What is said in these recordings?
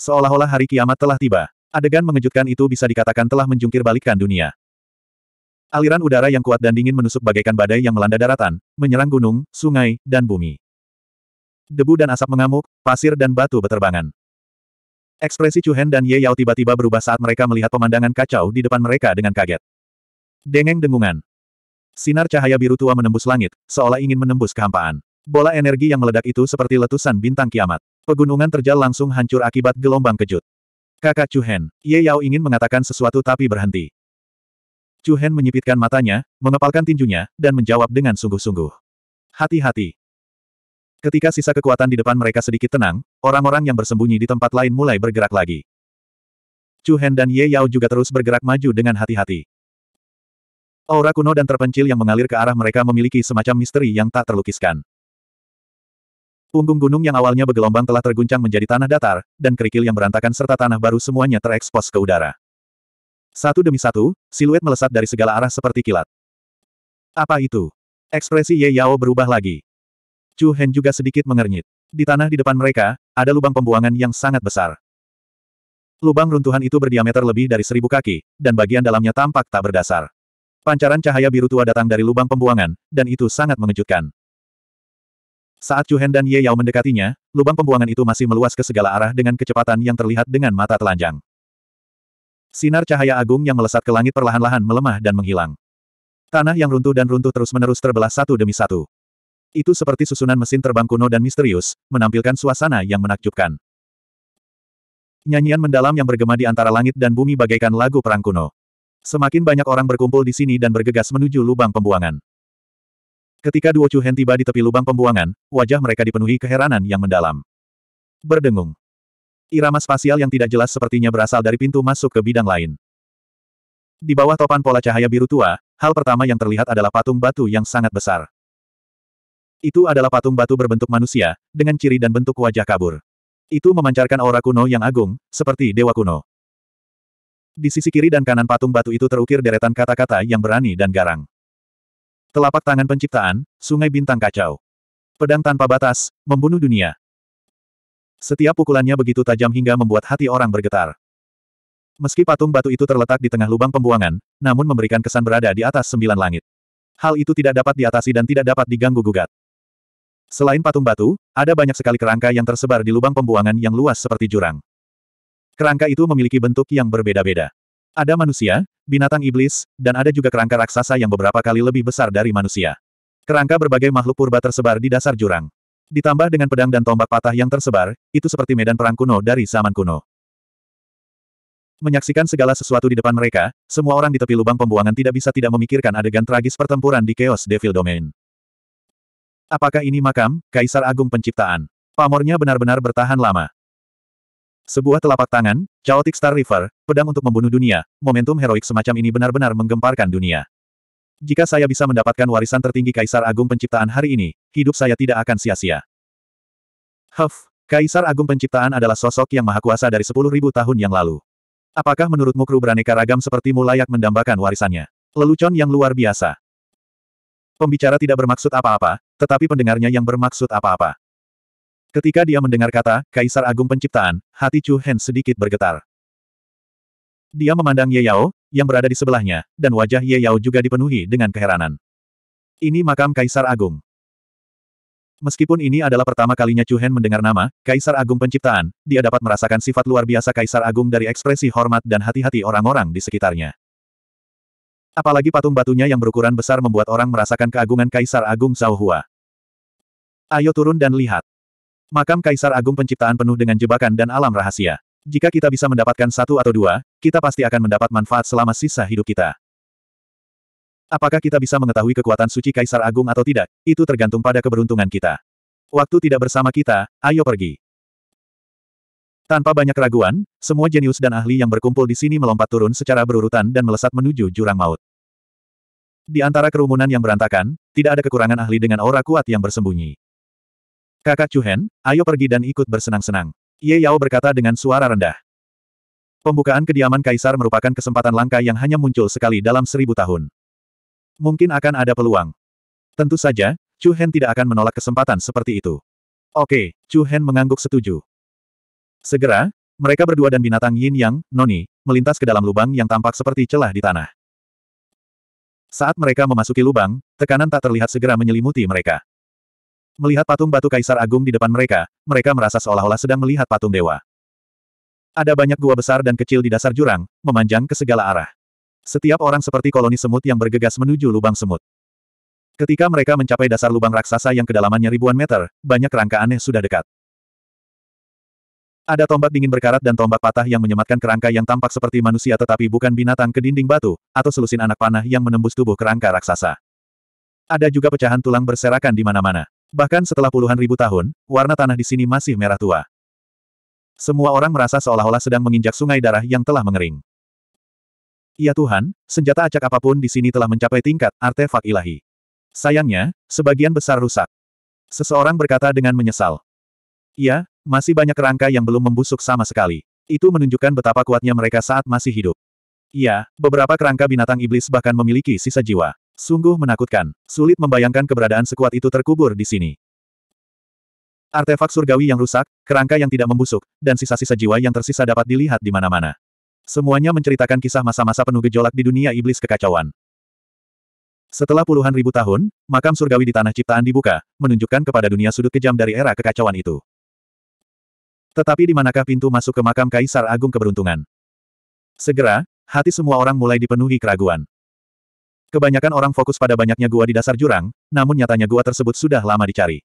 Seolah-olah hari kiamat telah tiba. Adegan mengejutkan itu bisa dikatakan telah menjungkir balikkan dunia. Aliran udara yang kuat dan dingin menusuk bagaikan badai yang melanda daratan, menyerang gunung, sungai, dan bumi. Debu dan asap mengamuk, pasir dan batu berterbangan. Ekspresi Chu Hen dan Ye Yao tiba-tiba berubah saat mereka melihat pemandangan kacau di depan mereka dengan kaget. Dengeng dengungan. Sinar cahaya biru tua menembus langit, seolah ingin menembus kehampaan. Bola energi yang meledak itu seperti letusan bintang kiamat. Pegunungan terjal langsung hancur akibat gelombang kejut. Kakak Hen, Ye Yao ingin mengatakan sesuatu tapi berhenti. Hen menyipitkan matanya, mengepalkan tinjunya, dan menjawab dengan sungguh-sungguh. Hati-hati. Ketika sisa kekuatan di depan mereka sedikit tenang, orang-orang yang bersembunyi di tempat lain mulai bergerak lagi. Hen dan Ye Yao juga terus bergerak maju dengan hati-hati. Aura kuno dan terpencil yang mengalir ke arah mereka memiliki semacam misteri yang tak terlukiskan. Punggung gunung yang awalnya bergelombang telah terguncang menjadi tanah datar, dan kerikil yang berantakan serta tanah baru semuanya terekspos ke udara. Satu demi satu, siluet melesat dari segala arah seperti kilat. Apa itu? Ekspresi Ye Yao berubah lagi. Chu Hen juga sedikit mengernyit. Di tanah di depan mereka, ada lubang pembuangan yang sangat besar. Lubang runtuhan itu berdiameter lebih dari seribu kaki, dan bagian dalamnya tampak tak berdasar. Pancaran cahaya biru tua datang dari lubang pembuangan, dan itu sangat mengejutkan. Saat Chu Hen dan Ye Yao mendekatinya, lubang pembuangan itu masih meluas ke segala arah dengan kecepatan yang terlihat dengan mata telanjang. Sinar cahaya agung yang melesat ke langit perlahan-lahan melemah dan menghilang. Tanah yang runtuh dan runtuh terus-menerus terbelah satu demi satu. Itu seperti susunan mesin terbang kuno dan misterius, menampilkan suasana yang menakjubkan. Nyanyian mendalam yang bergema di antara langit dan bumi bagaikan lagu perang kuno. Semakin banyak orang berkumpul di sini dan bergegas menuju lubang pembuangan. Ketika duo Chu Hen tiba di tepi lubang pembuangan, wajah mereka dipenuhi keheranan yang mendalam. Berdengung. Irama spasial yang tidak jelas sepertinya berasal dari pintu masuk ke bidang lain. Di bawah topan pola cahaya biru tua, hal pertama yang terlihat adalah patung batu yang sangat besar. Itu adalah patung batu berbentuk manusia, dengan ciri dan bentuk wajah kabur. Itu memancarkan aura kuno yang agung, seperti dewa kuno. Di sisi kiri dan kanan patung batu itu terukir deretan kata-kata yang berani dan garang. Telapak tangan penciptaan, sungai bintang kacau. Pedang tanpa batas, membunuh dunia. Setiap pukulannya begitu tajam hingga membuat hati orang bergetar. Meski patung batu itu terletak di tengah lubang pembuangan, namun memberikan kesan berada di atas sembilan langit. Hal itu tidak dapat diatasi dan tidak dapat diganggu-gugat. Selain patung batu, ada banyak sekali kerangka yang tersebar di lubang pembuangan yang luas seperti jurang. Kerangka itu memiliki bentuk yang berbeda-beda. Ada manusia, binatang iblis, dan ada juga kerangka raksasa yang beberapa kali lebih besar dari manusia. Kerangka berbagai makhluk purba tersebar di dasar jurang. Ditambah dengan pedang dan tombak patah yang tersebar, itu seperti medan perang kuno dari zaman kuno. Menyaksikan segala sesuatu di depan mereka, semua orang di tepi lubang pembuangan tidak bisa tidak memikirkan adegan tragis pertempuran di Chaos Devil Domain. Apakah ini makam, Kaisar Agung Penciptaan? Pamornya benar-benar bertahan lama. Sebuah telapak tangan, Chaotic Star River, pedang untuk membunuh dunia, momentum heroik semacam ini benar-benar menggemparkan dunia. Jika saya bisa mendapatkan warisan tertinggi Kaisar Agung Penciptaan hari ini, hidup saya tidak akan sia-sia. Huff, Kaisar Agung Penciptaan adalah sosok yang maha kuasa dari 10.000 tahun yang lalu. Apakah menurutmu kru beraneka ragam sepertimu layak mendambakan warisannya? Lelucon yang luar biasa. Pembicara tidak bermaksud apa-apa, tetapi pendengarnya yang bermaksud apa-apa. Ketika dia mendengar kata, Kaisar Agung Penciptaan, hati Chu Hen sedikit bergetar. Dia memandang Ye Yao, yang berada di sebelahnya, dan wajah Ye Yao juga dipenuhi dengan keheranan. Ini makam Kaisar Agung. Meskipun ini adalah pertama kalinya Chu Hen mendengar nama, Kaisar Agung Penciptaan, dia dapat merasakan sifat luar biasa Kaisar Agung dari ekspresi hormat dan hati-hati orang-orang di sekitarnya. Apalagi patung batunya yang berukuran besar membuat orang merasakan keagungan Kaisar Agung Zhao Hua. Ayo turun dan lihat. Makam Kaisar Agung penciptaan penuh dengan jebakan dan alam rahasia. Jika kita bisa mendapatkan satu atau dua, kita pasti akan mendapat manfaat selama sisa hidup kita. Apakah kita bisa mengetahui kekuatan suci Kaisar Agung atau tidak, itu tergantung pada keberuntungan kita. Waktu tidak bersama kita, ayo pergi. Tanpa banyak keraguan, semua jenius dan ahli yang berkumpul di sini melompat turun secara berurutan dan melesat menuju jurang maut. Di antara kerumunan yang berantakan, tidak ada kekurangan ahli dengan aura kuat yang bersembunyi. Kakak Chuhen, ayo pergi dan ikut bersenang-senang. Ye Yao berkata dengan suara rendah. Pembukaan kediaman kaisar merupakan kesempatan langka yang hanya muncul sekali dalam seribu tahun. Mungkin akan ada peluang. Tentu saja, Chu Hen tidak akan menolak kesempatan seperti itu. Oke, Chu Hen mengangguk setuju. Segera, mereka berdua dan binatang Yin Yang, Noni, melintas ke dalam lubang yang tampak seperti celah di tanah. Saat mereka memasuki lubang, tekanan tak terlihat segera menyelimuti mereka. Melihat patung batu kaisar agung di depan mereka, mereka merasa seolah-olah sedang melihat patung dewa. Ada banyak gua besar dan kecil di dasar jurang, memanjang ke segala arah. Setiap orang seperti koloni semut yang bergegas menuju lubang semut. Ketika mereka mencapai dasar lubang raksasa yang kedalamannya ribuan meter, banyak kerangka aneh sudah dekat. Ada tombak dingin berkarat dan tombak patah yang menyematkan kerangka yang tampak seperti manusia tetapi bukan binatang ke dinding batu, atau selusin anak panah yang menembus tubuh kerangka raksasa. Ada juga pecahan tulang berserakan di mana-mana. Bahkan setelah puluhan ribu tahun, warna tanah di sini masih merah tua. Semua orang merasa seolah-olah sedang menginjak sungai darah yang telah mengering. Ya Tuhan, senjata acak apapun di sini telah mencapai tingkat artefak ilahi. Sayangnya, sebagian besar rusak. Seseorang berkata dengan menyesal. Ya, masih banyak kerangka yang belum membusuk sama sekali. Itu menunjukkan betapa kuatnya mereka saat masih hidup. Ya, beberapa kerangka binatang iblis bahkan memiliki sisa jiwa. Sungguh menakutkan, sulit membayangkan keberadaan sekuat itu terkubur di sini. Artefak surgawi yang rusak, kerangka yang tidak membusuk, dan sisa-sisa jiwa yang tersisa dapat dilihat di mana-mana. Semuanya menceritakan kisah masa-masa penuh gejolak di dunia iblis kekacauan. Setelah puluhan ribu tahun, makam surgawi di tanah ciptaan dibuka, menunjukkan kepada dunia sudut kejam dari era kekacauan itu. Tetapi di manakah pintu masuk ke makam Kaisar Agung Keberuntungan? Segera, hati semua orang mulai dipenuhi keraguan. Kebanyakan orang fokus pada banyaknya gua di dasar jurang, namun nyatanya gua tersebut sudah lama dicari.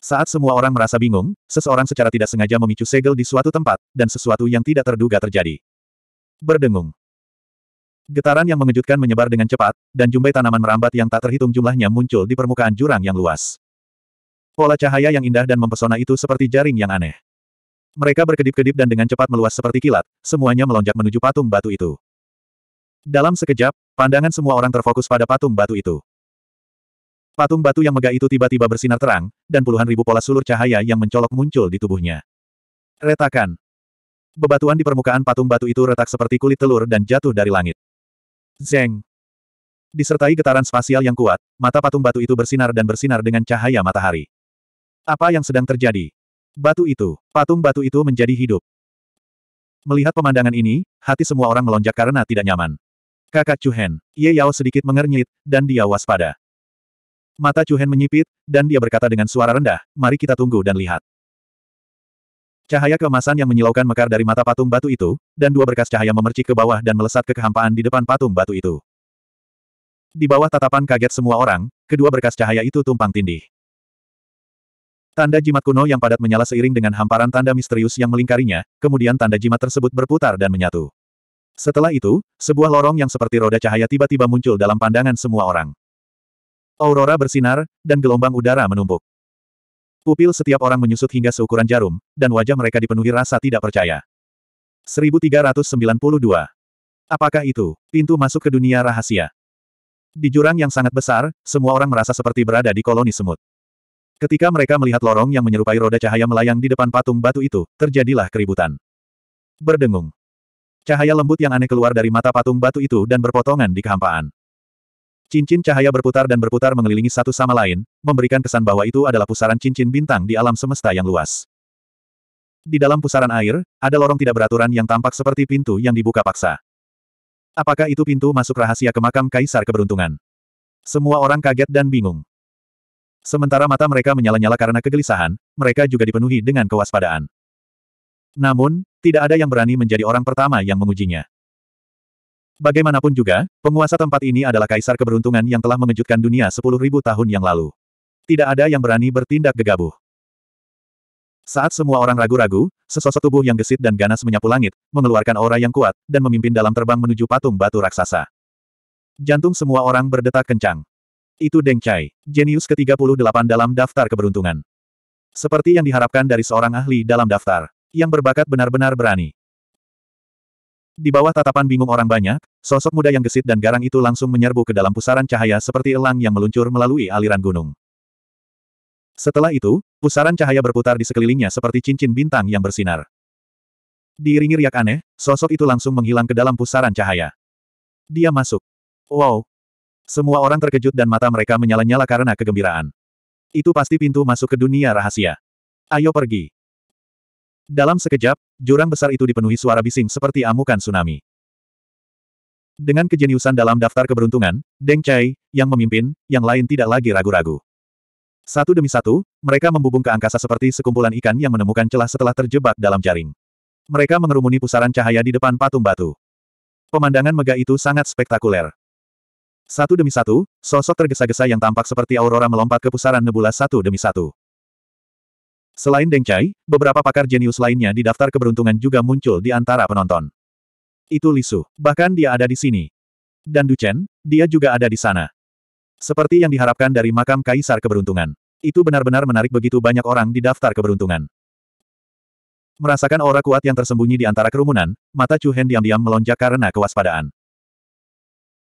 Saat semua orang merasa bingung, seseorang secara tidak sengaja memicu segel di suatu tempat, dan sesuatu yang tidak terduga terjadi. Berdengung. Getaran yang mengejutkan menyebar dengan cepat, dan jumbai tanaman merambat yang tak terhitung jumlahnya muncul di permukaan jurang yang luas. Pola cahaya yang indah dan mempesona itu seperti jaring yang aneh. Mereka berkedip-kedip dan dengan cepat meluas seperti kilat, semuanya melonjak menuju patung batu itu. Dalam sekejap, pandangan semua orang terfokus pada patung batu itu. Patung batu yang megah itu tiba-tiba bersinar terang, dan puluhan ribu pola sulur cahaya yang mencolok muncul di tubuhnya. Retakan. Bebatuan di permukaan patung batu itu retak seperti kulit telur dan jatuh dari langit. Zeng. Disertai getaran spasial yang kuat, mata patung batu itu bersinar dan bersinar dengan cahaya matahari. Apa yang sedang terjadi? Batu itu, patung batu itu menjadi hidup. Melihat pemandangan ini, hati semua orang melonjak karena tidak nyaman. Kakak Chuhen, Ye Yao sedikit mengernyit, dan dia waspada. Mata Chuhen menyipit, dan dia berkata dengan suara rendah, mari kita tunggu dan lihat. Cahaya keemasan yang menyilaukan mekar dari mata patung batu itu, dan dua berkas cahaya memercik ke bawah dan melesat ke kehampaan di depan patung batu itu. Di bawah tatapan kaget semua orang, kedua berkas cahaya itu tumpang tindih. Tanda jimat kuno yang padat menyala seiring dengan hamparan tanda misterius yang melingkarinya, kemudian tanda jimat tersebut berputar dan menyatu. Setelah itu, sebuah lorong yang seperti roda cahaya tiba-tiba muncul dalam pandangan semua orang. Aurora bersinar, dan gelombang udara menumpuk. Pupil setiap orang menyusut hingga seukuran jarum, dan wajah mereka dipenuhi rasa tidak percaya. 1392. Apakah itu pintu masuk ke dunia rahasia? Di jurang yang sangat besar, semua orang merasa seperti berada di koloni semut. Ketika mereka melihat lorong yang menyerupai roda cahaya melayang di depan patung batu itu, terjadilah keributan. Berdengung. Cahaya lembut yang aneh keluar dari mata patung batu itu dan berpotongan di kehampaan. Cincin cahaya berputar dan berputar mengelilingi satu sama lain, memberikan kesan bahwa itu adalah pusaran cincin bintang di alam semesta yang luas. Di dalam pusaran air, ada lorong tidak beraturan yang tampak seperti pintu yang dibuka paksa. Apakah itu pintu masuk rahasia ke makam Kaisar Keberuntungan? Semua orang kaget dan bingung. Sementara mata mereka menyala-nyala karena kegelisahan, mereka juga dipenuhi dengan kewaspadaan. Namun, tidak ada yang berani menjadi orang pertama yang mengujinya. Bagaimanapun juga, penguasa tempat ini adalah kaisar keberuntungan yang telah mengejutkan dunia 10.000 tahun yang lalu. Tidak ada yang berani bertindak gegabah. Saat semua orang ragu-ragu, sesosok tubuh yang gesit dan ganas menyapu langit, mengeluarkan aura yang kuat, dan memimpin dalam terbang menuju patung batu raksasa. Jantung semua orang berdetak kencang. Itu Deng Chai, jenius ke-38 dalam daftar keberuntungan. Seperti yang diharapkan dari seorang ahli dalam daftar yang berbakat benar-benar berani. Di bawah tatapan bingung orang banyak, sosok muda yang gesit dan garang itu langsung menyerbu ke dalam pusaran cahaya seperti elang yang meluncur melalui aliran gunung. Setelah itu, pusaran cahaya berputar di sekelilingnya seperti cincin bintang yang bersinar. Diiringi riak aneh, sosok itu langsung menghilang ke dalam pusaran cahaya. Dia masuk. Wow. Semua orang terkejut dan mata mereka menyala-nyala karena kegembiraan. Itu pasti pintu masuk ke dunia rahasia. Ayo pergi. Dalam sekejap, jurang besar itu dipenuhi suara bising seperti amukan tsunami. Dengan kejeniusan dalam daftar keberuntungan, Deng Chai, yang memimpin, yang lain tidak lagi ragu-ragu. Satu demi satu, mereka membubung ke angkasa seperti sekumpulan ikan yang menemukan celah setelah terjebak dalam jaring. Mereka mengerumuni pusaran cahaya di depan patung batu. Pemandangan megah itu sangat spektakuler. Satu demi satu, sosok tergesa-gesa yang tampak seperti aurora melompat ke pusaran nebula satu demi satu. Selain Deng Chai, beberapa pakar jenius lainnya di daftar keberuntungan juga muncul di antara penonton. Itu Lisu. Bahkan dia ada di sini. Dan Duchen, dia juga ada di sana. Seperti yang diharapkan dari makam Kaisar Keberuntungan. Itu benar-benar menarik begitu banyak orang di daftar keberuntungan. Merasakan aura kuat yang tersembunyi di antara kerumunan, mata Chu Hen diam-diam melonjak karena kewaspadaan.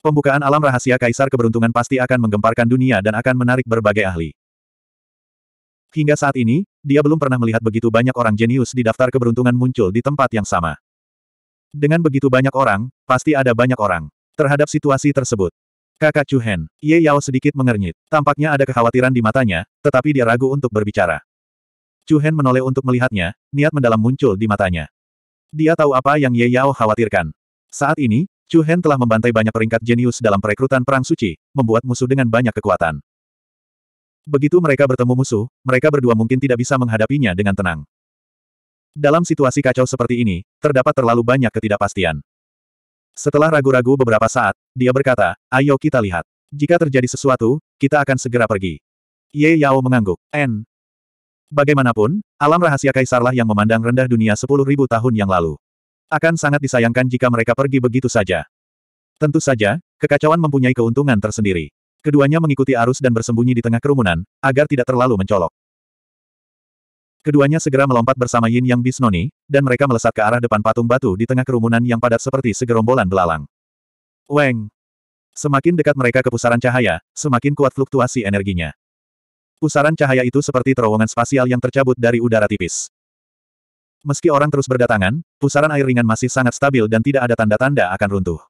Pembukaan alam rahasia Kaisar Keberuntungan pasti akan menggemparkan dunia dan akan menarik berbagai ahli. Hingga saat ini, dia belum pernah melihat begitu banyak orang jenius di daftar keberuntungan muncul di tempat yang sama. Dengan begitu banyak orang, pasti ada banyak orang. Terhadap situasi tersebut, Kakak Chu Hen, Ye Yao sedikit mengernyit. Tampaknya ada kekhawatiran di matanya, tetapi dia ragu untuk berbicara. Chu Hen menoleh untuk melihatnya, niat mendalam muncul di matanya. Dia tahu apa yang Ye Yao khawatirkan. Saat ini, Chu Hen telah membantai banyak peringkat jenius dalam perekrutan Perang Suci, membuat musuh dengan banyak kekuatan. Begitu mereka bertemu musuh, mereka berdua mungkin tidak bisa menghadapinya dengan tenang. Dalam situasi kacau seperti ini, terdapat terlalu banyak ketidakpastian. Setelah ragu-ragu beberapa saat, dia berkata, ayo kita lihat. Jika terjadi sesuatu, kita akan segera pergi. Ye Yao mengangguk. N. Bagaimanapun, alam rahasia kaisarlah yang memandang rendah dunia sepuluh ribu tahun yang lalu. Akan sangat disayangkan jika mereka pergi begitu saja. Tentu saja, kekacauan mempunyai keuntungan tersendiri. Keduanya mengikuti arus dan bersembunyi di tengah kerumunan, agar tidak terlalu mencolok. Keduanya segera melompat bersama Yin Yang Bisnoni, dan mereka melesat ke arah depan patung batu di tengah kerumunan yang padat seperti segerombolan belalang. Weng! Semakin dekat mereka ke pusaran cahaya, semakin kuat fluktuasi energinya. Pusaran cahaya itu seperti terowongan spasial yang tercabut dari udara tipis. Meski orang terus berdatangan, pusaran air ringan masih sangat stabil dan tidak ada tanda-tanda akan runtuh.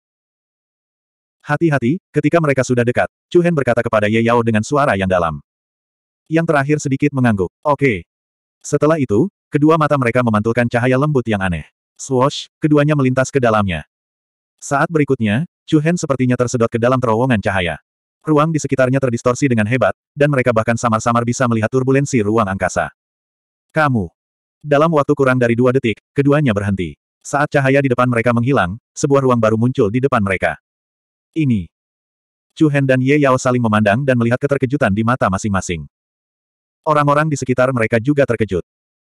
Hati-hati, ketika mereka sudah dekat, Chu Hen berkata kepada Ye Yao dengan suara yang dalam. Yang terakhir sedikit mengangguk. Oke. Setelah itu, kedua mata mereka memantulkan cahaya lembut yang aneh. Swoosh, keduanya melintas ke dalamnya. Saat berikutnya, Chu Hen sepertinya tersedot ke dalam terowongan cahaya. Ruang di sekitarnya terdistorsi dengan hebat, dan mereka bahkan samar-samar bisa melihat turbulensi ruang angkasa. Kamu. Dalam waktu kurang dari dua detik, keduanya berhenti. Saat cahaya di depan mereka menghilang, sebuah ruang baru muncul di depan mereka ini. Chu Hen dan Ye Yao saling memandang dan melihat keterkejutan di mata masing-masing. Orang-orang di sekitar mereka juga terkejut.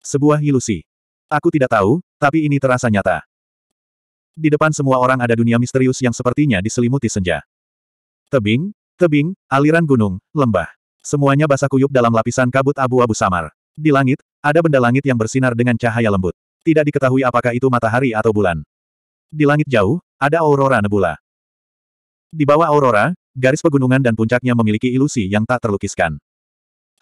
Sebuah ilusi. Aku tidak tahu, tapi ini terasa nyata. Di depan semua orang ada dunia misterius yang sepertinya diselimuti senja. Tebing, tebing, aliran gunung, lembah. Semuanya basah kuyup dalam lapisan kabut abu-abu samar. Di langit, ada benda langit yang bersinar dengan cahaya lembut. Tidak diketahui apakah itu matahari atau bulan. Di langit jauh, ada aurora nebula. Di bawah aurora, garis pegunungan dan puncaknya memiliki ilusi yang tak terlukiskan.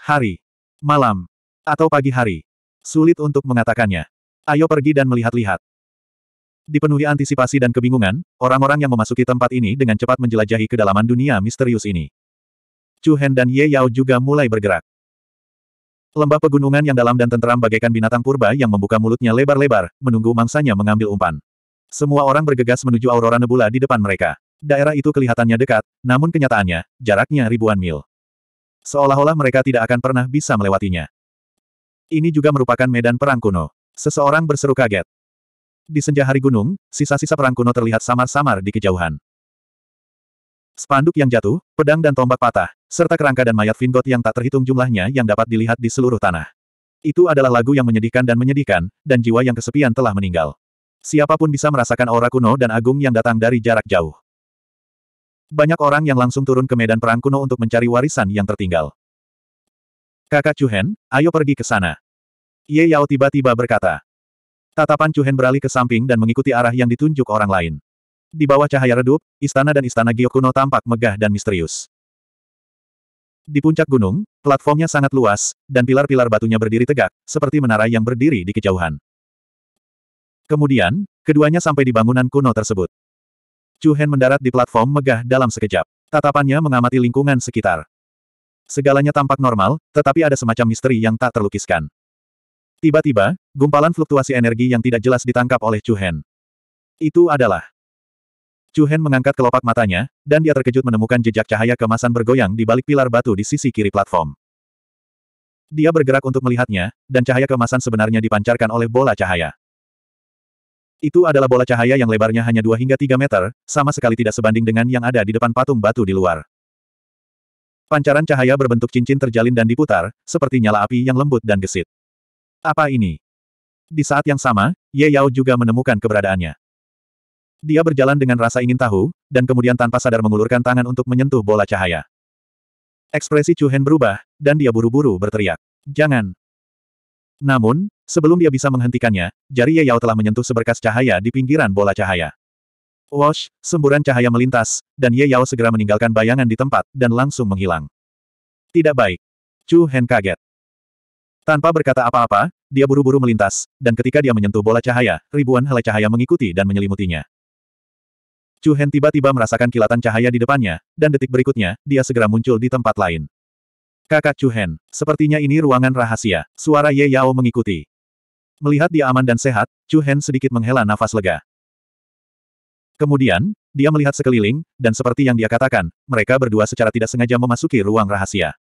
Hari, malam, atau pagi hari. Sulit untuk mengatakannya. Ayo pergi dan melihat-lihat. Dipenuhi antisipasi dan kebingungan, orang-orang yang memasuki tempat ini dengan cepat menjelajahi kedalaman dunia misterius ini. Chu Hen dan Ye Yao juga mulai bergerak. Lembah pegunungan yang dalam dan tenteram bagaikan binatang purba yang membuka mulutnya lebar-lebar, menunggu mangsanya mengambil umpan. Semua orang bergegas menuju aurora nebula di depan mereka. Daerah itu kelihatannya dekat, namun kenyataannya, jaraknya ribuan mil. Seolah-olah mereka tidak akan pernah bisa melewatinya. Ini juga merupakan medan perang kuno. Seseorang berseru kaget. Di senja hari gunung, sisa-sisa perang kuno terlihat samar-samar di kejauhan. Spanduk yang jatuh, pedang dan tombak patah, serta kerangka dan mayat Vingot yang tak terhitung jumlahnya yang dapat dilihat di seluruh tanah. Itu adalah lagu yang menyedihkan dan menyedihkan, dan jiwa yang kesepian telah meninggal. Siapapun bisa merasakan aura kuno dan agung yang datang dari jarak jauh. Banyak orang yang langsung turun ke medan perang kuno untuk mencari warisan yang tertinggal. Kakak Chuhen, ayo pergi ke sana. Ye Yao tiba-tiba berkata. Tatapan Chuhen beralih ke samping dan mengikuti arah yang ditunjuk orang lain. Di bawah cahaya redup, istana dan istana Gyok kuno tampak megah dan misterius. Di puncak gunung, platformnya sangat luas, dan pilar-pilar batunya berdiri tegak, seperti menara yang berdiri di kejauhan. Kemudian, keduanya sampai di bangunan kuno tersebut. Chu Hen mendarat di platform megah dalam sekejap. Tatapannya mengamati lingkungan sekitar. Segalanya tampak normal, tetapi ada semacam misteri yang tak terlukiskan. Tiba-tiba, gumpalan fluktuasi energi yang tidak jelas ditangkap oleh Chu Hen. Itu adalah... Chu Hen mengangkat kelopak matanya, dan dia terkejut menemukan jejak cahaya kemasan bergoyang di balik pilar batu di sisi kiri platform. Dia bergerak untuk melihatnya, dan cahaya kemasan sebenarnya dipancarkan oleh bola cahaya. Itu adalah bola cahaya yang lebarnya hanya 2 hingga 3 meter, sama sekali tidak sebanding dengan yang ada di depan patung batu di luar. Pancaran cahaya berbentuk cincin terjalin dan diputar, seperti nyala api yang lembut dan gesit. Apa ini? Di saat yang sama, Ye Yao juga menemukan keberadaannya. Dia berjalan dengan rasa ingin tahu, dan kemudian tanpa sadar mengulurkan tangan untuk menyentuh bola cahaya. Ekspresi Chu Hen berubah, dan dia buru-buru berteriak. Jangan! Namun, sebelum dia bisa menghentikannya, jari Ye Yao telah menyentuh seberkas cahaya di pinggiran bola cahaya. Wash, semburan cahaya melintas, dan Ye Yao segera meninggalkan bayangan di tempat, dan langsung menghilang. Tidak baik. Chu Hen kaget. Tanpa berkata apa-apa, dia buru-buru melintas, dan ketika dia menyentuh bola cahaya, ribuan helai cahaya mengikuti dan menyelimutinya. Chu Hen tiba-tiba merasakan kilatan cahaya di depannya, dan detik berikutnya, dia segera muncul di tempat lain. Kakak Chu Hen, sepertinya ini ruangan rahasia, suara Ye Yao mengikuti. Melihat dia aman dan sehat, Chu Hen sedikit menghela nafas lega. Kemudian, dia melihat sekeliling, dan seperti yang dia katakan, mereka berdua secara tidak sengaja memasuki ruang rahasia.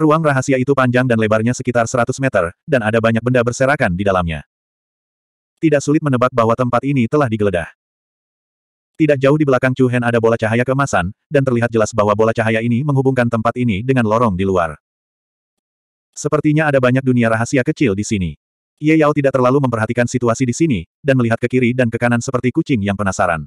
Ruang rahasia itu panjang dan lebarnya sekitar 100 meter, dan ada banyak benda berserakan di dalamnya. Tidak sulit menebak bahwa tempat ini telah digeledah. Tidak jauh di belakang Chu Hen ada bola cahaya kemasan, dan terlihat jelas bahwa bola cahaya ini menghubungkan tempat ini dengan lorong di luar. Sepertinya ada banyak dunia rahasia kecil di sini. Ye Yao tidak terlalu memperhatikan situasi di sini, dan melihat ke kiri dan ke kanan seperti kucing yang penasaran.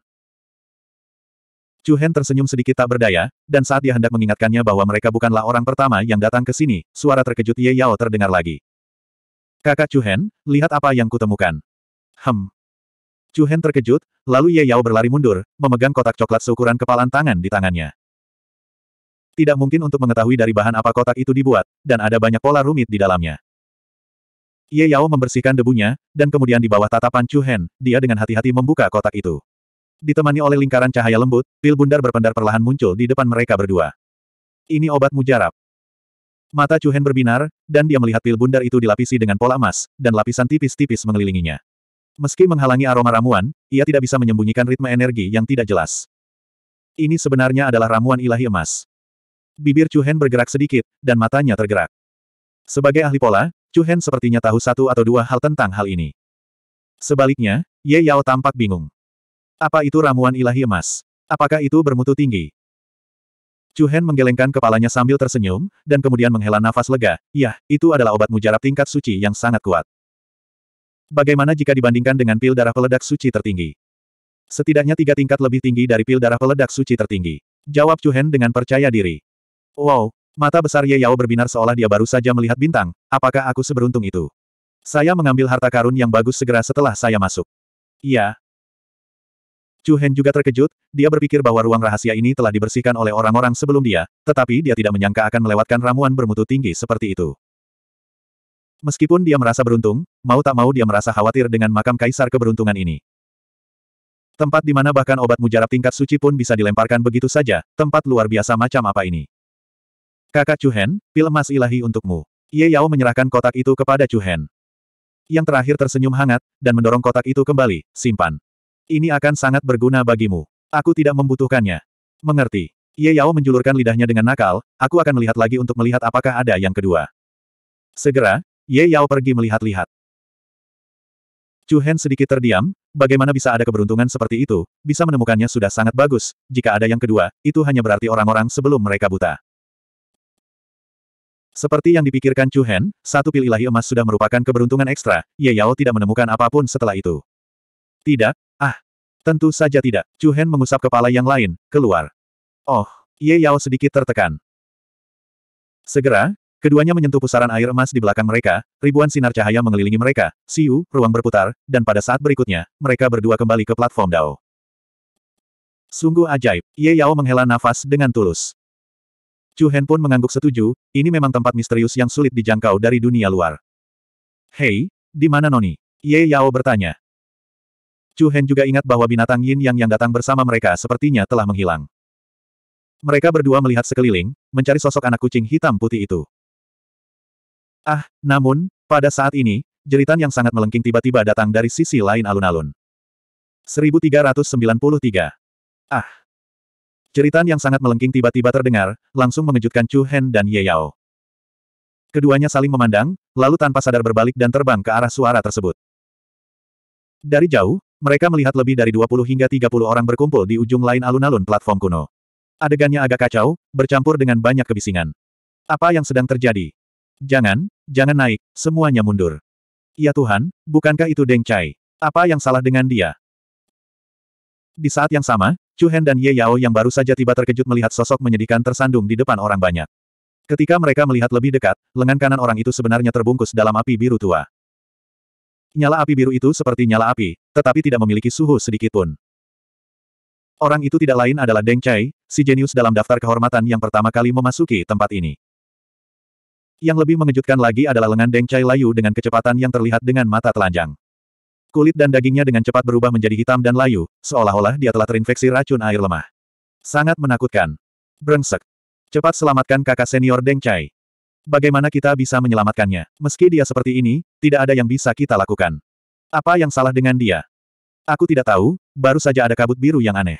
Chu Hen tersenyum sedikit tak berdaya, dan saat dia hendak mengingatkannya bahwa mereka bukanlah orang pertama yang datang ke sini, suara terkejut Ye Yao terdengar lagi. Kakak Chu Hen, lihat apa yang kutemukan. Hem, Chu Hen terkejut, lalu Ye Yao berlari mundur, memegang kotak coklat seukuran kepalan tangan di tangannya. Tidak mungkin untuk mengetahui dari bahan apa kotak itu dibuat, dan ada banyak pola rumit di dalamnya. Ye Yao membersihkan debunya, dan kemudian di bawah tatapan Chu Hen, dia dengan hati-hati membuka kotak itu. Ditemani oleh lingkaran cahaya lembut, pil bundar berpendar perlahan muncul di depan mereka berdua. Ini obat mujarab. Mata Chu Hen berbinar, dan dia melihat pil bundar itu dilapisi dengan pola emas, dan lapisan tipis-tipis mengelilinginya. Meski menghalangi aroma ramuan, ia tidak bisa menyembunyikan ritme energi yang tidak jelas. Ini sebenarnya adalah ramuan ilahi emas. Bibir Hen bergerak sedikit, dan matanya tergerak. Sebagai ahli pola, Hen sepertinya tahu satu atau dua hal tentang hal ini. Sebaliknya, Ye Yao tampak bingung. Apa itu ramuan ilahi emas? Apakah itu bermutu tinggi? Hen menggelengkan kepalanya sambil tersenyum, dan kemudian menghela nafas lega, yah, itu adalah obat mujarab tingkat suci yang sangat kuat. Bagaimana jika dibandingkan dengan pil darah peledak suci tertinggi? Setidaknya tiga tingkat lebih tinggi dari pil darah peledak suci tertinggi. Jawab Chu Chuhen dengan percaya diri. Wow, mata besar Ye Yao berbinar seolah dia baru saja melihat bintang, apakah aku seberuntung itu? Saya mengambil harta karun yang bagus segera setelah saya masuk. Iya. Chu Chuhen juga terkejut, dia berpikir bahwa ruang rahasia ini telah dibersihkan oleh orang-orang sebelum dia, tetapi dia tidak menyangka akan melewatkan ramuan bermutu tinggi seperti itu. Meskipun dia merasa beruntung, mau tak mau dia merasa khawatir dengan makam kaisar keberuntungan ini. Tempat di mana bahkan obat mujarab tingkat suci pun bisa dilemparkan begitu saja, tempat luar biasa macam apa ini. Kakak Chuhen, pil emas ilahi untukmu. Ye Yao menyerahkan kotak itu kepada Chuhen. Yang terakhir tersenyum hangat, dan mendorong kotak itu kembali, simpan. Ini akan sangat berguna bagimu. Aku tidak membutuhkannya. Mengerti. Ye Yao menjulurkan lidahnya dengan nakal, aku akan melihat lagi untuk melihat apakah ada yang kedua. Segera, Ye Yao pergi melihat-lihat. Chu Hen sedikit terdiam, bagaimana bisa ada keberuntungan seperti itu, bisa menemukannya sudah sangat bagus, jika ada yang kedua, itu hanya berarti orang-orang sebelum mereka buta. Seperti yang dipikirkan Chu Hen, satu pil ilahi emas sudah merupakan keberuntungan ekstra, Ye Yao tidak menemukan apapun setelah itu. Tidak? Ah! Tentu saja tidak, Chu Hen mengusap kepala yang lain, keluar. Oh, Ye Yao sedikit tertekan. Segera, Keduanya menyentuh pusaran air emas di belakang mereka, ribuan sinar cahaya mengelilingi mereka, siu, ruang berputar, dan pada saat berikutnya, mereka berdua kembali ke platform Dao. Sungguh ajaib, Ye Yao menghela nafas dengan tulus. Chu Hen pun mengangguk setuju, ini memang tempat misterius yang sulit dijangkau dari dunia luar. Hei, di mana Noni? Ye Yao bertanya. Chu Hen juga ingat bahwa binatang yin yang yang datang bersama mereka sepertinya telah menghilang. Mereka berdua melihat sekeliling, mencari sosok anak kucing hitam putih itu. Ah, namun, pada saat ini, jeritan yang sangat melengking tiba-tiba datang dari sisi lain alun-alun. 1393. Ah. Jeritan yang sangat melengking tiba-tiba terdengar, langsung mengejutkan Chu Hen dan Ye Yao. Keduanya saling memandang, lalu tanpa sadar berbalik dan terbang ke arah suara tersebut. Dari jauh, mereka melihat lebih dari 20 hingga 30 orang berkumpul di ujung lain alun-alun platform kuno. Adegannya agak kacau, bercampur dengan banyak kebisingan. Apa yang sedang terjadi? Jangan, jangan naik, semuanya mundur. Ya Tuhan, bukankah itu Deng Chai? Apa yang salah dengan dia? Di saat yang sama, Chu Hen dan Ye Yao yang baru saja tiba terkejut melihat sosok menyedihkan tersandung di depan orang banyak. Ketika mereka melihat lebih dekat, lengan kanan orang itu sebenarnya terbungkus dalam api biru tua. Nyala api biru itu seperti nyala api, tetapi tidak memiliki suhu sedikitpun. Orang itu tidak lain adalah Deng Chai, si jenius dalam daftar kehormatan yang pertama kali memasuki tempat ini. Yang lebih mengejutkan lagi adalah lengan Deng Chai layu dengan kecepatan yang terlihat dengan mata telanjang. Kulit dan dagingnya dengan cepat berubah menjadi hitam dan layu, seolah-olah dia telah terinfeksi racun air lemah. Sangat menakutkan. Brengsek. Cepat selamatkan kakak senior Deng Chai. Bagaimana kita bisa menyelamatkannya? Meski dia seperti ini, tidak ada yang bisa kita lakukan. Apa yang salah dengan dia? Aku tidak tahu, baru saja ada kabut biru yang aneh.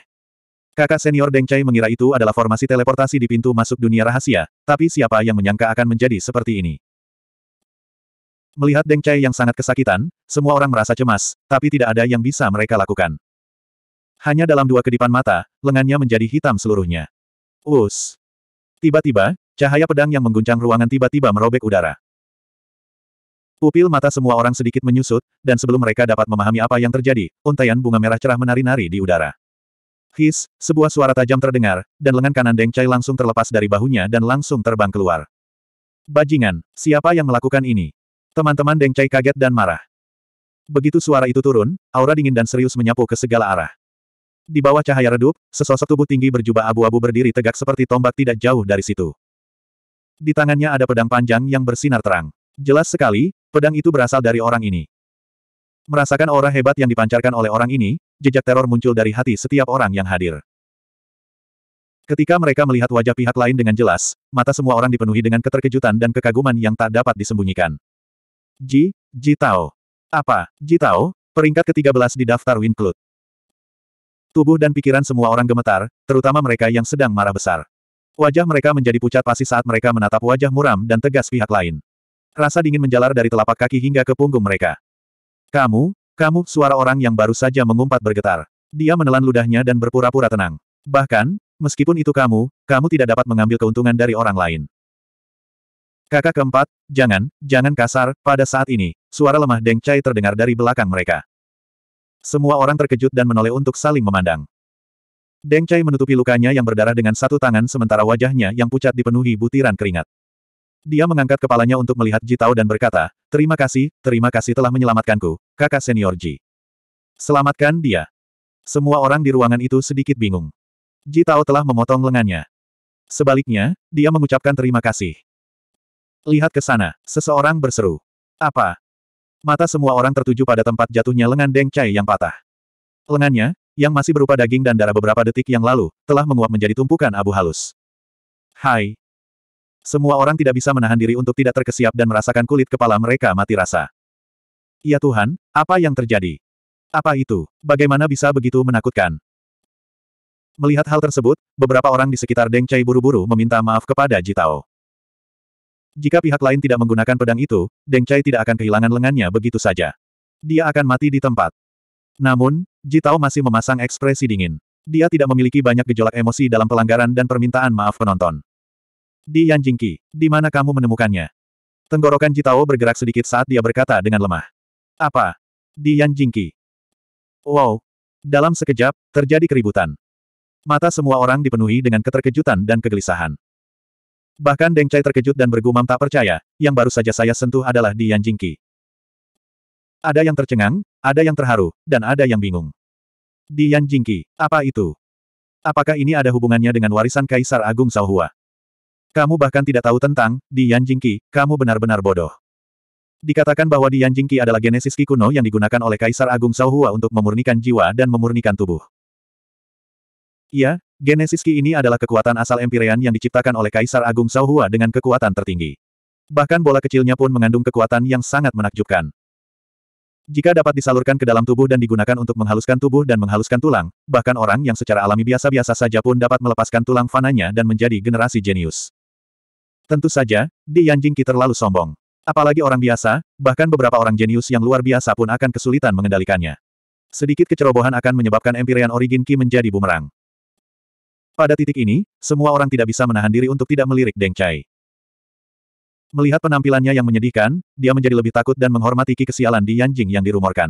Kakak senior Deng Chai mengira itu adalah formasi teleportasi di pintu masuk dunia rahasia, tapi siapa yang menyangka akan menjadi seperti ini? Melihat Deng Chai yang sangat kesakitan, semua orang merasa cemas, tapi tidak ada yang bisa mereka lakukan. Hanya dalam dua kedipan mata, lengannya menjadi hitam seluruhnya. Us. Tiba-tiba, cahaya pedang yang mengguncang ruangan tiba-tiba merobek udara. Pupil mata semua orang sedikit menyusut, dan sebelum mereka dapat memahami apa yang terjadi, untaian bunga merah cerah menari-nari di udara. His, sebuah suara tajam terdengar, dan lengan kanan Deng Chai langsung terlepas dari bahunya dan langsung terbang keluar. Bajingan, siapa yang melakukan ini? Teman-teman Deng Chai kaget dan marah. Begitu suara itu turun, aura dingin dan serius menyapu ke segala arah. Di bawah cahaya redup, sesosok tubuh tinggi berjubah abu-abu berdiri tegak seperti tombak tidak jauh dari situ. Di tangannya ada pedang panjang yang bersinar terang. Jelas sekali, pedang itu berasal dari orang ini. Merasakan aura hebat yang dipancarkan oleh orang ini, jejak teror muncul dari hati setiap orang yang hadir. Ketika mereka melihat wajah pihak lain dengan jelas, mata semua orang dipenuhi dengan keterkejutan dan kekaguman yang tak dapat disembunyikan. Ji, Ji Tao. Apa, Ji Tao? Peringkat ke-13 di daftar Winklut. Tubuh dan pikiran semua orang gemetar, terutama mereka yang sedang marah besar. Wajah mereka menjadi pucat pasi saat mereka menatap wajah muram dan tegas pihak lain. Rasa dingin menjalar dari telapak kaki hingga ke punggung mereka. Kamu, kamu, suara orang yang baru saja mengumpat bergetar. Dia menelan ludahnya dan berpura-pura tenang. Bahkan, meskipun itu kamu, kamu tidak dapat mengambil keuntungan dari orang lain. Kakak keempat, jangan, jangan kasar, pada saat ini, suara lemah Deng Chai terdengar dari belakang mereka. Semua orang terkejut dan menoleh untuk saling memandang. Deng Chai menutupi lukanya yang berdarah dengan satu tangan sementara wajahnya yang pucat dipenuhi butiran keringat. Dia mengangkat kepalanya untuk melihat Jitao dan berkata, Terima kasih, terima kasih telah menyelamatkanku, kakak senior Ji. Selamatkan dia. Semua orang di ruangan itu sedikit bingung. Ji Tao telah memotong lengannya. Sebaliknya, dia mengucapkan terima kasih. Lihat ke sana, seseorang berseru. Apa? Mata semua orang tertuju pada tempat jatuhnya lengan Deng Chai yang patah. Lengannya, yang masih berupa daging dan darah beberapa detik yang lalu, telah menguap menjadi tumpukan abu halus. Hai, semua orang tidak bisa menahan diri untuk tidak terkesiap dan merasakan kulit kepala mereka mati rasa. Ya Tuhan, apa yang terjadi? Apa itu? Bagaimana bisa begitu menakutkan? Melihat hal tersebut, beberapa orang di sekitar Deng Chai buru-buru meminta maaf kepada Jitao. Jika pihak lain tidak menggunakan pedang itu, Deng Chai tidak akan kehilangan lengannya begitu saja. Dia akan mati di tempat. Namun, Jitao masih memasang ekspresi dingin. Dia tidak memiliki banyak gejolak emosi dalam pelanggaran dan permintaan maaf penonton. Di Yanjingqi, di mana kamu menemukannya? Tenggorokan Jitao bergerak sedikit saat dia berkata dengan lemah. Apa? Di Yanjingqi. Wow. Dalam sekejap, terjadi keributan. Mata semua orang dipenuhi dengan keterkejutan dan kegelisahan. Bahkan Deng Chai terkejut dan bergumam tak percaya, yang baru saja saya sentuh adalah Di Yanjingqi. Ada yang tercengang, ada yang terharu, dan ada yang bingung. Di Yanjingqi, apa itu? Apakah ini ada hubungannya dengan warisan Kaisar Agung Hua? Kamu bahkan tidak tahu tentang Dian kamu benar-benar bodoh. Dikatakan bahwa Dian adalah genesis Ki kuno yang digunakan oleh Kaisar Agung Hua untuk memurnikan jiwa dan memurnikan tubuh. Iya, genesis Ki ini adalah kekuatan asal Empyrean yang diciptakan oleh Kaisar Agung Hua dengan kekuatan tertinggi. Bahkan bola kecilnya pun mengandung kekuatan yang sangat menakjubkan. Jika dapat disalurkan ke dalam tubuh dan digunakan untuk menghaluskan tubuh dan menghaluskan tulang, bahkan orang yang secara alami biasa-biasa saja pun dapat melepaskan tulang fananya dan menjadi generasi jenius. Tentu saja, di Yanjing Qi terlalu sombong. Apalagi orang biasa, bahkan beberapa orang jenius yang luar biasa pun akan kesulitan mengendalikannya. Sedikit kecerobohan akan menyebabkan Empyrean Origin Qi menjadi bumerang. Pada titik ini, semua orang tidak bisa menahan diri untuk tidak melirik Deng Chai. Melihat penampilannya yang menyedihkan, dia menjadi lebih takut dan menghormati Qi kesialan di Yanjing yang dirumorkan.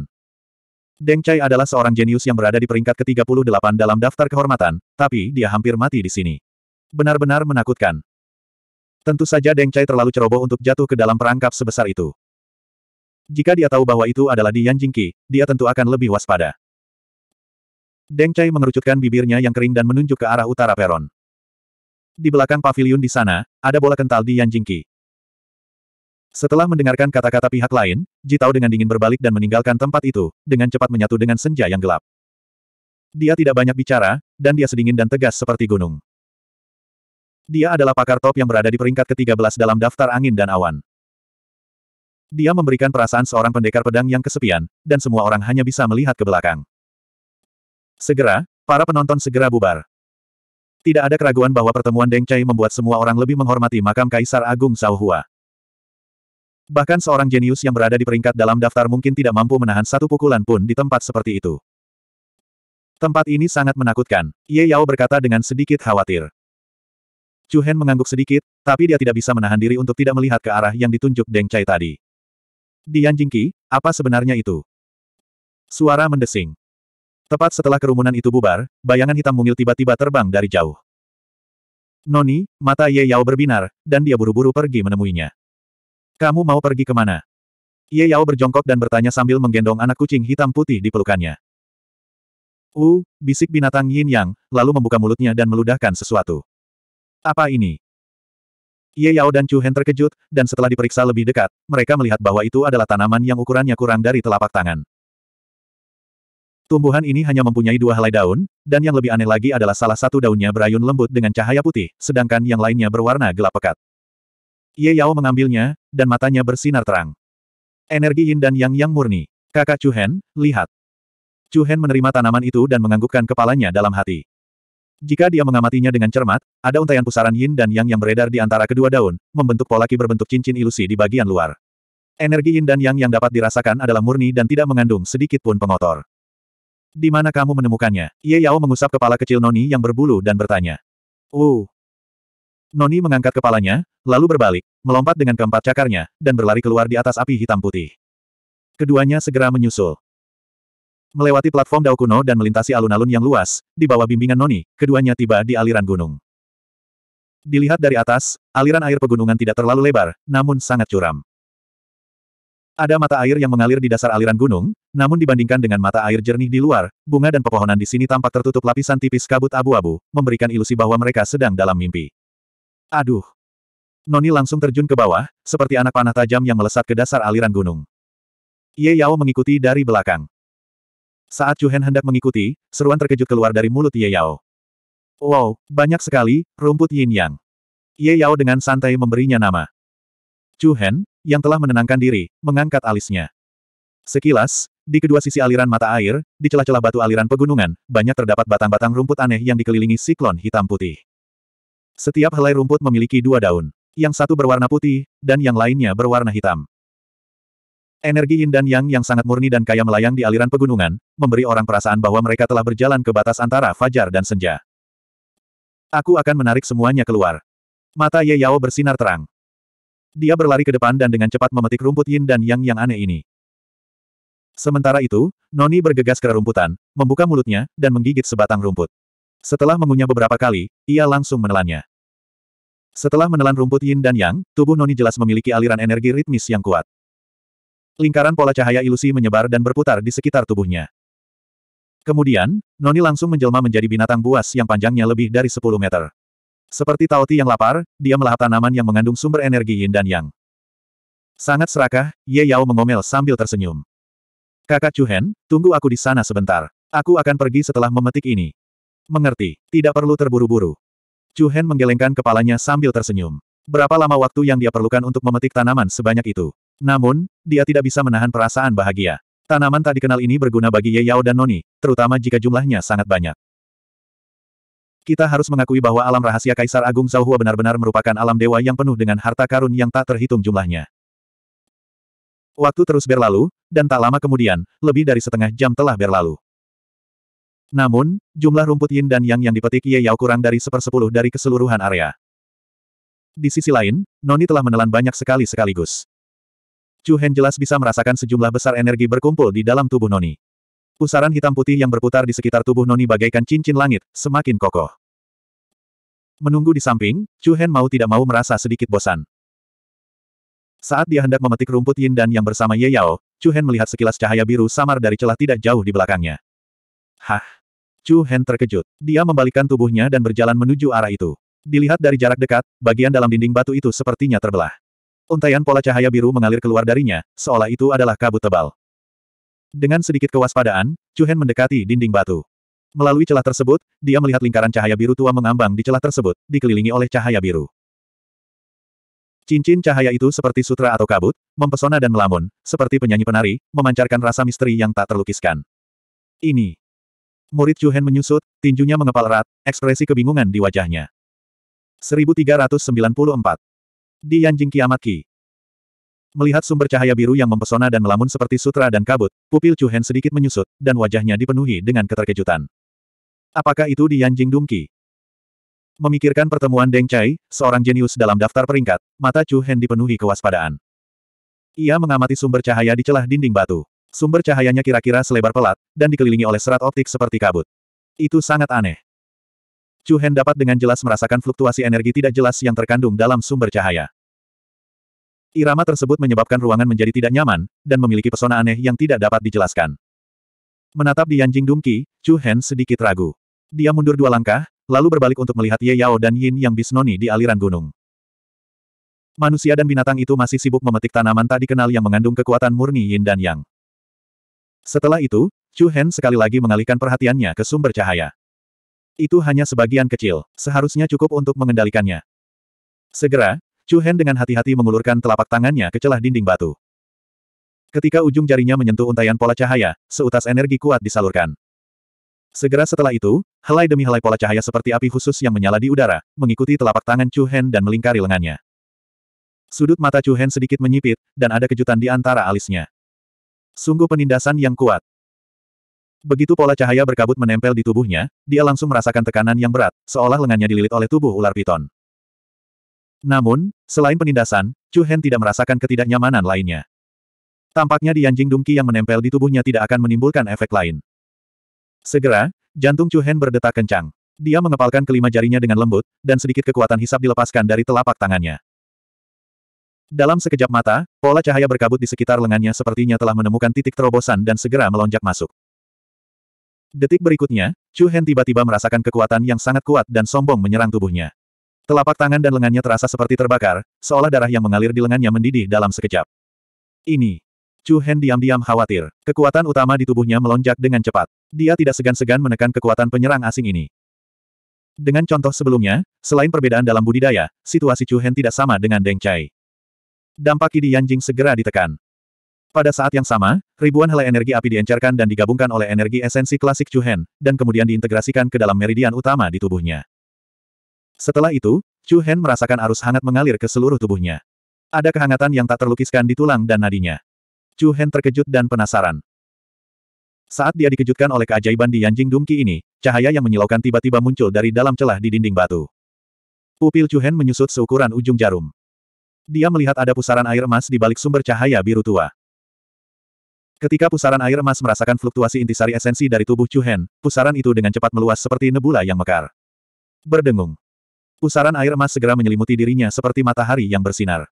Deng Chai adalah seorang jenius yang berada di peringkat ke-38 dalam daftar kehormatan, tapi dia hampir mati di sini. Benar-benar menakutkan. Tentu saja Deng Cai terlalu ceroboh untuk jatuh ke dalam perangkap sebesar itu. Jika dia tahu bahwa itu adalah Dian Jingqi, dia tentu akan lebih waspada. Deng Cai mengerucutkan bibirnya yang kering dan menunjuk ke arah utara peron. Di belakang pavilion di sana, ada bola kental Dian Jingqi. Setelah mendengarkan kata-kata pihak lain, Ji Jitao dengan dingin berbalik dan meninggalkan tempat itu, dengan cepat menyatu dengan senja yang gelap. Dia tidak banyak bicara, dan dia sedingin dan tegas seperti gunung. Dia adalah pakar top yang berada di peringkat ke-13 dalam daftar angin dan awan. Dia memberikan perasaan seorang pendekar pedang yang kesepian, dan semua orang hanya bisa melihat ke belakang. Segera, para penonton segera bubar. Tidak ada keraguan bahwa pertemuan Deng Chai membuat semua orang lebih menghormati makam Kaisar Agung Hua. Bahkan seorang jenius yang berada di peringkat dalam daftar mungkin tidak mampu menahan satu pukulan pun di tempat seperti itu. Tempat ini sangat menakutkan, Ye Yao berkata dengan sedikit khawatir. Chu Hen mengangguk sedikit, tapi dia tidak bisa menahan diri untuk tidak melihat ke arah yang ditunjuk Deng Chai tadi. Dian Jingki, apa sebenarnya itu? Suara mendesing. Tepat setelah kerumunan itu bubar, bayangan hitam mungil tiba-tiba terbang dari jauh. Noni, mata Ye Yao berbinar, dan dia buru-buru pergi menemuinya. Kamu mau pergi kemana? Ye Yao berjongkok dan bertanya sambil menggendong anak kucing hitam putih di pelukannya. uh, bisik binatang Yin Yang, lalu membuka mulutnya dan meludahkan sesuatu. Apa ini? Ye Yao dan Chu Hen terkejut, dan setelah diperiksa lebih dekat, mereka melihat bahwa itu adalah tanaman yang ukurannya kurang dari telapak tangan. Tumbuhan ini hanya mempunyai dua helai daun, dan yang lebih aneh lagi adalah salah satu daunnya berayun lembut dengan cahaya putih, sedangkan yang lainnya berwarna gelap pekat. Ye Yao mengambilnya, dan matanya bersinar terang. Energi yin dan yang yang murni. Kakak Chu Hen, lihat. Chu Hen menerima tanaman itu dan menganggukkan kepalanya dalam hati. Jika dia mengamatinya dengan cermat, ada untaian pusaran yin dan yang yang beredar di antara kedua daun, membentuk pola ki berbentuk cincin ilusi di bagian luar. Energi yin dan yang yang dapat dirasakan adalah murni dan tidak mengandung sedikit pun pengotor. Di mana kamu menemukannya? Ye Yao mengusap kepala kecil Noni yang berbulu dan bertanya. Uh. Noni mengangkat kepalanya, lalu berbalik, melompat dengan keempat cakarnya, dan berlari keluar di atas api hitam putih. Keduanya segera menyusul. Melewati platform Dao kuno dan melintasi alun-alun yang luas, di bawah bimbingan Noni, keduanya tiba di aliran gunung. Dilihat dari atas, aliran air pegunungan tidak terlalu lebar, namun sangat curam. Ada mata air yang mengalir di dasar aliran gunung, namun dibandingkan dengan mata air jernih di luar, bunga dan pepohonan di sini tampak tertutup lapisan tipis kabut abu-abu, memberikan ilusi bahwa mereka sedang dalam mimpi. Aduh! Noni langsung terjun ke bawah, seperti anak panah tajam yang melesat ke dasar aliran gunung. Ye Yao mengikuti dari belakang. Saat Chu Hen hendak mengikuti, seruan terkejut keluar dari mulut Ye Yao. Wow, banyak sekali, rumput yin yang. Ye Yao dengan santai memberinya nama. Chu Hen, yang telah menenangkan diri, mengangkat alisnya. Sekilas, di kedua sisi aliran mata air, di celah-celah batu aliran pegunungan, banyak terdapat batang-batang rumput aneh yang dikelilingi siklon hitam putih. Setiap helai rumput memiliki dua daun, yang satu berwarna putih, dan yang lainnya berwarna hitam. Energi yin dan yang yang sangat murni dan kaya melayang di aliran pegunungan, memberi orang perasaan bahwa mereka telah berjalan ke batas antara fajar dan senja. Aku akan menarik semuanya keluar. Mata Ye Yao bersinar terang. Dia berlari ke depan dan dengan cepat memetik rumput yin dan yang yang aneh ini. Sementara itu, Noni bergegas ke rerumputan, membuka mulutnya, dan menggigit sebatang rumput. Setelah mengunyah beberapa kali, ia langsung menelannya. Setelah menelan rumput yin dan yang, tubuh Noni jelas memiliki aliran energi ritmis yang kuat. Lingkaran pola cahaya ilusi menyebar dan berputar di sekitar tubuhnya. Kemudian, Noni langsung menjelma menjadi binatang buas yang panjangnya lebih dari 10 meter. Seperti Taoti yang lapar, dia melahap tanaman yang mengandung sumber energi yin dan yang. Sangat serakah, Ye Yao mengomel sambil tersenyum. Kakak Chuhen, tunggu aku di sana sebentar. Aku akan pergi setelah memetik ini. Mengerti, tidak perlu terburu-buru. Chuhen menggelengkan kepalanya sambil tersenyum. Berapa lama waktu yang dia perlukan untuk memetik tanaman sebanyak itu? Namun, dia tidak bisa menahan perasaan bahagia. Tanaman tak dikenal ini berguna bagi Ye Yao dan Noni, terutama jika jumlahnya sangat banyak. Kita harus mengakui bahwa alam rahasia Kaisar Agung Zhao Hua benar-benar merupakan alam dewa yang penuh dengan harta karun yang tak terhitung jumlahnya. Waktu terus berlalu, dan tak lama kemudian, lebih dari setengah jam telah berlalu. Namun, jumlah rumput yin dan yang yang dipetik Ye Yao kurang dari sepersepuluh dari keseluruhan area. Di sisi lain, Noni telah menelan banyak sekali sekaligus. Chu Hen jelas bisa merasakan sejumlah besar energi berkumpul di dalam tubuh Noni. Pusaran hitam putih yang berputar di sekitar tubuh Noni bagaikan cincin langit, semakin kokoh. Menunggu di samping, Chu Hen mau tidak mau merasa sedikit bosan. Saat dia hendak memetik rumput Yin dan yang bersama Ye Yao, Chu Hen melihat sekilas cahaya biru samar dari celah tidak jauh di belakangnya. Hah! Chu Hen terkejut. Dia membalikkan tubuhnya dan berjalan menuju arah itu. Dilihat dari jarak dekat, bagian dalam dinding batu itu sepertinya terbelah. Untaian pola cahaya biru mengalir keluar darinya, seolah itu adalah kabut tebal. Dengan sedikit kewaspadaan, Hen mendekati dinding batu. Melalui celah tersebut, dia melihat lingkaran cahaya biru tua mengambang di celah tersebut, dikelilingi oleh cahaya biru. Cincin cahaya itu seperti sutra atau kabut, mempesona dan melamun, seperti penyanyi-penari, memancarkan rasa misteri yang tak terlukiskan. Ini. Murid Chuhen menyusut, tinjunya mengepal erat, ekspresi kebingungan di wajahnya. 1394. Di Yanjing kiamat Ki. Melihat sumber cahaya biru yang mempesona dan melamun seperti sutra dan kabut, pupil Chu Hen sedikit menyusut, dan wajahnya dipenuhi dengan keterkejutan. Apakah itu di Yanjing Dungki? Memikirkan pertemuan Deng Chai, seorang jenius dalam daftar peringkat, mata Chu Hen dipenuhi kewaspadaan. Ia mengamati sumber cahaya di celah dinding batu. Sumber cahayanya kira-kira selebar pelat, dan dikelilingi oleh serat optik seperti kabut. Itu sangat aneh. Chu Hen dapat dengan jelas merasakan fluktuasi energi tidak jelas yang terkandung dalam sumber cahaya. Irama tersebut menyebabkan ruangan menjadi tidak nyaman, dan memiliki pesona aneh yang tidak dapat dijelaskan. Menatap di Yanjing Dumki, Chu Hen sedikit ragu. Dia mundur dua langkah, lalu berbalik untuk melihat Ye Yao dan Yin Yang Bisnoni di aliran gunung. Manusia dan binatang itu masih sibuk memetik tanaman tak dikenal yang mengandung kekuatan murni Yin dan Yang. Setelah itu, Chu Hen sekali lagi mengalihkan perhatiannya ke sumber cahaya. Itu hanya sebagian kecil, seharusnya cukup untuk mengendalikannya. Segera, Chu Hen dengan hati-hati mengulurkan telapak tangannya ke celah dinding batu. Ketika ujung jarinya menyentuh untayan pola cahaya, seutas energi kuat disalurkan. Segera setelah itu, helai demi helai pola cahaya seperti api khusus yang menyala di udara, mengikuti telapak tangan Chu Hen dan melingkari lengannya. Sudut mata Chu Hen sedikit menyipit, dan ada kejutan di antara alisnya. Sungguh penindasan yang kuat. Begitu pola cahaya berkabut menempel di tubuhnya, dia langsung merasakan tekanan yang berat, seolah lengannya dililit oleh tubuh ular piton. Namun, selain penindasan, Chu Hen tidak merasakan ketidaknyamanan lainnya. Tampaknya di anjing dungki yang menempel di tubuhnya tidak akan menimbulkan efek lain. Segera, jantung Chu Hen berdetak kencang. Dia mengepalkan kelima jarinya dengan lembut, dan sedikit kekuatan hisap dilepaskan dari telapak tangannya. Dalam sekejap mata, pola cahaya berkabut di sekitar lengannya sepertinya telah menemukan titik terobosan dan segera melonjak masuk. Detik berikutnya, Chu Hen tiba-tiba merasakan kekuatan yang sangat kuat dan sombong menyerang tubuhnya. Telapak tangan dan lengannya terasa seperti terbakar, seolah darah yang mengalir di lengannya mendidih dalam sekejap. Ini. Chu Hen diam-diam khawatir. Kekuatan utama di tubuhnya melonjak dengan cepat. Dia tidak segan-segan menekan kekuatan penyerang asing ini. Dengan contoh sebelumnya, selain perbedaan dalam budidaya, situasi Chu Hen tidak sama dengan Deng Chai. Dampak Kidi Yanjing segera ditekan. Pada saat yang sama, ribuan helai energi api diencerkan dan digabungkan oleh energi esensi klasik Chuhen, dan kemudian diintegrasikan ke dalam meridian utama di tubuhnya. Setelah itu, Chuhen merasakan arus hangat mengalir ke seluruh tubuhnya. Ada kehangatan yang tak terlukiskan di tulang dan nadinya. Chuhen terkejut dan penasaran. Saat dia dikejutkan oleh keajaiban di Yanjing Dumki ini, cahaya yang menyilaukan tiba-tiba muncul dari dalam celah di dinding batu. Pupil Chuhen menyusut seukuran ujung jarum. Dia melihat ada pusaran air emas di balik sumber cahaya biru tua. Ketika pusaran air emas merasakan fluktuasi intisari esensi dari tubuh Chu Hen, pusaran itu dengan cepat meluas seperti nebula yang mekar. Berdengung. Pusaran air emas segera menyelimuti dirinya seperti matahari yang bersinar.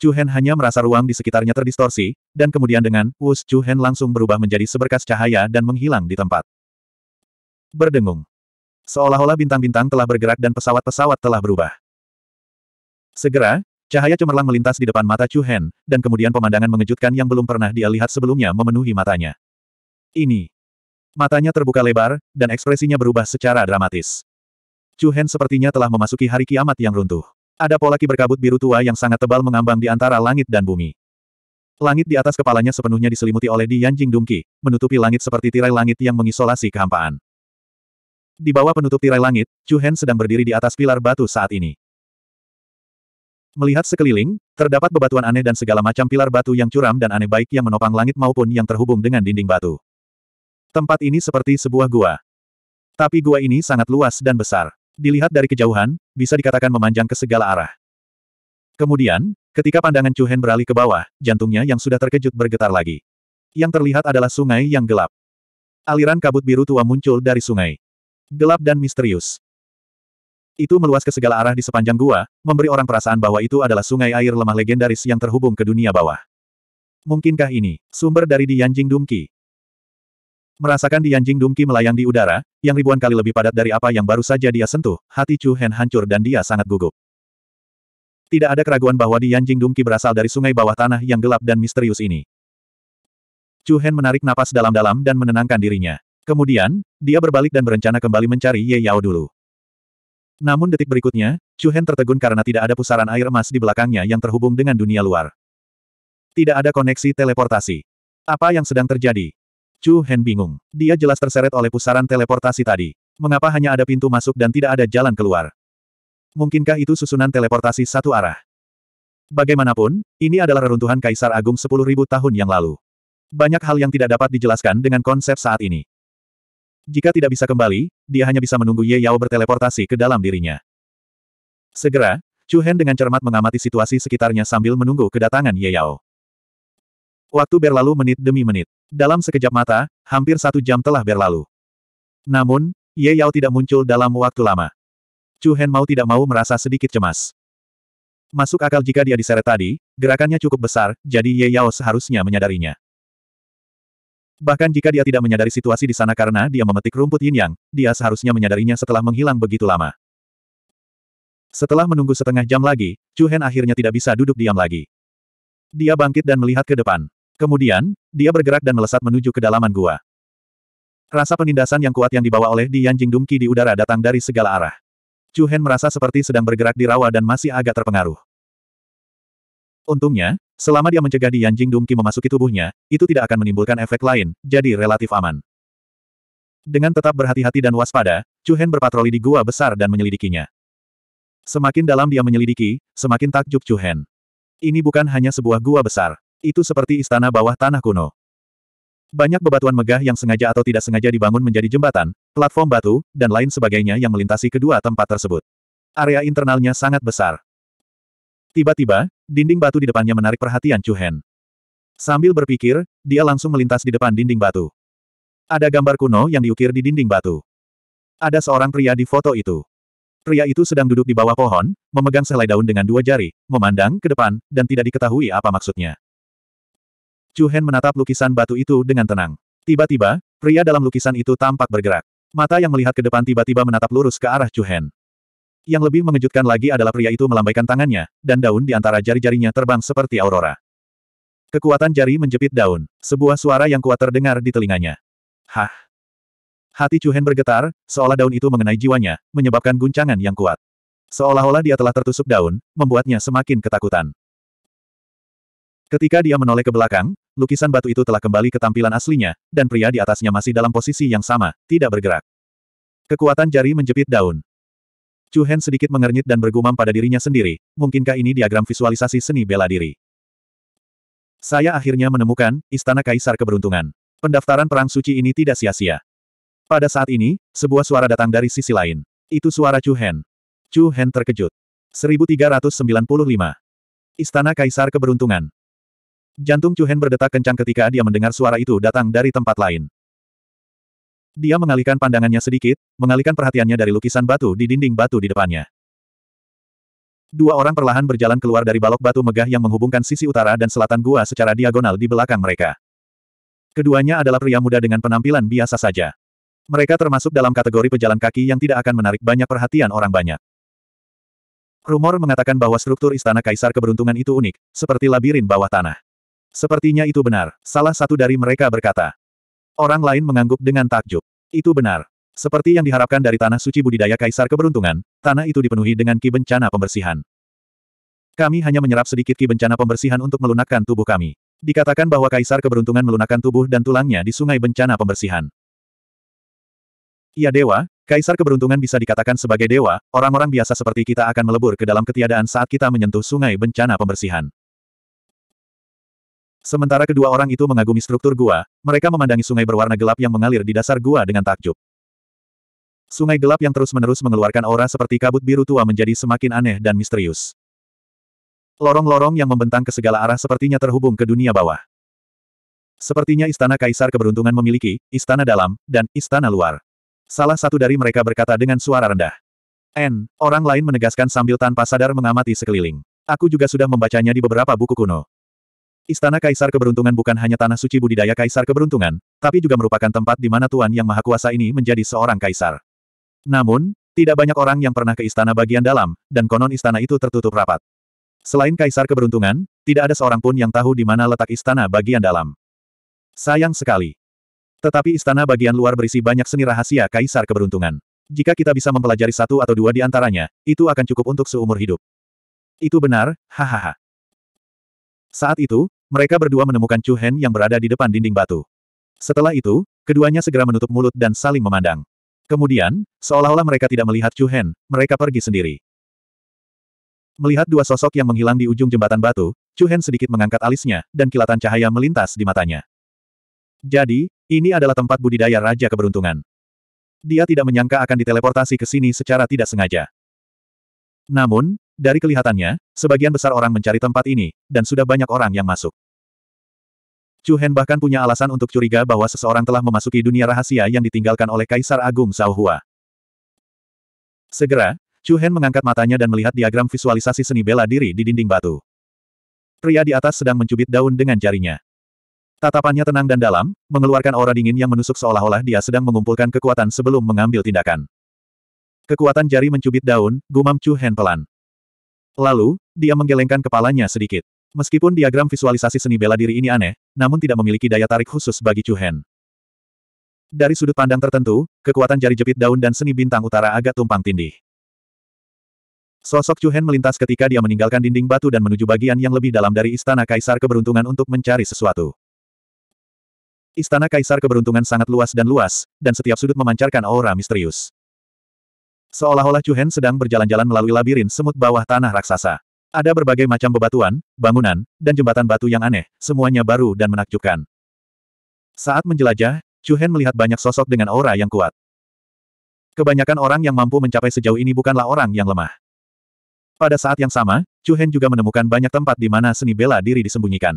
Chu Hen hanya merasa ruang di sekitarnya terdistorsi, dan kemudian dengan wus Chu Hen langsung berubah menjadi seberkas cahaya dan menghilang di tempat. Berdengung. Seolah-olah bintang-bintang telah bergerak dan pesawat-pesawat telah berubah. Segera, Cahaya cemerlang melintas di depan mata Chu Hen, dan kemudian pemandangan mengejutkan yang belum pernah dia lihat sebelumnya memenuhi matanya. Ini. Matanya terbuka lebar, dan ekspresinya berubah secara dramatis. Chu Hen sepertinya telah memasuki hari kiamat yang runtuh. Ada pola ki berkabut biru tua yang sangat tebal mengambang di antara langit dan bumi. Langit di atas kepalanya sepenuhnya diselimuti oleh Di Yanjing Dungki, menutupi langit seperti tirai langit yang mengisolasi kehampaan. Di bawah penutup tirai langit, Chu Hen sedang berdiri di atas pilar batu saat ini. Melihat sekeliling, terdapat bebatuan aneh dan segala macam pilar batu yang curam dan aneh baik yang menopang langit maupun yang terhubung dengan dinding batu. Tempat ini seperti sebuah gua. Tapi gua ini sangat luas dan besar. Dilihat dari kejauhan, bisa dikatakan memanjang ke segala arah. Kemudian, ketika pandangan Hen beralih ke bawah, jantungnya yang sudah terkejut bergetar lagi. Yang terlihat adalah sungai yang gelap. Aliran kabut biru tua muncul dari sungai. Gelap dan misterius. Itu meluas ke segala arah di sepanjang gua, memberi orang perasaan bahwa itu adalah sungai air lemah legendaris yang terhubung ke dunia bawah. Mungkinkah ini, sumber dari Dianjing Dumki? Merasakan Dianjing Dumki melayang di udara, yang ribuan kali lebih padat dari apa yang baru saja dia sentuh, hati Chu Hen hancur dan dia sangat gugup. Tidak ada keraguan bahwa Dianjing Dumki berasal dari sungai bawah tanah yang gelap dan misterius ini. Chu Hen menarik napas dalam-dalam dan menenangkan dirinya. Kemudian, dia berbalik dan berencana kembali mencari Ye Yao dulu. Namun detik berikutnya, Chu Hen tertegun karena tidak ada pusaran air emas di belakangnya yang terhubung dengan dunia luar. Tidak ada koneksi teleportasi. Apa yang sedang terjadi? Chu Hen bingung. Dia jelas terseret oleh pusaran teleportasi tadi. Mengapa hanya ada pintu masuk dan tidak ada jalan keluar? Mungkinkah itu susunan teleportasi satu arah? Bagaimanapun, ini adalah reruntuhan Kaisar Agung 10.000 tahun yang lalu. Banyak hal yang tidak dapat dijelaskan dengan konsep saat ini. Jika tidak bisa kembali, dia hanya bisa menunggu Ye Yao berteleportasi ke dalam dirinya. Segera, Chu Hen dengan cermat mengamati situasi sekitarnya sambil menunggu kedatangan Ye Yao. Waktu berlalu menit demi menit. Dalam sekejap mata, hampir satu jam telah berlalu. Namun, Ye Yao tidak muncul dalam waktu lama. Chu Hen mau tidak mau merasa sedikit cemas. Masuk akal jika dia diseret tadi, gerakannya cukup besar, jadi Ye Yao seharusnya menyadarinya. Bahkan jika dia tidak menyadari situasi di sana karena dia memetik rumput yin yang, dia seharusnya menyadarinya setelah menghilang begitu lama. Setelah menunggu setengah jam lagi, Chu Hen akhirnya tidak bisa duduk diam lagi. Dia bangkit dan melihat ke depan. Kemudian, dia bergerak dan melesat menuju kedalaman gua. Rasa penindasan yang kuat yang dibawa oleh Di Dian Jingdungki di udara datang dari segala arah. Chu Hen merasa seperti sedang bergerak di rawa dan masih agak terpengaruh. Untungnya, Selama dia mencegah Di Yanjing Dumki memasuki tubuhnya, itu tidak akan menimbulkan efek lain, jadi relatif aman. Dengan tetap berhati-hati dan waspada, Chu Hen berpatroli di gua besar dan menyelidikinya. Semakin dalam dia menyelidiki, semakin takjub Chu Hen. Ini bukan hanya sebuah gua besar. Itu seperti istana bawah tanah kuno. Banyak bebatuan megah yang sengaja atau tidak sengaja dibangun menjadi jembatan, platform batu, dan lain sebagainya yang melintasi kedua tempat tersebut. Area internalnya sangat besar. Tiba-tiba, dinding batu di depannya menarik perhatian Chu Hen. Sambil berpikir, dia langsung melintas di depan dinding batu. Ada gambar kuno yang diukir di dinding batu. Ada seorang pria di foto itu. Pria itu sedang duduk di bawah pohon, memegang selai daun dengan dua jari, memandang ke depan, dan tidak diketahui apa maksudnya. Chu Hen menatap lukisan batu itu dengan tenang. Tiba-tiba, pria dalam lukisan itu tampak bergerak. Mata yang melihat ke depan tiba-tiba menatap lurus ke arah Chu Hen. Yang lebih mengejutkan lagi adalah pria itu melambaikan tangannya, dan daun di antara jari-jarinya terbang seperti aurora. Kekuatan jari menjepit daun, sebuah suara yang kuat terdengar di telinganya. Hah? Hati Chuhen bergetar, seolah daun itu mengenai jiwanya, menyebabkan guncangan yang kuat. Seolah-olah dia telah tertusuk daun, membuatnya semakin ketakutan. Ketika dia menoleh ke belakang, lukisan batu itu telah kembali ke tampilan aslinya, dan pria di atasnya masih dalam posisi yang sama, tidak bergerak. Kekuatan jari menjepit daun, Chu Hen sedikit mengernyit dan bergumam pada dirinya sendiri, mungkinkah ini diagram visualisasi seni bela diri? Saya akhirnya menemukan, Istana Kaisar Keberuntungan. Pendaftaran Perang Suci ini tidak sia-sia. Pada saat ini, sebuah suara datang dari sisi lain. Itu suara Chu Hen. Chu Hen terkejut. 1395. Istana Kaisar Keberuntungan. Jantung Chu Hen berdetak kencang ketika dia mendengar suara itu datang dari tempat lain. Dia mengalihkan pandangannya sedikit, mengalihkan perhatiannya dari lukisan batu di dinding batu di depannya. Dua orang perlahan berjalan keluar dari balok batu megah yang menghubungkan sisi utara dan selatan gua secara diagonal di belakang mereka. Keduanya adalah pria muda dengan penampilan biasa saja. Mereka termasuk dalam kategori pejalan kaki yang tidak akan menarik banyak perhatian orang banyak. Rumor mengatakan bahwa struktur istana kaisar keberuntungan itu unik, seperti labirin bawah tanah. Sepertinya itu benar, salah satu dari mereka berkata. Orang lain mengangguk dengan takjub. Itu benar. Seperti yang diharapkan dari tanah suci budidaya Kaisar Keberuntungan, tanah itu dipenuhi dengan ki bencana pembersihan. Kami hanya menyerap sedikit ki bencana pembersihan untuk melunakkan tubuh kami. Dikatakan bahwa Kaisar Keberuntungan melunakkan tubuh dan tulangnya di sungai bencana pembersihan. Ya dewa, Kaisar Keberuntungan bisa dikatakan sebagai dewa, orang-orang biasa seperti kita akan melebur ke dalam ketiadaan saat kita menyentuh sungai bencana pembersihan. Sementara kedua orang itu mengagumi struktur gua, mereka memandangi sungai berwarna gelap yang mengalir di dasar gua dengan takjub. Sungai gelap yang terus-menerus mengeluarkan aura seperti kabut biru tua menjadi semakin aneh dan misterius. Lorong-lorong yang membentang ke segala arah sepertinya terhubung ke dunia bawah. Sepertinya istana kaisar keberuntungan memiliki istana dalam dan istana luar. Salah satu dari mereka berkata dengan suara rendah. N, orang lain menegaskan sambil tanpa sadar mengamati sekeliling. Aku juga sudah membacanya di beberapa buku kuno. Istana Kaisar Keberuntungan bukan hanya tanah suci budidaya Kaisar Keberuntungan, tapi juga merupakan tempat di mana Tuan Yang Maha Kuasa ini menjadi seorang kaisar. Namun, tidak banyak orang yang pernah ke istana bagian dalam, dan konon istana itu tertutup rapat. Selain Kaisar Keberuntungan, tidak ada seorang pun yang tahu di mana letak istana bagian dalam. Sayang sekali. Tetapi istana bagian luar berisi banyak seni rahasia Kaisar Keberuntungan. Jika kita bisa mempelajari satu atau dua di antaranya, itu akan cukup untuk seumur hidup. Itu benar, hahaha. Saat itu, mereka berdua menemukan Chu Hen yang berada di depan dinding batu. Setelah itu, keduanya segera menutup mulut dan saling memandang. Kemudian, seolah-olah mereka tidak melihat Chu Hen, mereka pergi sendiri. Melihat dua sosok yang menghilang di ujung jembatan batu, Chu Hen sedikit mengangkat alisnya, dan kilatan cahaya melintas di matanya. Jadi, ini adalah tempat budidaya Raja Keberuntungan. Dia tidak menyangka akan diteleportasi ke sini secara tidak sengaja. Namun, dari kelihatannya, sebagian besar orang mencari tempat ini, dan sudah banyak orang yang masuk. Chu Hen bahkan punya alasan untuk curiga bahwa seseorang telah memasuki dunia rahasia yang ditinggalkan oleh Kaisar Agung Zhao Hua. Segera, Chu Hen mengangkat matanya dan melihat diagram visualisasi seni bela diri di dinding batu. Pria di atas sedang mencubit daun dengan jarinya. Tatapannya tenang dan dalam, mengeluarkan aura dingin yang menusuk seolah-olah dia sedang mengumpulkan kekuatan sebelum mengambil tindakan. Kekuatan jari mencubit daun, gumam Chu Hen pelan. Lalu, dia menggelengkan kepalanya sedikit. Meskipun diagram visualisasi seni bela diri ini aneh, namun tidak memiliki daya tarik khusus bagi Chu Hen. Dari sudut pandang tertentu, kekuatan jari jepit daun dan seni bintang utara agak tumpang tindih. Sosok Chu Hen melintas ketika dia meninggalkan dinding batu dan menuju bagian yang lebih dalam dari Istana Kaisar Keberuntungan untuk mencari sesuatu. Istana Kaisar Keberuntungan sangat luas dan luas, dan setiap sudut memancarkan aura misterius. Seolah-olah Chuhen sedang berjalan-jalan melalui labirin semut bawah tanah raksasa. Ada berbagai macam bebatuan, bangunan, dan jembatan batu yang aneh, semuanya baru dan menakjubkan. Saat menjelajah, Chuhen melihat banyak sosok dengan aura yang kuat. Kebanyakan orang yang mampu mencapai sejauh ini bukanlah orang yang lemah. Pada saat yang sama, Chuhen juga menemukan banyak tempat di mana seni bela diri disembunyikan.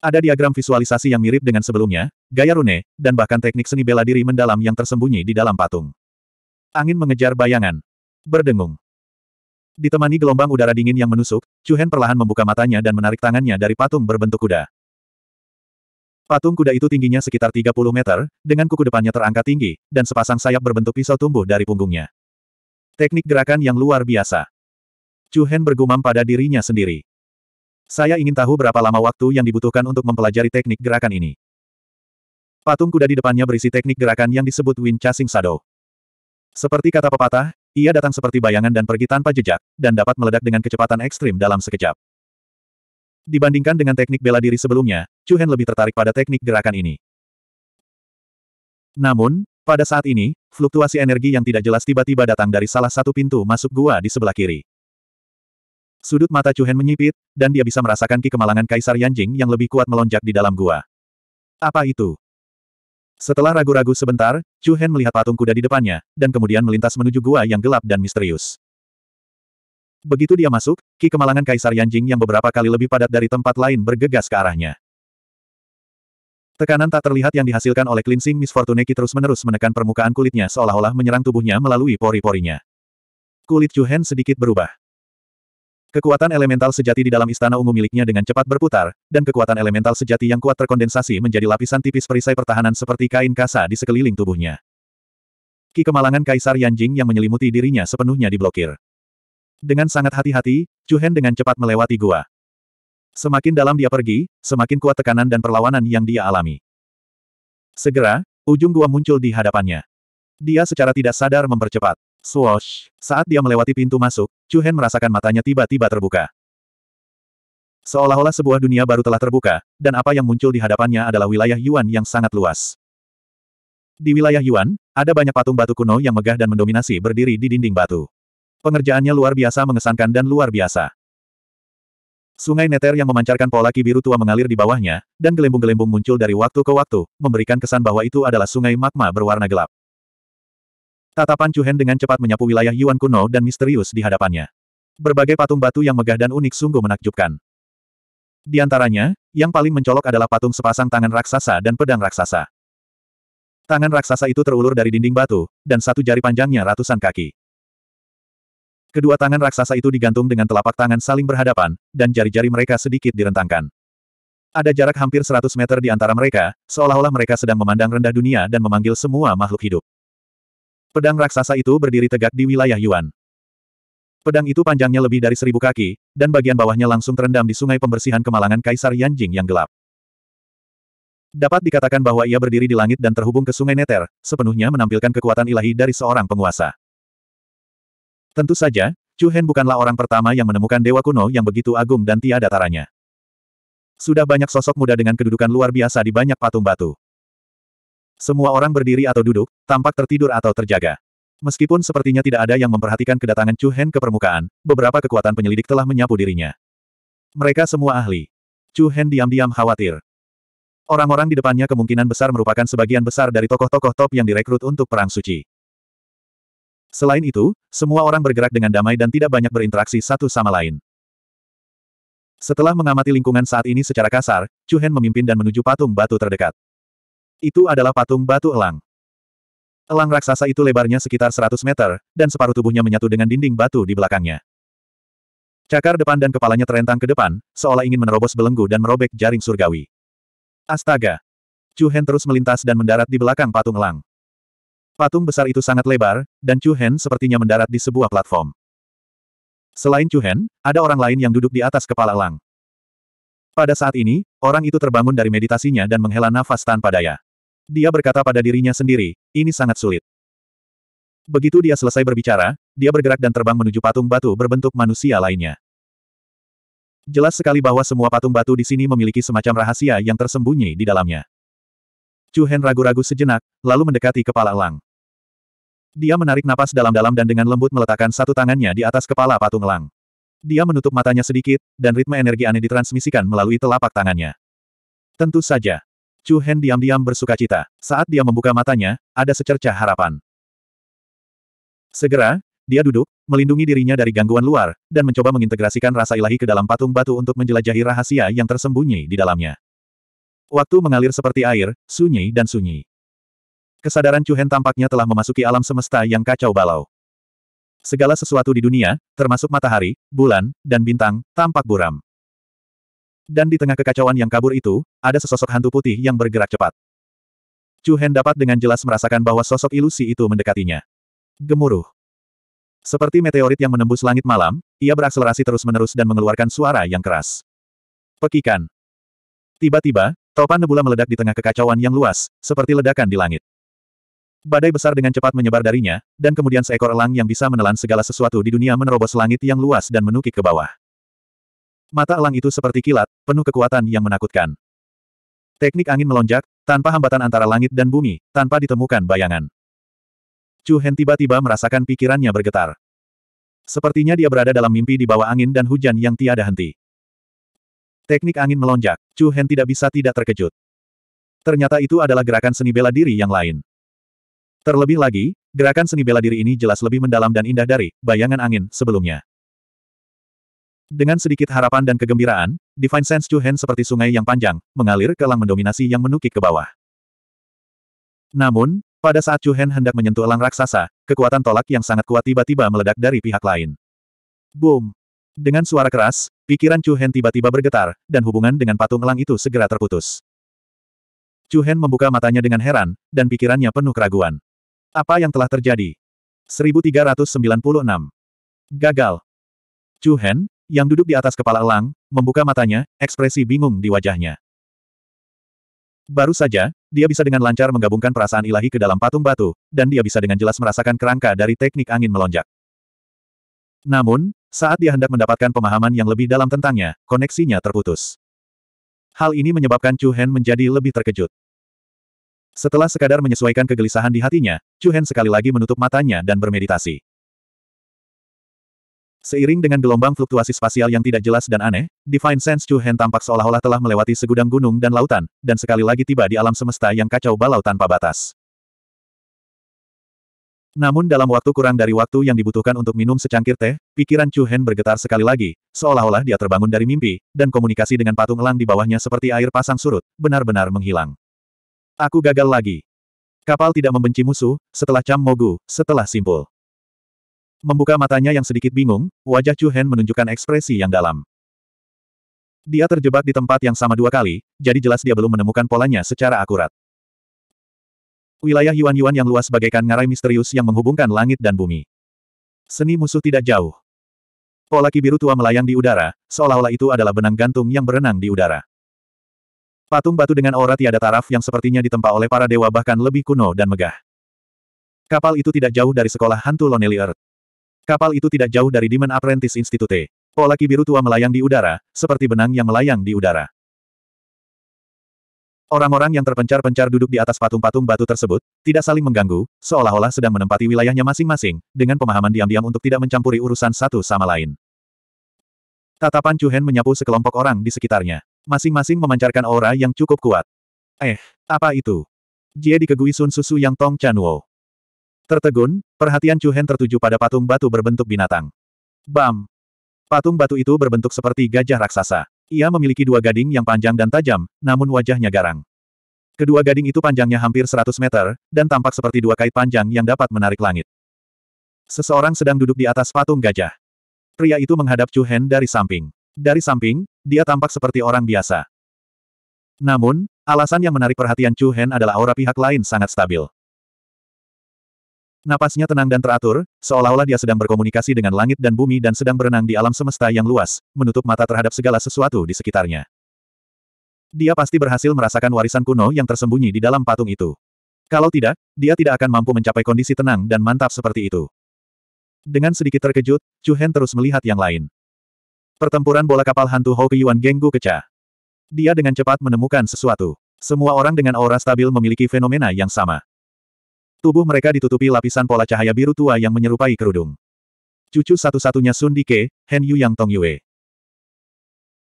Ada diagram visualisasi yang mirip dengan sebelumnya, gaya rune, dan bahkan teknik seni bela diri mendalam yang tersembunyi di dalam patung. Angin mengejar bayangan. Berdengung. Ditemani gelombang udara dingin yang menusuk, Chuhen perlahan membuka matanya dan menarik tangannya dari patung berbentuk kuda. Patung kuda itu tingginya sekitar 30 meter, dengan kuku depannya terangkat tinggi, dan sepasang sayap berbentuk pisau tumbuh dari punggungnya. Teknik gerakan yang luar biasa. Chuhen bergumam pada dirinya sendiri. Saya ingin tahu berapa lama waktu yang dibutuhkan untuk mempelajari teknik gerakan ini. Patung kuda di depannya berisi teknik gerakan yang disebut Wind Chasing Shadow. Seperti kata pepatah, ia datang seperti bayangan dan pergi tanpa jejak, dan dapat meledak dengan kecepatan ekstrim dalam sekejap. Dibandingkan dengan teknik bela diri sebelumnya, Chu Hen lebih tertarik pada teknik gerakan ini. Namun, pada saat ini, fluktuasi energi yang tidak jelas tiba-tiba datang dari salah satu pintu masuk gua di sebelah kiri. Sudut mata Chu Hen menyipit, dan dia bisa merasakan ki kemalangan Kaisar Yanjing yang lebih kuat melonjak di dalam gua. Apa itu? Setelah ragu-ragu sebentar, Chu Hen melihat patung kuda di depannya, dan kemudian melintas menuju gua yang gelap dan misterius. Begitu dia masuk, ki kemalangan Kaisar Yanjing yang beberapa kali lebih padat dari tempat lain bergegas ke arahnya. Tekanan tak terlihat yang dihasilkan oleh cleansing Miss Fortune ki terus-menerus menekan permukaan kulitnya seolah-olah menyerang tubuhnya melalui pori-porinya. Kulit Chu Hen sedikit berubah. Kekuatan elemental sejati di dalam istana ungu miliknya dengan cepat berputar, dan kekuatan elemental sejati yang kuat terkondensasi menjadi lapisan tipis perisai pertahanan seperti kain kasa di sekeliling tubuhnya. Ki kemalangan Kaisar Yanjing yang menyelimuti dirinya sepenuhnya diblokir. Dengan sangat hati-hati, Chu dengan cepat melewati gua. Semakin dalam dia pergi, semakin kuat tekanan dan perlawanan yang dia alami. Segera, ujung gua muncul di hadapannya. Dia secara tidak sadar mempercepat. Swoosh! Saat dia melewati pintu masuk, Chu Hen merasakan matanya tiba-tiba terbuka. Seolah-olah sebuah dunia baru telah terbuka, dan apa yang muncul di hadapannya adalah wilayah Yuan yang sangat luas. Di wilayah Yuan, ada banyak patung batu kuno yang megah dan mendominasi berdiri di dinding batu. Pengerjaannya luar biasa mengesankan dan luar biasa. Sungai Neter yang memancarkan pola ki biru tua mengalir di bawahnya, dan gelembung-gelembung muncul dari waktu ke waktu, memberikan kesan bahwa itu adalah sungai magma berwarna gelap. Tatapan Cuhen dengan cepat menyapu wilayah Yuan kuno dan misterius di hadapannya. Berbagai patung batu yang megah dan unik sungguh menakjubkan. Di antaranya, yang paling mencolok adalah patung sepasang tangan raksasa dan pedang raksasa. Tangan raksasa itu terulur dari dinding batu, dan satu jari panjangnya ratusan kaki. Kedua tangan raksasa itu digantung dengan telapak tangan saling berhadapan, dan jari-jari mereka sedikit direntangkan. Ada jarak hampir 100 meter di antara mereka, seolah-olah mereka sedang memandang rendah dunia dan memanggil semua makhluk hidup. Pedang raksasa itu berdiri tegak di wilayah Yuan. Pedang itu panjangnya lebih dari seribu kaki, dan bagian bawahnya langsung terendam di sungai pembersihan kemalangan Kaisar Yanjing yang gelap. Dapat dikatakan bahwa ia berdiri di langit dan terhubung ke sungai Neter, sepenuhnya menampilkan kekuatan ilahi dari seorang penguasa. Tentu saja, Chu Hen bukanlah orang pertama yang menemukan dewa kuno yang begitu agung dan tiada taranya. Sudah banyak sosok muda dengan kedudukan luar biasa di banyak patung batu. Semua orang berdiri atau duduk, tampak tertidur atau terjaga. Meskipun sepertinya tidak ada yang memperhatikan kedatangan Chu Hen ke permukaan, beberapa kekuatan penyelidik telah menyapu dirinya. Mereka semua ahli. Chu Hen diam-diam khawatir. Orang-orang di depannya kemungkinan besar merupakan sebagian besar dari tokoh-tokoh top yang direkrut untuk Perang Suci. Selain itu, semua orang bergerak dengan damai dan tidak banyak berinteraksi satu sama lain. Setelah mengamati lingkungan saat ini secara kasar, Chu Hen memimpin dan menuju patung batu terdekat. Itu adalah patung batu elang. Elang raksasa itu lebarnya sekitar 100 meter, dan separuh tubuhnya menyatu dengan dinding batu di belakangnya. Cakar depan dan kepalanya terentang ke depan, seolah ingin menerobos belenggu dan merobek jaring surgawi. Astaga! Chu Hen terus melintas dan mendarat di belakang patung elang. Patung besar itu sangat lebar, dan Chu Hen sepertinya mendarat di sebuah platform. Selain Chu Hen, ada orang lain yang duduk di atas kepala elang. Pada saat ini, orang itu terbangun dari meditasinya dan menghela nafas tanpa daya. Dia berkata pada dirinya sendiri, ini sangat sulit. Begitu dia selesai berbicara, dia bergerak dan terbang menuju patung batu berbentuk manusia lainnya. Jelas sekali bahwa semua patung batu di sini memiliki semacam rahasia yang tersembunyi di dalamnya. Chu Hen ragu-ragu sejenak, lalu mendekati kepala Elang. Dia menarik napas dalam-dalam dan dengan lembut meletakkan satu tangannya di atas kepala patung Elang. Dia menutup matanya sedikit, dan ritme energi aneh ditransmisikan melalui telapak tangannya. Tentu saja, Chu Hen diam-diam bersuka cita. Saat dia membuka matanya, ada secerca harapan. Segera, dia duduk, melindungi dirinya dari gangguan luar, dan mencoba mengintegrasikan rasa ilahi ke dalam patung batu untuk menjelajahi rahasia yang tersembunyi di dalamnya. Waktu mengalir seperti air, sunyi dan sunyi. Kesadaran Chu Hen tampaknya telah memasuki alam semesta yang kacau balau. Segala sesuatu di dunia, termasuk matahari, bulan, dan bintang, tampak buram. Dan di tengah kekacauan yang kabur itu, ada sesosok hantu putih yang bergerak cepat. Chu Hen dapat dengan jelas merasakan bahwa sosok ilusi itu mendekatinya. Gemuruh. Seperti meteorit yang menembus langit malam, ia berakselerasi terus-menerus dan mengeluarkan suara yang keras. Pekikan. Tiba-tiba, topan nebula meledak di tengah kekacauan yang luas, seperti ledakan di langit. Badai besar dengan cepat menyebar darinya, dan kemudian seekor elang yang bisa menelan segala sesuatu di dunia menerobos langit yang luas dan menukik ke bawah. Mata elang itu seperti kilat, penuh kekuatan yang menakutkan. Teknik angin melonjak, tanpa hambatan antara langit dan bumi, tanpa ditemukan bayangan. Chu Hen tiba-tiba merasakan pikirannya bergetar. Sepertinya dia berada dalam mimpi di bawah angin dan hujan yang tiada henti. Teknik angin melonjak, Chu Hen tidak bisa tidak terkejut. Ternyata itu adalah gerakan seni bela diri yang lain. Terlebih lagi, gerakan seni bela diri ini jelas lebih mendalam dan indah dari bayangan angin sebelumnya. Dengan sedikit harapan dan kegembiraan, Divine Sense Chu Hen seperti sungai yang panjang, mengalir ke elang mendominasi yang menukik ke bawah. Namun, pada saat Chu Hen hendak menyentuh elang raksasa, kekuatan tolak yang sangat kuat tiba-tiba meledak dari pihak lain. Boom! Dengan suara keras, pikiran Chu Hen tiba-tiba bergetar, dan hubungan dengan patung elang itu segera terputus. Chu Hen membuka matanya dengan heran, dan pikirannya penuh keraguan. Apa yang telah terjadi? 1396. Gagal. Chu Hen, yang duduk di atas kepala elang, membuka matanya, ekspresi bingung di wajahnya. Baru saja, dia bisa dengan lancar menggabungkan perasaan ilahi ke dalam patung batu, dan dia bisa dengan jelas merasakan kerangka dari teknik angin melonjak. Namun, saat dia hendak mendapatkan pemahaman yang lebih dalam tentangnya, koneksinya terputus. Hal ini menyebabkan Chu Hen menjadi lebih terkejut. Setelah sekadar menyesuaikan kegelisahan di hatinya, Chu Hen sekali lagi menutup matanya dan bermeditasi. Seiring dengan gelombang fluktuasi spasial yang tidak jelas dan aneh, Divine Sense Chu Hen tampak seolah-olah telah melewati segudang gunung dan lautan, dan sekali lagi tiba di alam semesta yang kacau balau tanpa batas. Namun dalam waktu kurang dari waktu yang dibutuhkan untuk minum secangkir teh, pikiran Chu Hen bergetar sekali lagi, seolah-olah dia terbangun dari mimpi, dan komunikasi dengan patung elang di bawahnya seperti air pasang surut, benar-benar menghilang. Aku gagal lagi. Kapal tidak membenci musuh, setelah Cam Mogu, setelah simpul. Membuka matanya yang sedikit bingung, wajah Chu Hen menunjukkan ekspresi yang dalam. Dia terjebak di tempat yang sama dua kali, jadi jelas dia belum menemukan polanya secara akurat. Wilayah Yuan-Yuan yang luas bagaikan ngarai misterius yang menghubungkan langit dan bumi. Seni musuh tidak jauh. Pola biru tua melayang di udara, seolah-olah itu adalah benang gantung yang berenang di udara. Patung batu dengan aura tiada taraf yang sepertinya ditempa oleh para dewa bahkan lebih kuno dan megah. Kapal itu tidak jauh dari sekolah hantu Lonely Earth. Kapal itu tidak jauh dari Demon Apprentice Institute. Polaki biru tua melayang di udara, seperti benang yang melayang di udara. Orang-orang yang terpencar-pencar duduk di atas patung-patung batu tersebut, tidak saling mengganggu, seolah-olah sedang menempati wilayahnya masing-masing, dengan pemahaman diam-diam untuk tidak mencampuri urusan satu sama lain. Tatapan Cuhen menyapu sekelompok orang di sekitarnya. Masing-masing memancarkan aura yang cukup kuat. Eh, apa itu? Jie dikegui Sun Susu yang Tong Chan Wo. Tertegun, perhatian Chu Hen tertuju pada patung batu berbentuk binatang. Bam! Patung batu itu berbentuk seperti gajah raksasa. Ia memiliki dua gading yang panjang dan tajam, namun wajahnya garang. Kedua gading itu panjangnya hampir 100 meter, dan tampak seperti dua kait panjang yang dapat menarik langit. Seseorang sedang duduk di atas patung gajah. Pria itu menghadap Chu Hen dari samping. Dari samping, dia tampak seperti orang biasa. Namun, alasan yang menarik perhatian Chu Hen adalah aura pihak lain sangat stabil. Napasnya tenang dan teratur, seolah-olah dia sedang berkomunikasi dengan langit dan bumi dan sedang berenang di alam semesta yang luas, menutup mata terhadap segala sesuatu di sekitarnya. Dia pasti berhasil merasakan warisan kuno yang tersembunyi di dalam patung itu. Kalau tidak, dia tidak akan mampu mencapai kondisi tenang dan mantap seperti itu. Dengan sedikit terkejut, Chu Hen terus melihat yang lain. Pertempuran bola kapal hantu Hou Yuan Genggu kecah. Dia dengan cepat menemukan sesuatu. Semua orang dengan aura stabil memiliki fenomena yang sama. Tubuh mereka ditutupi lapisan pola cahaya biru tua yang menyerupai kerudung. Cucu satu-satunya Sun Dike, Hen Yu Yang Tong Yue.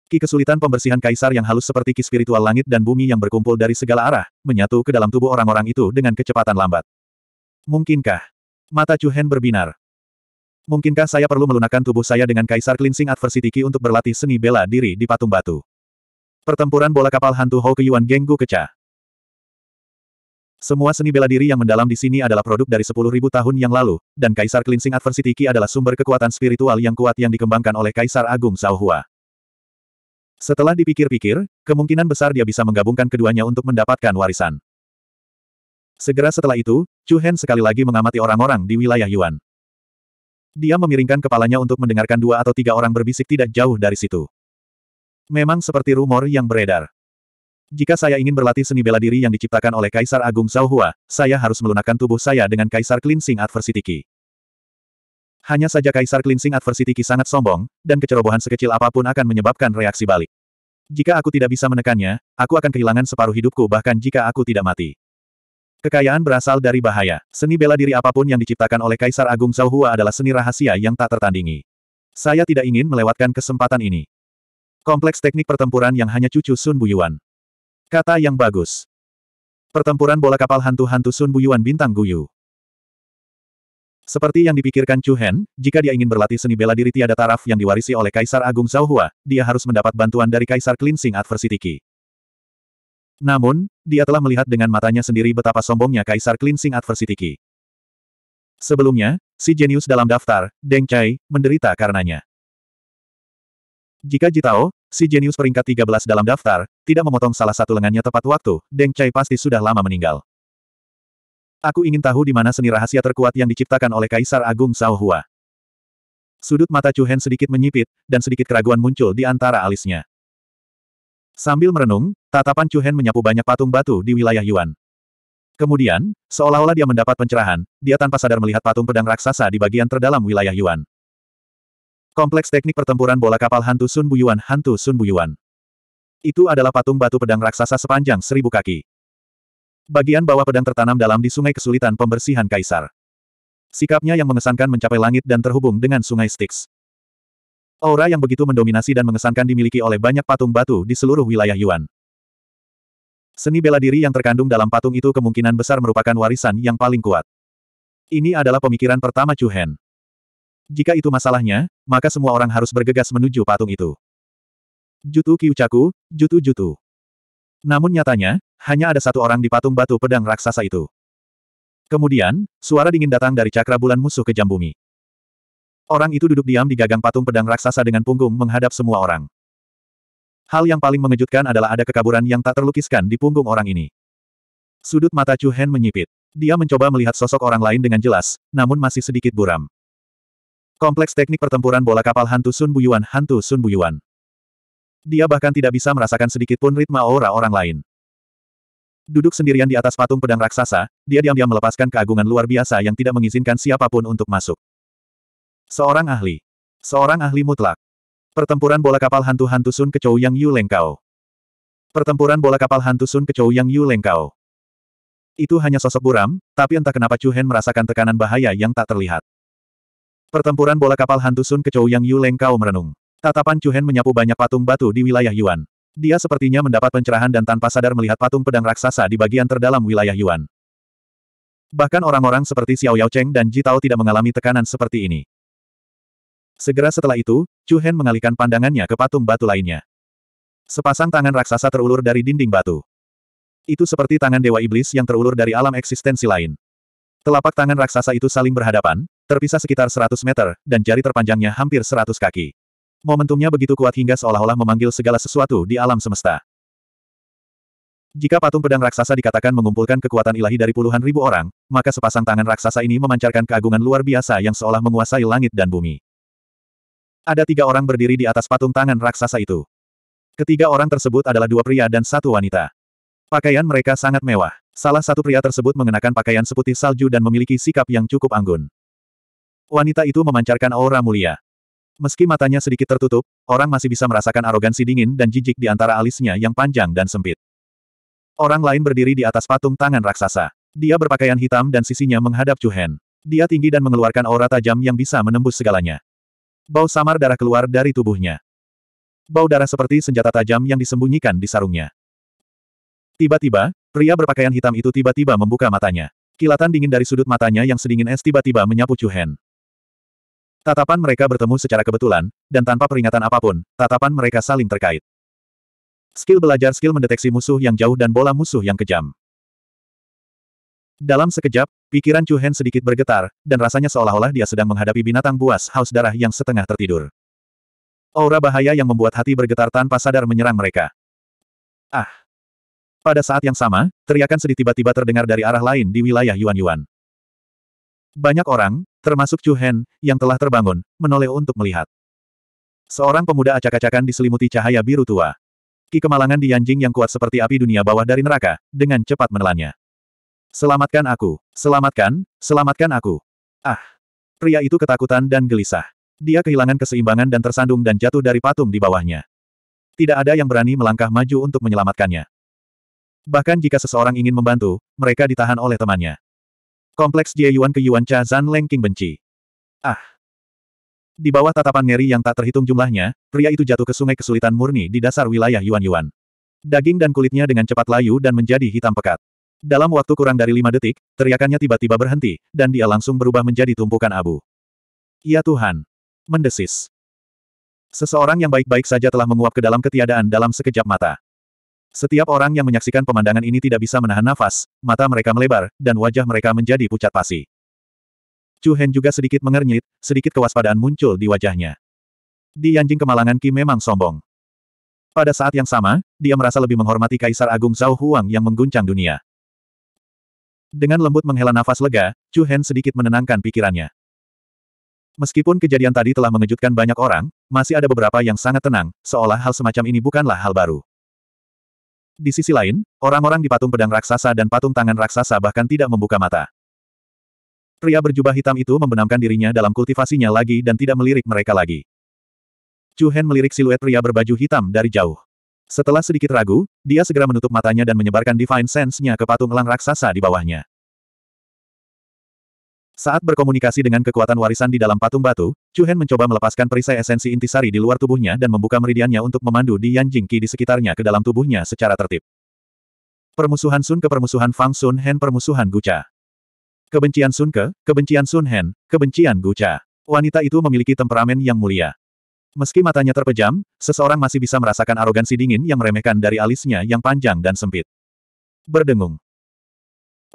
Ki kesulitan pembersihan kaisar yang halus seperti ki spiritual langit dan bumi yang berkumpul dari segala arah, menyatu ke dalam tubuh orang-orang itu dengan kecepatan lambat. Mungkinkah? Mata Chu Hen berbinar. Mungkinkah saya perlu melunakkan tubuh saya dengan kaisar cleansing adversity ki untuk berlatih seni bela diri di patung batu? Pertempuran bola kapal hantu Hou Keyuan Genggu Kecah. Semua seni bela diri yang mendalam di sini adalah produk dari 10.000 tahun yang lalu, dan Kaisar Cleansing Adversity Qi adalah sumber kekuatan spiritual yang kuat yang dikembangkan oleh Kaisar Agung Hua. Setelah dipikir-pikir, kemungkinan besar dia bisa menggabungkan keduanya untuk mendapatkan warisan. Segera setelah itu, Chu Hen sekali lagi mengamati orang-orang di wilayah Yuan. Dia memiringkan kepalanya untuk mendengarkan dua atau tiga orang berbisik tidak jauh dari situ. Memang seperti rumor yang beredar. Jika saya ingin berlatih seni bela diri yang diciptakan oleh Kaisar Agung Zhao Hua, saya harus melunakkan tubuh saya dengan Kaisar Cleansing Adversity Ki. Hanya saja Kaisar Cleansing Adversity Ki sangat sombong, dan kecerobohan sekecil apapun akan menyebabkan reaksi balik. Jika aku tidak bisa menekannya, aku akan kehilangan separuh hidupku bahkan jika aku tidak mati. Kekayaan berasal dari bahaya. Seni bela diri apapun yang diciptakan oleh Kaisar Agung Zhao Hua adalah seni rahasia yang tak tertandingi. Saya tidak ingin melewatkan kesempatan ini. Kompleks teknik pertempuran yang hanya cucu Sun Buyuan. Kata yang bagus. Pertempuran bola kapal hantu-hantu Sun Buyuan Bintang Guyu. Seperti yang dipikirkan Chu Hen, jika dia ingin berlatih seni bela diri tiada taraf yang diwarisi oleh Kaisar Agung Zhao Hua, dia harus mendapat bantuan dari Kaisar Cleansing Adversity Qi. Namun, dia telah melihat dengan matanya sendiri betapa sombongnya Kaisar Cleansing Adversity Qi. Sebelumnya, si jenius dalam daftar, Deng Chai, menderita karenanya. Jika Jitao, Si jenius peringkat 13 dalam daftar, tidak memotong salah satu lengannya tepat waktu, Deng Chai pasti sudah lama meninggal. Aku ingin tahu di mana seni rahasia terkuat yang diciptakan oleh Kaisar Agung Sao Hua. Sudut mata Chu Hen sedikit menyipit, dan sedikit keraguan muncul di antara alisnya. Sambil merenung, tatapan Chu Hen menyapu banyak patung batu di wilayah Yuan. Kemudian, seolah-olah dia mendapat pencerahan, dia tanpa sadar melihat patung pedang raksasa di bagian terdalam wilayah Yuan. Kompleks teknik pertempuran bola kapal hantu Sun Buyuan Hantu Sun Buyuan. Itu adalah patung batu pedang raksasa sepanjang seribu kaki. Bagian bawah pedang tertanam dalam di sungai kesulitan pembersihan kaisar. Sikapnya yang mengesankan mencapai langit dan terhubung dengan sungai Styx. Aura yang begitu mendominasi dan mengesankan dimiliki oleh banyak patung batu di seluruh wilayah Yuan. Seni bela diri yang terkandung dalam patung itu kemungkinan besar merupakan warisan yang paling kuat. Ini adalah pemikiran pertama Chu Hen. Jika itu masalahnya, maka semua orang harus bergegas menuju patung itu. Jutu Kiyucaku, jutu-jutu. Namun nyatanya, hanya ada satu orang di patung batu pedang raksasa itu. Kemudian, suara dingin datang dari cakra bulan musuh ke jam bumi. Orang itu duduk diam di gagang patung pedang raksasa dengan punggung menghadap semua orang. Hal yang paling mengejutkan adalah ada kekaburan yang tak terlukiskan di punggung orang ini. Sudut mata Chu Hen menyipit. Dia mencoba melihat sosok orang lain dengan jelas, namun masih sedikit buram. Kompleks teknik pertempuran bola kapal hantu Sun Buyuan Hantu Sun Buyuan. Dia bahkan tidak bisa merasakan sedikit pun ritme aura orang lain. Duduk sendirian di atas patung pedang raksasa, dia diam-diam melepaskan keagungan luar biasa yang tidak mengizinkan siapapun untuk masuk. Seorang ahli. Seorang ahli mutlak. Pertempuran bola kapal hantu-hantu Sun Kecou Yang Yu lengkau. Pertempuran bola kapal hantu Sun Kecou Yang Yu lengkau. Itu hanya sosok buram, tapi entah kenapa Chu Hen merasakan tekanan bahaya yang tak terlihat. Pertempuran bola kapal hantu Sun Kecou yang Yu Leng merenung. Tatapan Chu Hen menyapu banyak patung batu di wilayah Yuan. Dia sepertinya mendapat pencerahan dan tanpa sadar melihat patung pedang raksasa di bagian terdalam wilayah Yuan. Bahkan orang-orang seperti Xiao Yao Cheng dan Ji Tao tidak mengalami tekanan seperti ini. Segera setelah itu, Chu Hen mengalihkan pandangannya ke patung batu lainnya. Sepasang tangan raksasa terulur dari dinding batu. Itu seperti tangan dewa iblis yang terulur dari alam eksistensi lain. Telapak tangan raksasa itu saling berhadapan, Terpisah sekitar 100 meter, dan jari terpanjangnya hampir 100 kaki. Momentumnya begitu kuat hingga seolah-olah memanggil segala sesuatu di alam semesta. Jika patung pedang raksasa dikatakan mengumpulkan kekuatan ilahi dari puluhan ribu orang, maka sepasang tangan raksasa ini memancarkan keagungan luar biasa yang seolah menguasai langit dan bumi. Ada tiga orang berdiri di atas patung tangan raksasa itu. Ketiga orang tersebut adalah dua pria dan satu wanita. Pakaian mereka sangat mewah. Salah satu pria tersebut mengenakan pakaian seputih salju dan memiliki sikap yang cukup anggun. Wanita itu memancarkan aura mulia. Meski matanya sedikit tertutup, orang masih bisa merasakan arogansi dingin dan jijik di antara alisnya yang panjang dan sempit. Orang lain berdiri di atas patung tangan raksasa. Dia berpakaian hitam dan sisinya menghadap Chuhen. Dia tinggi dan mengeluarkan aura tajam yang bisa menembus segalanya. Bau samar darah keluar dari tubuhnya. Bau darah seperti senjata tajam yang disembunyikan di sarungnya. Tiba-tiba, pria berpakaian hitam itu tiba-tiba membuka matanya. Kilatan dingin dari sudut matanya yang sedingin es tiba-tiba menyapu Chuhen. Tatapan mereka bertemu secara kebetulan, dan tanpa peringatan apapun, tatapan mereka saling terkait. Skill belajar skill mendeteksi musuh yang jauh dan bola musuh yang kejam. Dalam sekejap, pikiran Chu Hen sedikit bergetar, dan rasanya seolah-olah dia sedang menghadapi binatang buas haus darah yang setengah tertidur. Aura bahaya yang membuat hati bergetar tanpa sadar menyerang mereka. Ah! Pada saat yang sama, teriakan sedih tiba-tiba terdengar dari arah lain di wilayah Yuan Yuan. Banyak orang, termasuk Chu Hen, yang telah terbangun, menoleh untuk melihat. Seorang pemuda acak-acakan diselimuti cahaya biru tua. Ki kemalangan di Yanjing yang kuat seperti api dunia bawah dari neraka, dengan cepat menelannya. Selamatkan aku, selamatkan, selamatkan aku. Ah! Pria itu ketakutan dan gelisah. Dia kehilangan keseimbangan dan tersandung dan jatuh dari patung di bawahnya. Tidak ada yang berani melangkah maju untuk menyelamatkannya. Bahkan jika seseorang ingin membantu, mereka ditahan oleh temannya. Kompleks Jie Yuan ke Yuan Cha Zan Leng King benci. Ah! Di bawah tatapan ngeri yang tak terhitung jumlahnya, pria itu jatuh ke sungai kesulitan murni di dasar wilayah Yuan Yuan. Daging dan kulitnya dengan cepat layu dan menjadi hitam pekat. Dalam waktu kurang dari lima detik, teriakannya tiba-tiba berhenti, dan dia langsung berubah menjadi tumpukan abu. Ya Tuhan! Mendesis. Seseorang yang baik-baik saja telah menguap ke dalam ketiadaan dalam sekejap mata. Setiap orang yang menyaksikan pemandangan ini tidak bisa menahan nafas, mata mereka melebar, dan wajah mereka menjadi pucat pasi. Chu Hen juga sedikit mengernyit, sedikit kewaspadaan muncul di wajahnya. Di anjing kemalangan Ki memang sombong. Pada saat yang sama, dia merasa lebih menghormati Kaisar Agung Zhao Huang yang mengguncang dunia. Dengan lembut menghela nafas lega, Chu Hen sedikit menenangkan pikirannya. Meskipun kejadian tadi telah mengejutkan banyak orang, masih ada beberapa yang sangat tenang, seolah hal semacam ini bukanlah hal baru. Di sisi lain, orang-orang di patung pedang raksasa dan patung tangan raksasa bahkan tidak membuka mata. Pria berjubah hitam itu membenamkan dirinya dalam kultivasinya lagi dan tidak melirik mereka lagi. Chu Hen melirik siluet pria berbaju hitam dari jauh. Setelah sedikit ragu, dia segera menutup matanya dan menyebarkan Divine Sense-nya ke patung elang raksasa di bawahnya. Saat berkomunikasi dengan kekuatan warisan di dalam patung batu, Chu Hen mencoba melepaskan perisai esensi intisari di luar tubuhnya dan membuka meridiannya untuk memandu di Yan Jingqi di sekitarnya ke dalam tubuhnya secara tertib. Permusuhan Sun ke permusuhan Fang Sun Hen permusuhan Gucha. Kebencian Sun ke, kebencian Sun Hen, kebencian Gucha. Wanita itu memiliki temperamen yang mulia. Meski matanya terpejam, seseorang masih bisa merasakan arogansi dingin yang meremehkan dari alisnya yang panjang dan sempit. Berdengung.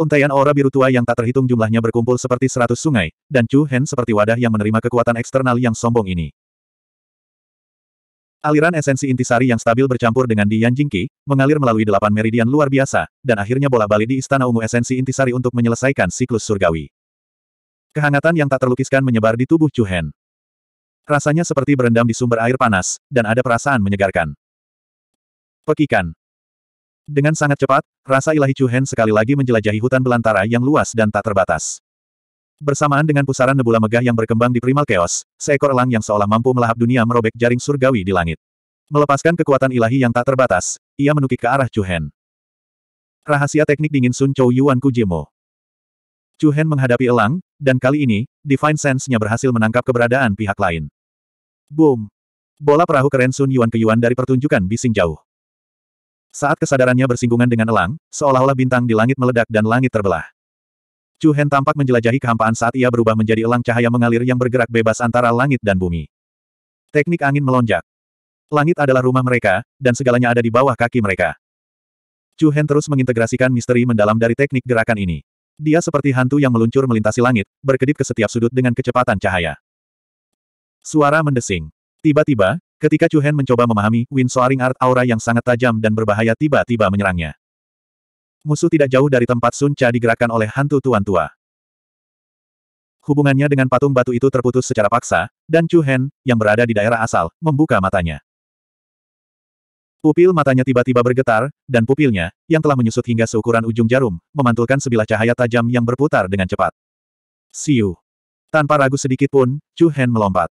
Untaian aura biru tua yang tak terhitung jumlahnya berkumpul seperti seratus sungai, dan Chu Hen seperti wadah yang menerima kekuatan eksternal yang sombong ini. Aliran esensi intisari yang stabil bercampur dengan Di Yan Jingqi, mengalir melalui delapan meridian luar biasa, dan akhirnya bola balik di Istana Ungu Esensi Intisari untuk menyelesaikan siklus surgawi. Kehangatan yang tak terlukiskan menyebar di tubuh Chu Hen. Rasanya seperti berendam di sumber air panas, dan ada perasaan menyegarkan. Pekikan. Dengan sangat cepat, rasa ilahi Chu Hen sekali lagi menjelajahi hutan belantara yang luas dan tak terbatas. Bersamaan dengan pusaran nebula megah yang berkembang di primal chaos, seekor elang yang seolah mampu melahap dunia merobek jaring surgawi di langit. Melepaskan kekuatan ilahi yang tak terbatas, ia menukik ke arah Chu Hen. Rahasia teknik dingin Sun Chou Yuan Kujimo. Chu Hen menghadapi elang, dan kali ini, Divine Sense-nya berhasil menangkap keberadaan pihak lain. Boom! Bola perahu keren Sun Yuan ke Yuan dari pertunjukan bising jauh. Saat kesadarannya bersinggungan dengan elang, seolah-olah bintang di langit meledak dan langit terbelah. Chu Hen tampak menjelajahi kehampaan saat ia berubah menjadi elang cahaya mengalir yang bergerak bebas antara langit dan bumi. Teknik angin melonjak. Langit adalah rumah mereka, dan segalanya ada di bawah kaki mereka. Chu Hen terus mengintegrasikan misteri mendalam dari teknik gerakan ini. Dia seperti hantu yang meluncur melintasi langit, berkedip ke setiap sudut dengan kecepatan cahaya. Suara mendesing. Tiba-tiba, Ketika Chu Hen mencoba memahami, Wind Soaring Art aura yang sangat tajam dan berbahaya tiba-tiba menyerangnya. Musuh tidak jauh dari tempat Sun Cha digerakkan oleh hantu tuan tua. Hubungannya dengan patung batu itu terputus secara paksa, dan Chu Hen, yang berada di daerah asal, membuka matanya. Pupil matanya tiba-tiba bergetar, dan pupilnya, yang telah menyusut hingga seukuran ujung jarum, memantulkan sebilah cahaya tajam yang berputar dengan cepat. Siu. Tanpa ragu sedikit pun, Chu Hen melompat.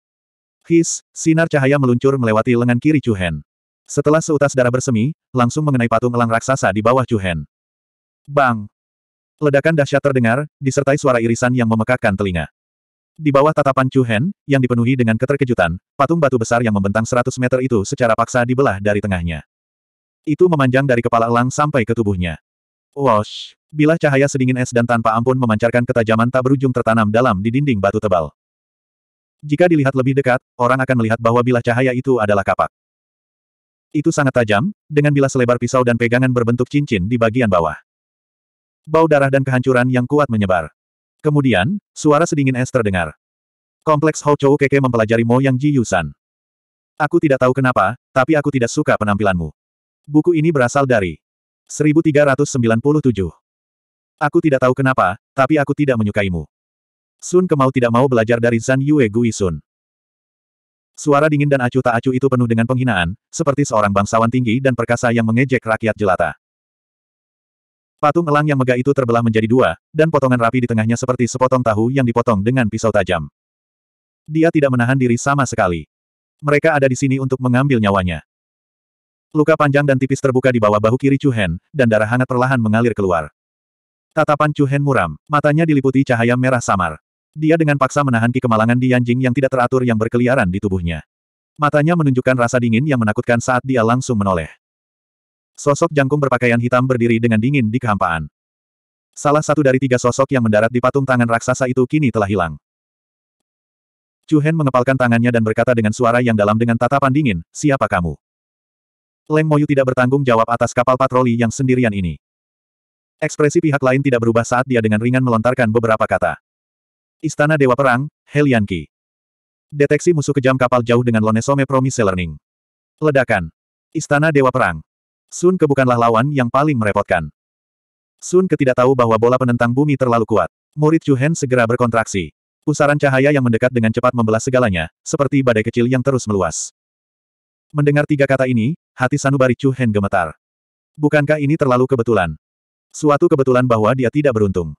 His, sinar cahaya meluncur melewati lengan kiri Chu Hen. Setelah seutas darah bersemi, langsung mengenai patung elang raksasa di bawah Chu Hen. Bang! Ledakan dahsyat terdengar, disertai suara irisan yang memekakkan telinga. Di bawah tatapan Chu Hen, yang dipenuhi dengan keterkejutan, patung batu besar yang membentang 100 meter itu secara paksa dibelah dari tengahnya. Itu memanjang dari kepala elang sampai ke tubuhnya. Wash! Bilah cahaya sedingin es dan tanpa ampun memancarkan ketajaman tak berujung tertanam dalam di dinding batu tebal. Jika dilihat lebih dekat, orang akan melihat bahwa bilah cahaya itu adalah kapak. Itu sangat tajam, dengan bilah selebar pisau dan pegangan berbentuk cincin di bagian bawah. Bau darah dan kehancuran yang kuat menyebar. Kemudian, suara sedingin es terdengar. Kompleks Hou Chou Keke mempelajari Mo Yang Ji Yusan. Aku tidak tahu kenapa, tapi aku tidak suka penampilanmu. Buku ini berasal dari 1397. Aku tidak tahu kenapa, tapi aku tidak menyukaimu. Sun Kemau tidak mau belajar dari Zan Yue Gui Sun. Suara dingin dan acuh tak acuh itu penuh dengan penghinaan, seperti seorang bangsawan tinggi dan perkasa yang mengejek rakyat jelata. Patung elang yang megah itu terbelah menjadi dua, dan potongan rapi di tengahnya seperti sepotong tahu yang dipotong dengan pisau tajam. Dia tidak menahan diri sama sekali. Mereka ada di sini untuk mengambil nyawanya. Luka panjang dan tipis terbuka di bawah bahu kiri Hen, dan darah hangat perlahan mengalir keluar. Tatapan Hen muram, matanya diliputi cahaya merah samar. Dia dengan paksa menahan ki kemalangan di anjing yang tidak teratur yang berkeliaran di tubuhnya. Matanya menunjukkan rasa dingin yang menakutkan saat dia langsung menoleh. Sosok jangkung berpakaian hitam berdiri dengan dingin di kehampaan. Salah satu dari tiga sosok yang mendarat di patung tangan raksasa itu kini telah hilang. Chu Hen mengepalkan tangannya dan berkata dengan suara yang dalam dengan tatapan dingin, siapa kamu? Leng Moyu tidak bertanggung jawab atas kapal patroli yang sendirian ini. Ekspresi pihak lain tidak berubah saat dia dengan ringan melontarkan beberapa kata. Istana Dewa Perang, Helianki. Deteksi musuh kejam kapal jauh dengan Lonesome Promise Learning. Ledakan. Istana Dewa Perang. Sun Ke bukanlah lawan yang paling merepotkan. Sun Ke tidak tahu bahwa bola penentang bumi terlalu kuat. Murid Chuhen segera berkontraksi. Pusaran cahaya yang mendekat dengan cepat membelah segalanya, seperti badai kecil yang terus meluas. Mendengar tiga kata ini, hati sanubari Chuhen gemetar. Bukankah ini terlalu kebetulan? Suatu kebetulan bahwa dia tidak beruntung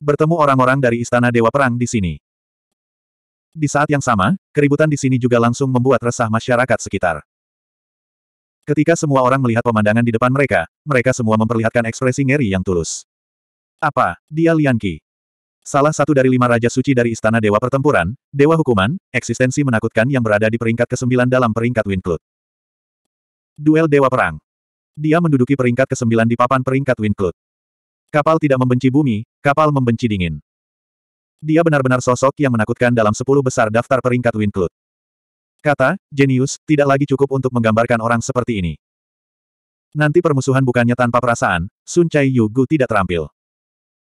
bertemu orang-orang dari Istana Dewa Perang di sini. Di saat yang sama, keributan di sini juga langsung membuat resah masyarakat sekitar. Ketika semua orang melihat pemandangan di depan mereka, mereka semua memperlihatkan ekspresi ngeri yang tulus. Apa, dia Lianqi? Salah satu dari lima raja suci dari Istana Dewa Pertempuran, Dewa Hukuman, eksistensi menakutkan yang berada di peringkat ke-9 dalam peringkat Winclut. Duel Dewa Perang. Dia menduduki peringkat ke-9 di papan peringkat Winclut. Kapal tidak membenci bumi, kapal membenci dingin. Dia benar-benar sosok yang menakutkan dalam sepuluh besar daftar peringkat Winklut. Kata, jenius, tidak lagi cukup untuk menggambarkan orang seperti ini. Nanti permusuhan bukannya tanpa perasaan, Sun Chai Gu tidak terampil.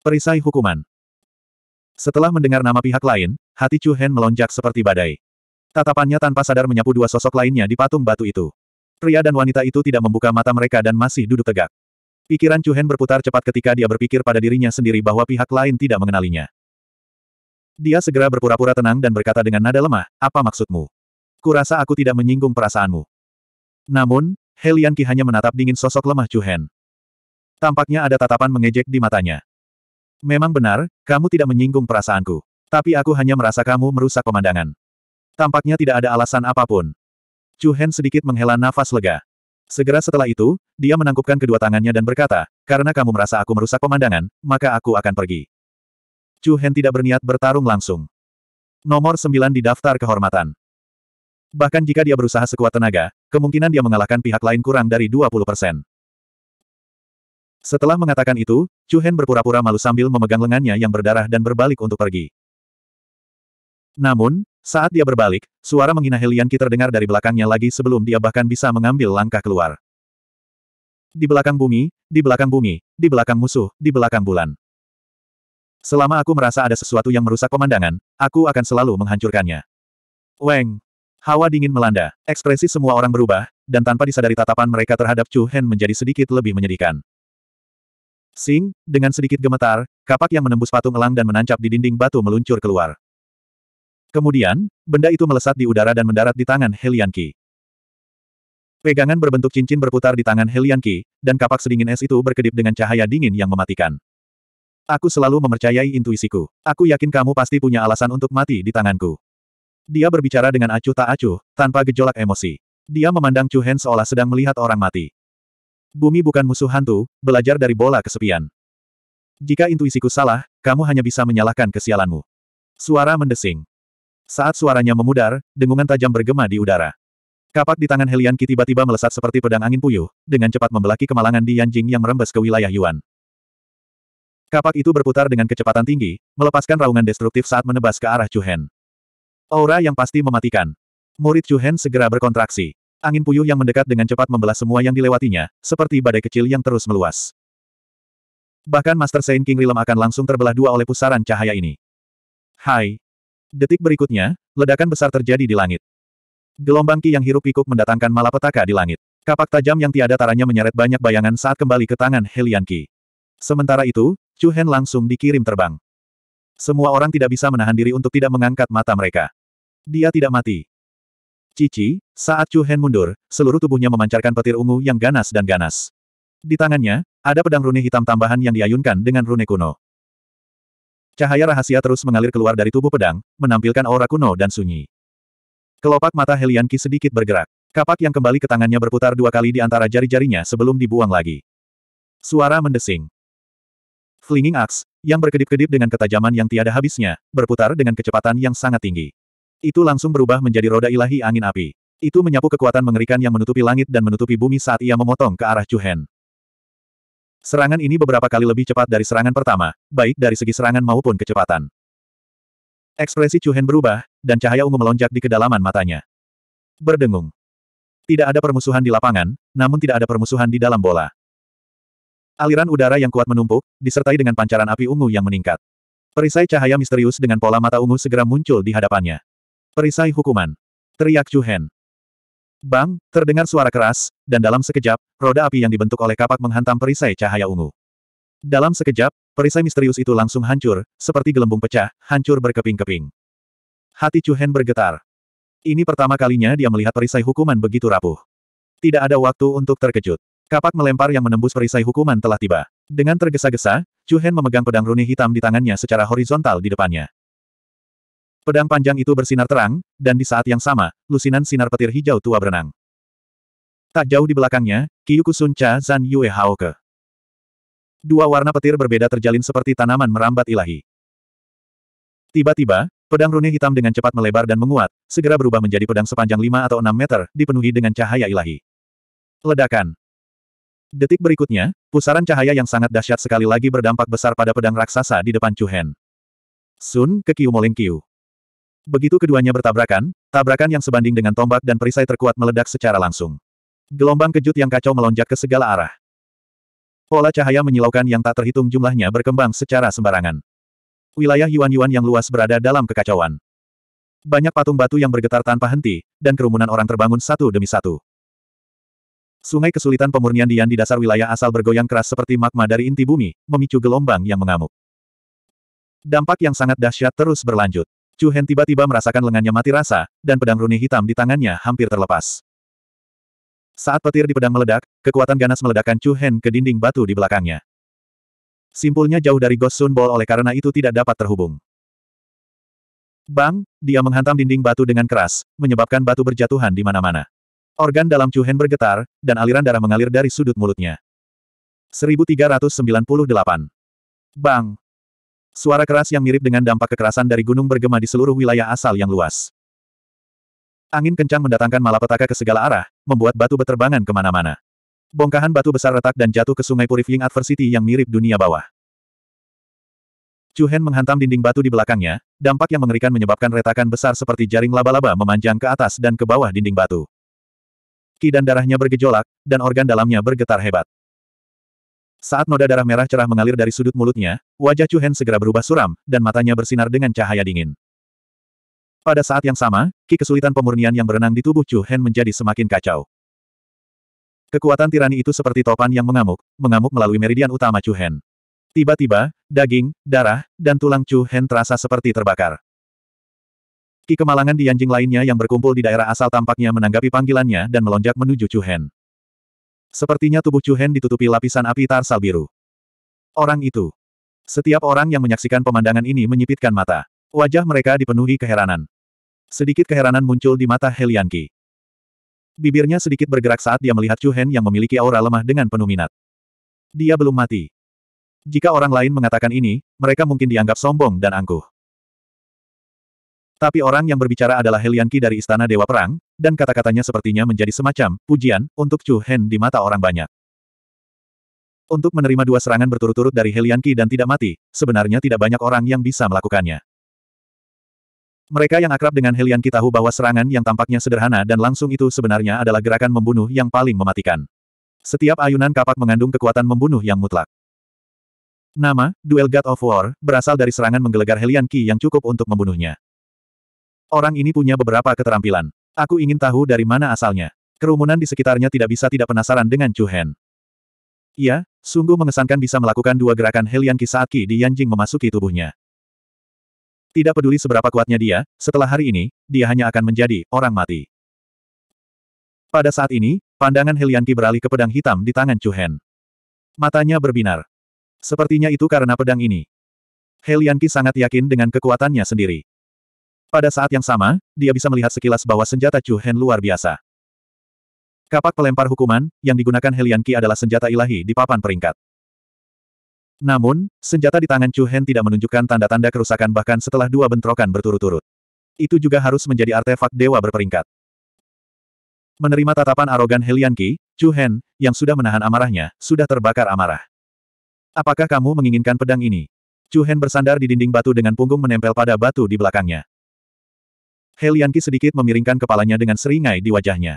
Perisai hukuman. Setelah mendengar nama pihak lain, hati Chu Hen melonjak seperti badai. Tatapannya tanpa sadar menyapu dua sosok lainnya di patung batu itu. Pria dan wanita itu tidak membuka mata mereka dan masih duduk tegak. Pikiran Chu Hen berputar cepat ketika dia berpikir pada dirinya sendiri bahwa pihak lain tidak mengenalinya. Dia segera berpura-pura tenang dan berkata dengan nada lemah, apa maksudmu? Kurasa aku tidak menyinggung perasaanmu. Namun, Helian Ki hanya menatap dingin sosok lemah Chu Hen. Tampaknya ada tatapan mengejek di matanya. Memang benar, kamu tidak menyinggung perasaanku. Tapi aku hanya merasa kamu merusak pemandangan. Tampaknya tidak ada alasan apapun. Chu Hen sedikit menghela nafas lega. Segera setelah itu, dia menangkupkan kedua tangannya dan berkata, karena kamu merasa aku merusak pemandangan, maka aku akan pergi. Chu Hen tidak berniat bertarung langsung. Nomor 9 di daftar kehormatan. Bahkan jika dia berusaha sekuat tenaga, kemungkinan dia mengalahkan pihak lain kurang dari 20 persen. Setelah mengatakan itu, Chu Hen berpura-pura malu sambil memegang lengannya yang berdarah dan berbalik untuk pergi. Namun, saat dia berbalik, suara menghina Helianki terdengar dari belakangnya lagi sebelum dia bahkan bisa mengambil langkah keluar. Di belakang bumi, di belakang bumi, di belakang musuh, di belakang bulan. Selama aku merasa ada sesuatu yang merusak pemandangan, aku akan selalu menghancurkannya. Weng! Hawa dingin melanda, ekspresi semua orang berubah, dan tanpa disadari tatapan mereka terhadap Chu Hen menjadi sedikit lebih menyedihkan. Sing, dengan sedikit gemetar, kapak yang menembus patung elang dan menancap di dinding batu meluncur keluar. Kemudian, benda itu melesat di udara dan mendarat di tangan Helian Qi. Pegangan berbentuk cincin berputar di tangan Helian Qi, dan kapak sedingin es itu berkedip dengan cahaya dingin yang mematikan. Aku selalu memercayai intuisiku. Aku yakin kamu pasti punya alasan untuk mati di tanganku. Dia berbicara dengan acuh tak acuh, tanpa gejolak emosi. Dia memandang Chu Hen seolah sedang melihat orang mati. Bumi bukan musuh hantu, belajar dari bola kesepian. Jika intuisiku salah, kamu hanya bisa menyalahkan kesialanmu. Suara mendesing. Saat suaranya memudar, dengungan tajam bergema di udara. Kapak di tangan Helian Qi tiba-tiba melesat seperti pedang angin puyuh, dengan cepat membelaki kemalangan di Yanjing yang merembes ke wilayah Yuan. Kapak itu berputar dengan kecepatan tinggi, melepaskan raungan destruktif saat menebas ke arah Chuhen. Aura yang pasti mematikan. Murid Chuhen segera berkontraksi. Angin puyuh yang mendekat dengan cepat membelah semua yang dilewatinya, seperti badai kecil yang terus meluas. Bahkan Master Saint King Rilem akan langsung terbelah dua oleh pusaran cahaya ini. Hai, Detik berikutnya, ledakan besar terjadi di langit. Gelombang Ki yang hirup pikuk mendatangkan malapetaka di langit. Kapak tajam yang tiada taranya menyeret banyak bayangan saat kembali ke tangan Helian Ki. Sementara itu, Chu Hen langsung dikirim terbang. Semua orang tidak bisa menahan diri untuk tidak mengangkat mata mereka. Dia tidak mati. Cici, saat Chu Hen mundur, seluruh tubuhnya memancarkan petir ungu yang ganas dan ganas. Di tangannya, ada pedang rune hitam tambahan yang diayunkan dengan rune kuno. Cahaya rahasia terus mengalir keluar dari tubuh pedang, menampilkan aura kuno dan sunyi. Kelopak mata Helianki sedikit bergerak. Kapak yang kembali ke tangannya berputar dua kali di antara jari-jarinya sebelum dibuang lagi. Suara mendesing. Flinging Axe, yang berkedip-kedip dengan ketajaman yang tiada habisnya, berputar dengan kecepatan yang sangat tinggi. Itu langsung berubah menjadi roda ilahi angin api. Itu menyapu kekuatan mengerikan yang menutupi langit dan menutupi bumi saat ia memotong ke arah Chu Serangan ini beberapa kali lebih cepat dari serangan pertama, baik dari segi serangan maupun kecepatan. Ekspresi Chuhen berubah, dan cahaya ungu melonjak di kedalaman matanya. Berdengung. Tidak ada permusuhan di lapangan, namun tidak ada permusuhan di dalam bola. Aliran udara yang kuat menumpuk, disertai dengan pancaran api ungu yang meningkat. Perisai cahaya misterius dengan pola mata ungu segera muncul di hadapannya. Perisai hukuman. Teriak Chuhen. Bang, terdengar suara keras, dan dalam sekejap, roda api yang dibentuk oleh kapak menghantam perisai cahaya ungu. Dalam sekejap, perisai misterius itu langsung hancur, seperti gelembung pecah, hancur berkeping-keping. Hati Hen bergetar. Ini pertama kalinya dia melihat perisai hukuman begitu rapuh. Tidak ada waktu untuk terkejut. Kapak melempar yang menembus perisai hukuman telah tiba. Dengan tergesa-gesa, Chu Hen memegang pedang runi hitam di tangannya secara horizontal di depannya. Pedang panjang itu bersinar terang, dan di saat yang sama, lusinan sinar petir hijau tua berenang. Tak jauh di belakangnya, Kyuku Sunca Zan Yue Haoke. Dua warna petir berbeda terjalin seperti tanaman merambat ilahi. Tiba-tiba, pedang rune hitam dengan cepat melebar dan menguat, segera berubah menjadi pedang sepanjang 5 atau 6 meter, dipenuhi dengan cahaya ilahi. Ledakan. Detik berikutnya, pusaran cahaya yang sangat dahsyat sekali lagi berdampak besar pada pedang raksasa di depan Chu Hen. Sun ke Kiu Moleng Kiu. Begitu keduanya bertabrakan, tabrakan yang sebanding dengan tombak dan perisai terkuat meledak secara langsung. Gelombang kejut yang kacau melonjak ke segala arah. Pola cahaya menyilaukan yang tak terhitung jumlahnya berkembang secara sembarangan. Wilayah Yuan-Yuan yang luas berada dalam kekacauan. Banyak patung batu yang bergetar tanpa henti, dan kerumunan orang terbangun satu demi satu. Sungai kesulitan pemurnian Dian di dasar wilayah asal bergoyang keras seperti magma dari inti bumi, memicu gelombang yang mengamuk. Dampak yang sangat dahsyat terus berlanjut. Chu Hen tiba-tiba merasakan lengannya mati rasa, dan pedang runi hitam di tangannya hampir terlepas. Saat petir di pedang meledak, kekuatan ganas meledakkan Chu Hen ke dinding batu di belakangnya. Simpulnya jauh dari Ghost Sun Ball oleh karena itu tidak dapat terhubung. Bang, dia menghantam dinding batu dengan keras, menyebabkan batu berjatuhan di mana-mana. Organ dalam Chu Hen bergetar, dan aliran darah mengalir dari sudut mulutnya. 1398. Bang, Suara keras yang mirip dengan dampak kekerasan dari gunung bergema di seluruh wilayah asal yang luas. Angin kencang mendatangkan malapetaka ke segala arah, membuat batu beterbangan kemana-mana. Bongkahan batu besar retak dan jatuh ke sungai Purifying Adversity yang mirip dunia bawah. Chu menghantam dinding batu di belakangnya, dampak yang mengerikan menyebabkan retakan besar seperti jaring laba-laba memanjang ke atas dan ke bawah dinding batu. Ki dan darahnya bergejolak, dan organ dalamnya bergetar hebat. Saat noda darah merah cerah mengalir dari sudut mulutnya, wajah Chu Hen segera berubah suram, dan matanya bersinar dengan cahaya dingin. Pada saat yang sama, ki kesulitan pemurnian yang berenang di tubuh Chu Hen menjadi semakin kacau. Kekuatan tirani itu seperti topan yang mengamuk, mengamuk melalui meridian utama Chu Hen. Tiba-tiba, daging, darah, dan tulang Chu Hen terasa seperti terbakar. Ki kemalangan di anjing lainnya yang berkumpul di daerah asal tampaknya menanggapi panggilannya dan melonjak menuju Chu Hen. Sepertinya tubuh Chu Hen ditutupi lapisan api tarsal biru. Orang itu. Setiap orang yang menyaksikan pemandangan ini menyipitkan mata. Wajah mereka dipenuhi keheranan. Sedikit keheranan muncul di mata Helianki. Bibirnya sedikit bergerak saat dia melihat Chu Hen yang memiliki aura lemah dengan penuh minat. Dia belum mati. Jika orang lain mengatakan ini, mereka mungkin dianggap sombong dan angkuh. Tapi orang yang berbicara adalah Helianki dari Istana Dewa Perang, dan kata-katanya sepertinya menjadi semacam pujian untuk Chu Hen di mata orang banyak. Untuk menerima dua serangan berturut-turut dari Helianki dan tidak mati, sebenarnya tidak banyak orang yang bisa melakukannya. Mereka yang akrab dengan Helianki tahu bahwa serangan yang tampaknya sederhana dan langsung itu sebenarnya adalah gerakan membunuh yang paling mematikan. Setiap ayunan kapak mengandung kekuatan membunuh yang mutlak. Nama, Duel God of War, berasal dari serangan menggelegar Helianki yang cukup untuk membunuhnya. Orang ini punya beberapa keterampilan. Aku ingin tahu dari mana asalnya. Kerumunan di sekitarnya tidak bisa tidak penasaran dengan Chu Hen. Ia sungguh mengesankan bisa melakukan dua gerakan Helian Ki saat Ki di Yanjing memasuki tubuhnya. Tidak peduli seberapa kuatnya dia, setelah hari ini, dia hanya akan menjadi orang mati. Pada saat ini, pandangan Helian Ki beralih ke pedang hitam di tangan Chu Hen. Matanya berbinar. Sepertinya itu karena pedang ini. Helian Ki sangat yakin dengan kekuatannya sendiri. Pada saat yang sama, dia bisa melihat sekilas bahwa senjata Chu Hen luar biasa. Kapak pelempar hukuman, yang digunakan Helian Qi adalah senjata ilahi di papan peringkat. Namun, senjata di tangan Chu Hen tidak menunjukkan tanda-tanda kerusakan bahkan setelah dua bentrokan berturut-turut. Itu juga harus menjadi artefak dewa berperingkat. Menerima tatapan arogan Helian Qi, Chu Hen, yang sudah menahan amarahnya, sudah terbakar amarah. Apakah kamu menginginkan pedang ini? Chu Hen bersandar di dinding batu dengan punggung menempel pada batu di belakangnya. Helianki sedikit memiringkan kepalanya dengan seringai di wajahnya.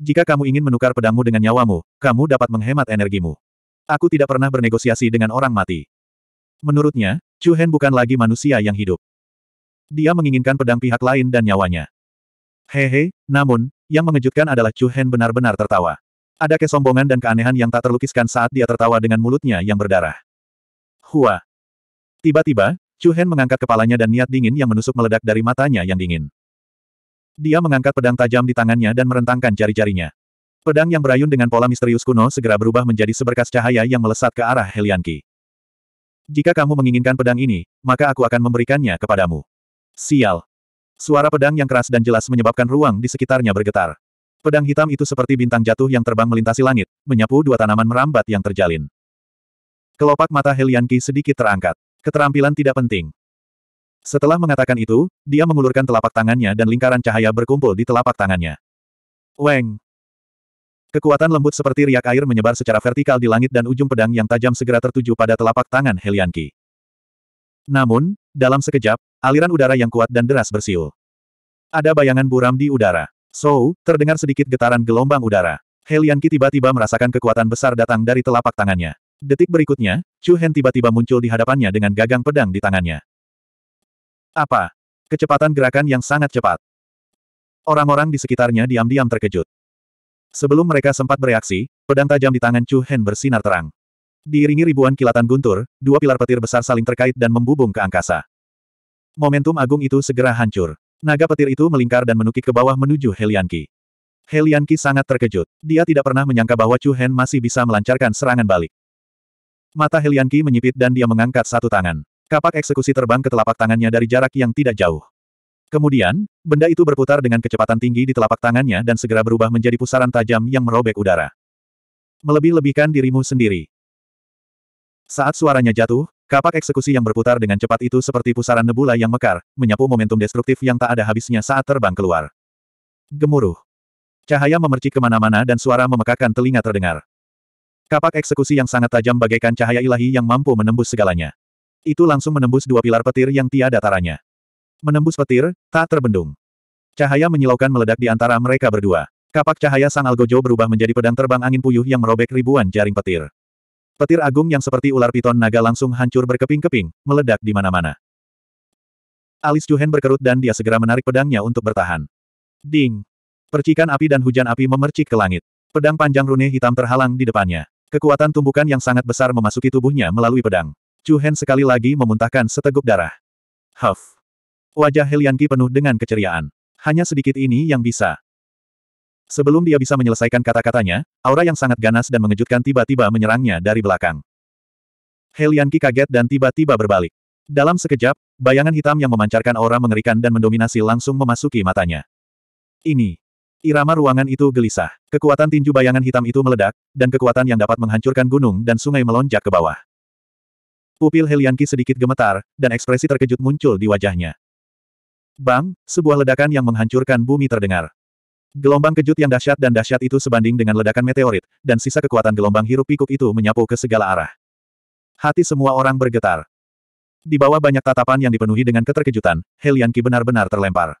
Jika kamu ingin menukar pedangmu dengan nyawamu, kamu dapat menghemat energimu. Aku tidak pernah bernegosiasi dengan orang mati. Menurutnya, Chu Hen bukan lagi manusia yang hidup. Dia menginginkan pedang pihak lain dan nyawanya. Hehe, namun, yang mengejutkan adalah Chu Hen benar-benar tertawa. Ada kesombongan dan keanehan yang tak terlukiskan saat dia tertawa dengan mulutnya yang berdarah. Hua. Tiba-tiba, Chu Hen mengangkat kepalanya dan niat dingin yang menusuk meledak dari matanya yang dingin. Dia mengangkat pedang tajam di tangannya dan merentangkan jari-jarinya. Pedang yang berayun dengan pola misterius kuno segera berubah menjadi seberkas cahaya yang melesat ke arah Helianki. Jika kamu menginginkan pedang ini, maka aku akan memberikannya kepadamu. Sial. Suara pedang yang keras dan jelas menyebabkan ruang di sekitarnya bergetar. Pedang hitam itu seperti bintang jatuh yang terbang melintasi langit, menyapu dua tanaman merambat yang terjalin. Kelopak mata Helianki sedikit terangkat. Keterampilan tidak penting. Setelah mengatakan itu, dia mengulurkan telapak tangannya dan lingkaran cahaya berkumpul di telapak tangannya. Weng! Kekuatan lembut seperti riak air menyebar secara vertikal di langit dan ujung pedang yang tajam segera tertuju pada telapak tangan Helianki. Namun, dalam sekejap, aliran udara yang kuat dan deras bersiul. Ada bayangan buram di udara. So, terdengar sedikit getaran gelombang udara. Helianki tiba-tiba merasakan kekuatan besar datang dari telapak tangannya. Detik berikutnya, Chu Hen tiba-tiba muncul di hadapannya dengan gagang pedang di tangannya. Apa? Kecepatan gerakan yang sangat cepat. Orang-orang di sekitarnya diam-diam terkejut. Sebelum mereka sempat bereaksi, pedang tajam di tangan Chu Hen bersinar terang. Diiringi ribuan kilatan guntur, dua pilar petir besar saling terkait dan membubung ke angkasa. Momentum agung itu segera hancur. Naga petir itu melingkar dan menukik ke bawah menuju Helianki. Helianki sangat terkejut. Dia tidak pernah menyangka bahwa Chu Hen masih bisa melancarkan serangan balik. Mata Helianki menyipit dan dia mengangkat satu tangan. Kapak eksekusi terbang ke telapak tangannya dari jarak yang tidak jauh. Kemudian, benda itu berputar dengan kecepatan tinggi di telapak tangannya dan segera berubah menjadi pusaran tajam yang merobek udara. Melebih-lebihkan dirimu sendiri. Saat suaranya jatuh, kapak eksekusi yang berputar dengan cepat itu seperti pusaran nebula yang mekar, menyapu momentum destruktif yang tak ada habisnya saat terbang keluar. Gemuruh. Cahaya memercik kemana-mana dan suara memekakan telinga terdengar. Kapak eksekusi yang sangat tajam bagaikan cahaya ilahi yang mampu menembus segalanya. Itu langsung menembus dua pilar petir yang tiada taranya. Menembus petir, tak terbendung. Cahaya menyilaukan meledak di antara mereka berdua. Kapak cahaya Sang Algojo berubah menjadi pedang terbang angin puyuh yang merobek ribuan jaring petir. Petir agung yang seperti ular piton naga langsung hancur berkeping-keping, meledak di mana-mana. Alis Juhen berkerut dan dia segera menarik pedangnya untuk bertahan. Ding! Percikan api dan hujan api memercik ke langit. Pedang panjang rune hitam terhalang di depannya. Kekuatan tumbukan yang sangat besar memasuki tubuhnya melalui pedang. Chu Hen sekali lagi memuntahkan seteguk darah. Huff. Wajah Helianki penuh dengan keceriaan. Hanya sedikit ini yang bisa. Sebelum dia bisa menyelesaikan kata-katanya, aura yang sangat ganas dan mengejutkan tiba-tiba menyerangnya dari belakang. Helianki kaget dan tiba-tiba berbalik. Dalam sekejap, bayangan hitam yang memancarkan aura mengerikan dan mendominasi langsung memasuki matanya. Ini Irama ruangan itu gelisah. Kekuatan tinju bayangan hitam itu meledak, dan kekuatan yang dapat menghancurkan gunung dan sungai melonjak ke bawah. Pupil Helianki sedikit gemetar, dan ekspresi terkejut muncul di wajahnya. Bang, sebuah ledakan yang menghancurkan bumi terdengar. Gelombang kejut yang dahsyat dan dahsyat itu sebanding dengan ledakan meteorit, dan sisa kekuatan gelombang hirup-pikuk itu menyapu ke segala arah. Hati semua orang bergetar. Di bawah banyak tatapan yang dipenuhi dengan keterkejutan, Helianki benar-benar terlempar.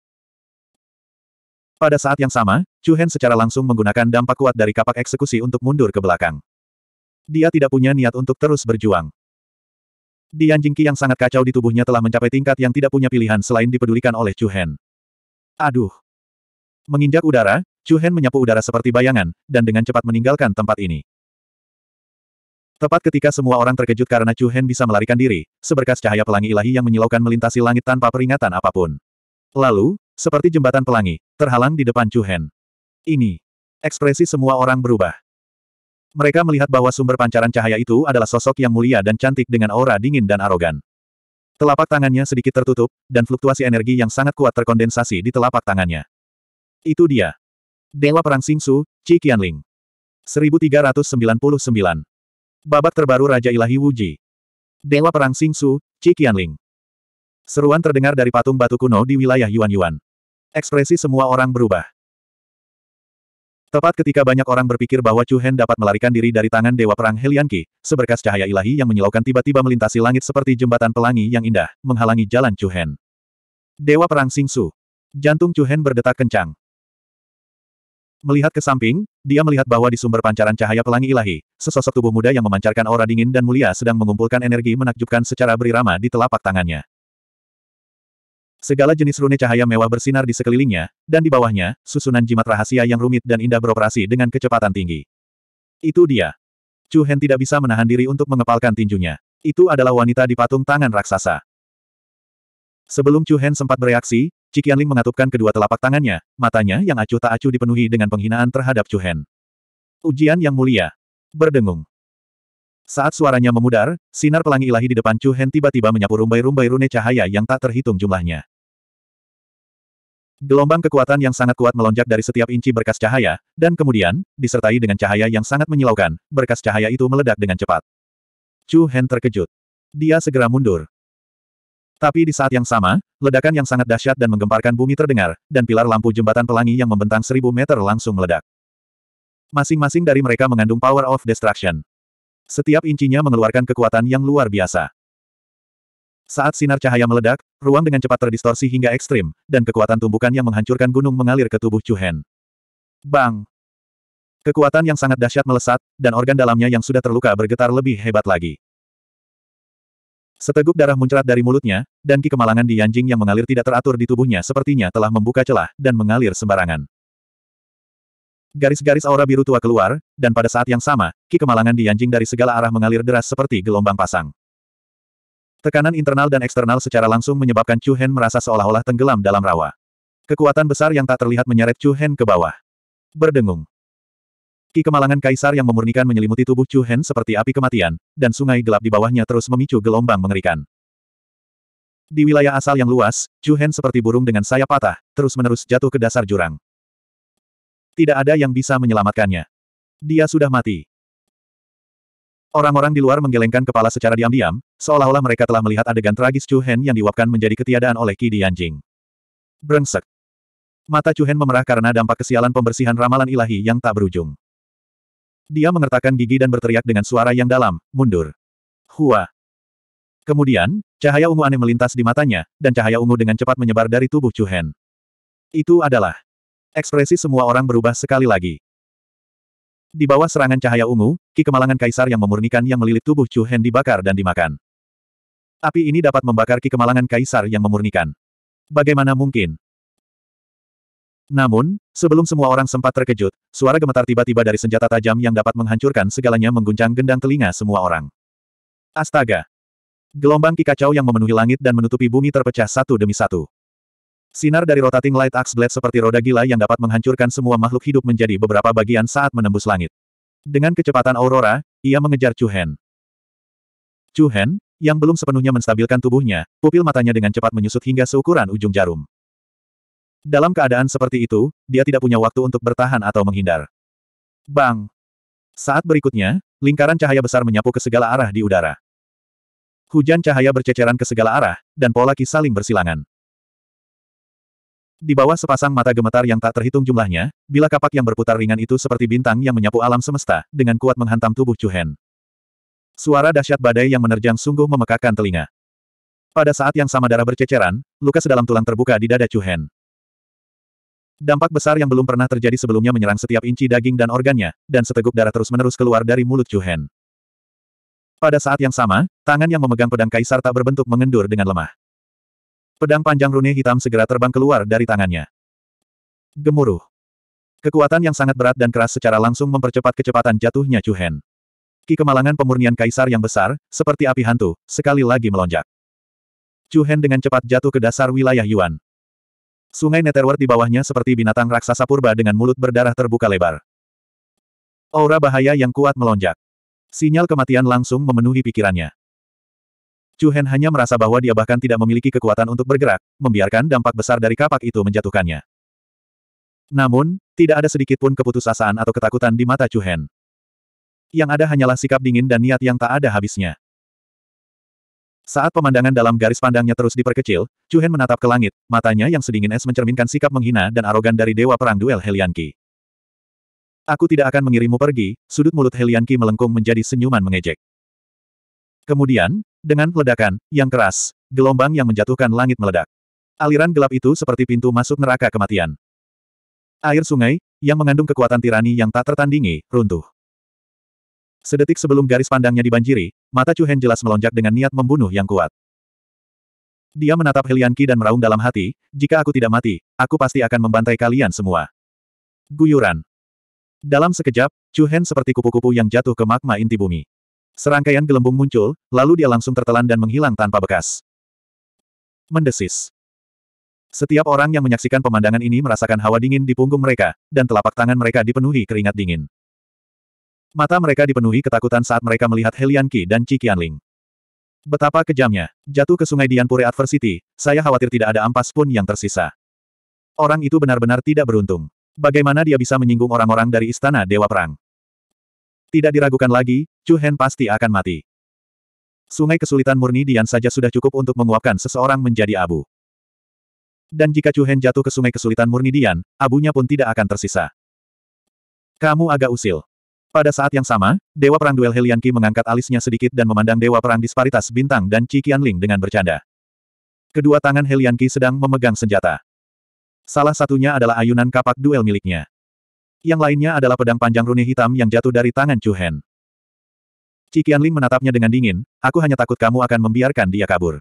Pada saat yang sama, Chu Hen secara langsung menggunakan dampak kuat dari kapak eksekusi untuk mundur ke belakang. Dia tidak punya niat untuk terus berjuang. anjing Jingqi yang sangat kacau di tubuhnya telah mencapai tingkat yang tidak punya pilihan selain dipedulikan oleh Chu Hen. Aduh. Menginjak udara, Chu Hen menyapu udara seperti bayangan, dan dengan cepat meninggalkan tempat ini. Tepat ketika semua orang terkejut karena Chu Hen bisa melarikan diri, seberkas cahaya pelangi ilahi yang menyilaukan melintasi langit tanpa peringatan apapun. Lalu, seperti jembatan pelangi, terhalang di depan Chu Ini. Ekspresi semua orang berubah. Mereka melihat bahwa sumber pancaran cahaya itu adalah sosok yang mulia dan cantik dengan aura dingin dan arogan. Telapak tangannya sedikit tertutup, dan fluktuasi energi yang sangat kuat terkondensasi di telapak tangannya. Itu dia. Dewa Perang Singsu, Qi Qianling. 1399. Babak terbaru Raja Ilahi Wuji. Dewa Perang Singsu, Qi Qianling. Seruan terdengar dari patung batu kuno di wilayah Yuan-Yuan. Ekspresi semua orang berubah. Tepat ketika banyak orang berpikir bahwa Chu Hen dapat melarikan diri dari tangan Dewa Perang Helian Qi, seberkas cahaya ilahi yang menyilaukan tiba-tiba melintasi langit seperti jembatan pelangi yang indah, menghalangi jalan Chu Hen. Dewa Perang Sing Su. Jantung Chu Hen berdetak kencang. Melihat ke samping, dia melihat bahwa di sumber pancaran cahaya pelangi ilahi, sesosok tubuh muda yang memancarkan aura dingin dan mulia sedang mengumpulkan energi menakjubkan secara berirama di telapak tangannya. Segala jenis rune cahaya mewah bersinar di sekelilingnya, dan di bawahnya, susunan jimat rahasia yang rumit dan indah beroperasi dengan kecepatan tinggi. Itu dia. Chu Hen tidak bisa menahan diri untuk mengepalkan tinjunya. Itu adalah wanita di patung tangan raksasa. Sebelum Chu Hen sempat bereaksi, Cikianling mengatupkan kedua telapak tangannya, matanya yang acuh tak acuh dipenuhi dengan penghinaan terhadap Chu Hen. Ujian yang mulia. Berdengung. Saat suaranya memudar, sinar pelangi ilahi di depan Chu Hen tiba-tiba menyapu rumbai-rumbai rune cahaya yang tak terhitung jumlahnya. Gelombang kekuatan yang sangat kuat melonjak dari setiap inci berkas cahaya, dan kemudian, disertai dengan cahaya yang sangat menyilaukan, berkas cahaya itu meledak dengan cepat. Chu Hen terkejut. Dia segera mundur. Tapi di saat yang sama, ledakan yang sangat dahsyat dan menggemparkan bumi terdengar, dan pilar lampu jembatan pelangi yang membentang seribu meter langsung meledak. Masing-masing dari mereka mengandung power of destruction. Setiap incinya mengeluarkan kekuatan yang luar biasa. Saat sinar cahaya meledak, ruang dengan cepat terdistorsi hingga ekstrim, dan kekuatan tumbukan yang menghancurkan gunung mengalir ke tubuh Chuhen. Bang! Kekuatan yang sangat dahsyat melesat, dan organ dalamnya yang sudah terluka bergetar lebih hebat lagi. Seteguk darah muncrat dari mulutnya, dan ki kemalangan di Yanjing yang mengalir tidak teratur di tubuhnya sepertinya telah membuka celah dan mengalir sembarangan. Garis-garis aura biru tua keluar, dan pada saat yang sama, ki kemalangan di Yanjing dari segala arah mengalir deras seperti gelombang pasang. Tekanan internal dan eksternal secara langsung menyebabkan Chu Hen merasa seolah-olah tenggelam dalam rawa. Kekuatan besar yang tak terlihat menyeret Chu Hen ke bawah. Berdengung. Ki kemalangan kaisar yang memurnikan menyelimuti tubuh Chu Hen seperti api kematian, dan sungai gelap di bawahnya terus memicu gelombang mengerikan. Di wilayah asal yang luas, Chu Hen seperti burung dengan sayap patah, terus-menerus jatuh ke dasar jurang. Tidak ada yang bisa menyelamatkannya. Dia sudah mati. Orang-orang di luar menggelengkan kepala secara diam-diam, seolah-olah mereka telah melihat adegan tragis Chu Hen yang diwapkan menjadi ketiadaan oleh Qi Dianjing. Brengsek. Mata Chu Hen memerah karena dampak kesialan pembersihan ramalan ilahi yang tak berujung. Dia mengertakkan gigi dan berteriak dengan suara yang dalam, mundur. Hua. Kemudian, cahaya ungu aneh melintas di matanya, dan cahaya ungu dengan cepat menyebar dari tubuh Chu Hen. Itu adalah ekspresi semua orang berubah sekali lagi. Di bawah serangan cahaya ungu, ki kemalangan kaisar yang memurnikan yang melilit tubuh Chu Hen dibakar dan dimakan. Api ini dapat membakar ki kemalangan kaisar yang memurnikan. Bagaimana mungkin? Namun, sebelum semua orang sempat terkejut, suara gemetar tiba-tiba dari senjata tajam yang dapat menghancurkan segalanya mengguncang gendang telinga semua orang. Astaga! Gelombang ki kacau yang memenuhi langit dan menutupi bumi terpecah satu demi satu. Sinar dari rotating light axe blade seperti roda gila yang dapat menghancurkan semua makhluk hidup menjadi beberapa bagian saat menembus langit. Dengan kecepatan aurora, ia mengejar Chu Hen. Chu Hen, yang belum sepenuhnya menstabilkan tubuhnya, pupil matanya dengan cepat menyusut hingga seukuran ujung jarum. Dalam keadaan seperti itu, dia tidak punya waktu untuk bertahan atau menghindar. Bang! Saat berikutnya, lingkaran cahaya besar menyapu ke segala arah di udara. Hujan cahaya berceceran ke segala arah, dan pola ki saling bersilangan. Di bawah sepasang mata gemetar yang tak terhitung jumlahnya, bila kapak yang berputar ringan itu seperti bintang yang menyapu alam semesta, dengan kuat menghantam tubuh Cuhen. Suara dahsyat badai yang menerjang sungguh memekakkan telinga. Pada saat yang sama darah berceceran, luka sedalam tulang terbuka di dada Cuhen. Dampak besar yang belum pernah terjadi sebelumnya menyerang setiap inci daging dan organnya, dan seteguk darah terus-menerus keluar dari mulut Cuhen. Pada saat yang sama, tangan yang memegang pedang kaisar tak berbentuk mengendur dengan lemah. Pedang panjang rune hitam segera terbang keluar dari tangannya. Gemuruh. Kekuatan yang sangat berat dan keras secara langsung mempercepat kecepatan jatuhnya Chu Hen. Ki kemalangan pemurnian kaisar yang besar, seperti api hantu, sekali lagi melonjak. Chu Hen dengan cepat jatuh ke dasar wilayah Yuan. Sungai Netherworld di bawahnya seperti binatang raksasa purba dengan mulut berdarah terbuka lebar. Aura bahaya yang kuat melonjak. Sinyal kematian langsung memenuhi pikirannya. Chu Hen hanya merasa bahwa dia bahkan tidak memiliki kekuatan untuk bergerak, membiarkan dampak besar dari kapak itu menjatuhkannya. Namun, tidak ada sedikitpun keputusasaan atau ketakutan di mata Chu Hen. Yang ada hanyalah sikap dingin dan niat yang tak ada habisnya. Saat pemandangan dalam garis pandangnya terus diperkecil, Chu Hen menatap ke langit, matanya yang sedingin es mencerminkan sikap menghina dan arogan dari Dewa Perang Duel Helianki. Aku tidak akan mengirimmu pergi, sudut mulut Helianki melengkung menjadi senyuman mengejek. Kemudian, dengan ledakan, yang keras, gelombang yang menjatuhkan langit meledak. Aliran gelap itu seperti pintu masuk neraka kematian. Air sungai, yang mengandung kekuatan tirani yang tak tertandingi, runtuh. Sedetik sebelum garis pandangnya dibanjiri, mata Chu Hen jelas melonjak dengan niat membunuh yang kuat. Dia menatap Helian Qi dan meraung dalam hati, jika aku tidak mati, aku pasti akan membantai kalian semua. Guyuran. Dalam sekejap, Chu Hen seperti kupu-kupu yang jatuh ke magma inti bumi. Serangkaian gelembung muncul, lalu dia langsung tertelan dan menghilang tanpa bekas. Mendesis. Setiap orang yang menyaksikan pemandangan ini merasakan hawa dingin di punggung mereka, dan telapak tangan mereka dipenuhi keringat dingin. Mata mereka dipenuhi ketakutan saat mereka melihat Helian Qi dan Qi Qianling. Betapa kejamnya, jatuh ke sungai Dianpure Adversity, saya khawatir tidak ada ampas pun yang tersisa. Orang itu benar-benar tidak beruntung. Bagaimana dia bisa menyinggung orang-orang dari Istana Dewa Perang? Tidak diragukan lagi, Chu Hen pasti akan mati. Sungai kesulitan murni Dian saja sudah cukup untuk menguapkan seseorang menjadi abu. Dan jika Chu Hen jatuh ke sungai kesulitan murni Dian, abunya pun tidak akan tersisa. Kamu agak usil. Pada saat yang sama, Dewa Perang Duel Helianki mengangkat alisnya sedikit dan memandang Dewa Perang Disparitas Bintang dan Qi Qianling dengan bercanda. Kedua tangan Helianki sedang memegang senjata. Salah satunya adalah ayunan kapak duel miliknya. Yang lainnya adalah pedang panjang rune hitam yang jatuh dari tangan Chu Hen. Qianling menatapnya dengan dingin, aku hanya takut kamu akan membiarkan dia kabur.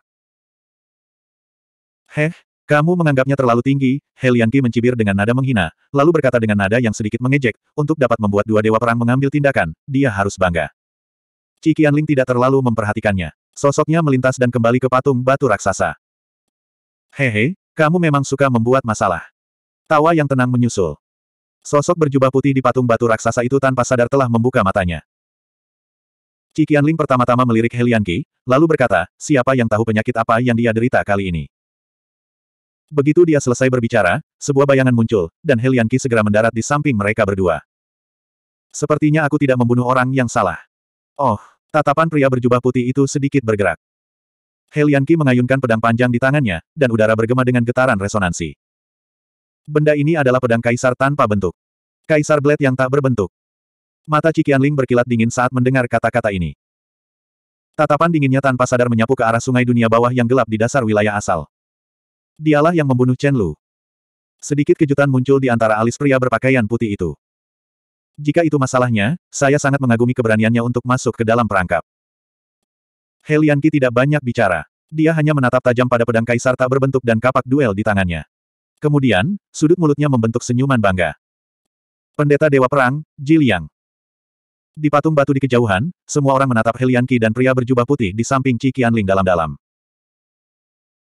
Heh, kamu menganggapnya terlalu tinggi, Helianki mencibir dengan nada menghina, lalu berkata dengan nada yang sedikit mengejek, untuk dapat membuat dua dewa perang mengambil tindakan, dia harus bangga. Qianling tidak terlalu memperhatikannya. Sosoknya melintas dan kembali ke patung batu raksasa. Hehe, kamu memang suka membuat masalah. Tawa yang tenang menyusul. Sosok berjubah putih di patung batu raksasa itu tanpa sadar telah membuka matanya. Cikian Ling pertama-tama melirik Helian Qi, lalu berkata, siapa yang tahu penyakit apa yang dia derita kali ini? Begitu dia selesai berbicara, sebuah bayangan muncul, dan Helian Qi segera mendarat di samping mereka berdua. Sepertinya aku tidak membunuh orang yang salah. Oh, tatapan pria berjubah putih itu sedikit bergerak. Helian Qi mengayunkan pedang panjang di tangannya, dan udara bergema dengan getaran resonansi. Benda ini adalah pedang kaisar tanpa bentuk. Kaisar Blade yang tak berbentuk. Mata cikian Ling berkilat dingin saat mendengar kata-kata ini. Tatapan dinginnya tanpa sadar menyapu ke arah sungai dunia bawah yang gelap di dasar wilayah asal. Dialah yang membunuh Chen Lu. Sedikit kejutan muncul di antara alis pria berpakaian putih itu. Jika itu masalahnya, saya sangat mengagumi keberaniannya untuk masuk ke dalam perangkap. Helianki tidak banyak bicara. Dia hanya menatap tajam pada pedang kaisar tak berbentuk dan kapak duel di tangannya. Kemudian, sudut mulutnya membentuk senyuman bangga. Pendeta Dewa Perang, Jiliang. Di patung batu di kejauhan, semua orang menatap Helian dan pria berjubah putih di samping Qi Qianling dalam-dalam.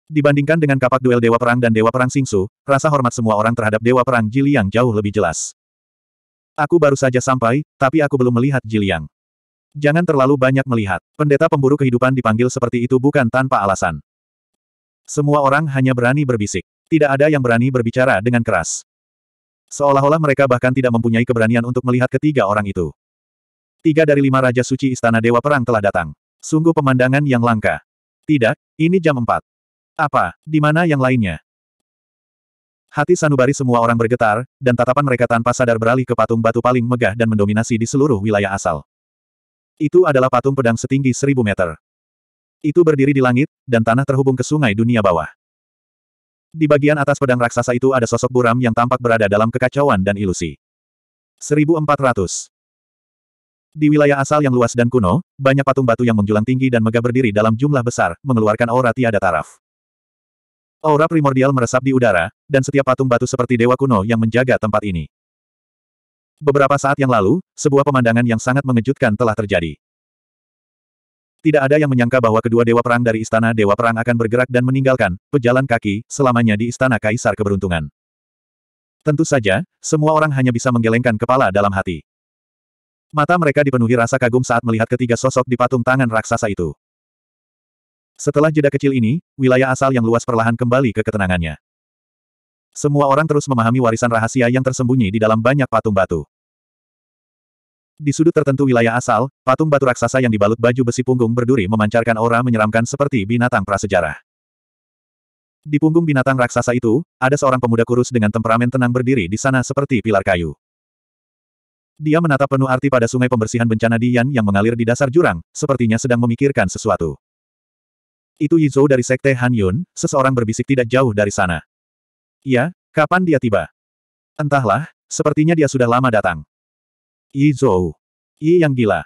Dibandingkan dengan kapak duel Dewa Perang dan Dewa Perang Singsu, rasa hormat semua orang terhadap Dewa Perang Jiliang jauh lebih jelas. Aku baru saja sampai, tapi aku belum melihat Jiliang. Jangan terlalu banyak melihat. Pendeta pemburu kehidupan dipanggil seperti itu bukan tanpa alasan. Semua orang hanya berani berbisik. Tidak ada yang berani berbicara dengan keras. Seolah-olah mereka bahkan tidak mempunyai keberanian untuk melihat ketiga orang itu. Tiga dari lima Raja Suci Istana Dewa Perang telah datang. Sungguh pemandangan yang langka. Tidak, ini jam empat. Apa, di mana yang lainnya? Hati sanubari semua orang bergetar, dan tatapan mereka tanpa sadar beralih ke patung batu paling megah dan mendominasi di seluruh wilayah asal. Itu adalah patung pedang setinggi seribu meter. Itu berdiri di langit, dan tanah terhubung ke sungai dunia bawah. Di bagian atas pedang raksasa itu ada sosok buram yang tampak berada dalam kekacauan dan ilusi. 1400. Di wilayah asal yang luas dan kuno, banyak patung batu yang menjulang tinggi dan megah berdiri dalam jumlah besar, mengeluarkan aura tiada taraf. Aura primordial meresap di udara, dan setiap patung batu seperti dewa kuno yang menjaga tempat ini. Beberapa saat yang lalu, sebuah pemandangan yang sangat mengejutkan telah terjadi. Tidak ada yang menyangka bahwa kedua dewa perang dari istana dewa perang akan bergerak dan meninggalkan pejalan kaki selamanya di istana kaisar keberuntungan. Tentu saja, semua orang hanya bisa menggelengkan kepala dalam hati. Mata mereka dipenuhi rasa kagum saat melihat ketiga sosok di patung tangan raksasa itu. Setelah jeda kecil ini, wilayah asal yang luas perlahan kembali ke ketenangannya. Semua orang terus memahami warisan rahasia yang tersembunyi di dalam banyak patung batu. Di sudut tertentu wilayah asal, patung batu raksasa yang dibalut baju besi punggung berduri memancarkan aura menyeramkan seperti binatang prasejarah. Di punggung binatang raksasa itu, ada seorang pemuda kurus dengan temperamen tenang berdiri di sana seperti pilar kayu. Dia menatap penuh arti pada sungai pembersihan bencana Dian yang mengalir di dasar jurang, sepertinya sedang memikirkan sesuatu. Itu Yizhou dari Sekte Han Yun, seseorang berbisik tidak jauh dari sana. Ya, kapan dia tiba? Entahlah, sepertinya dia sudah lama datang. Izo, I yang gila.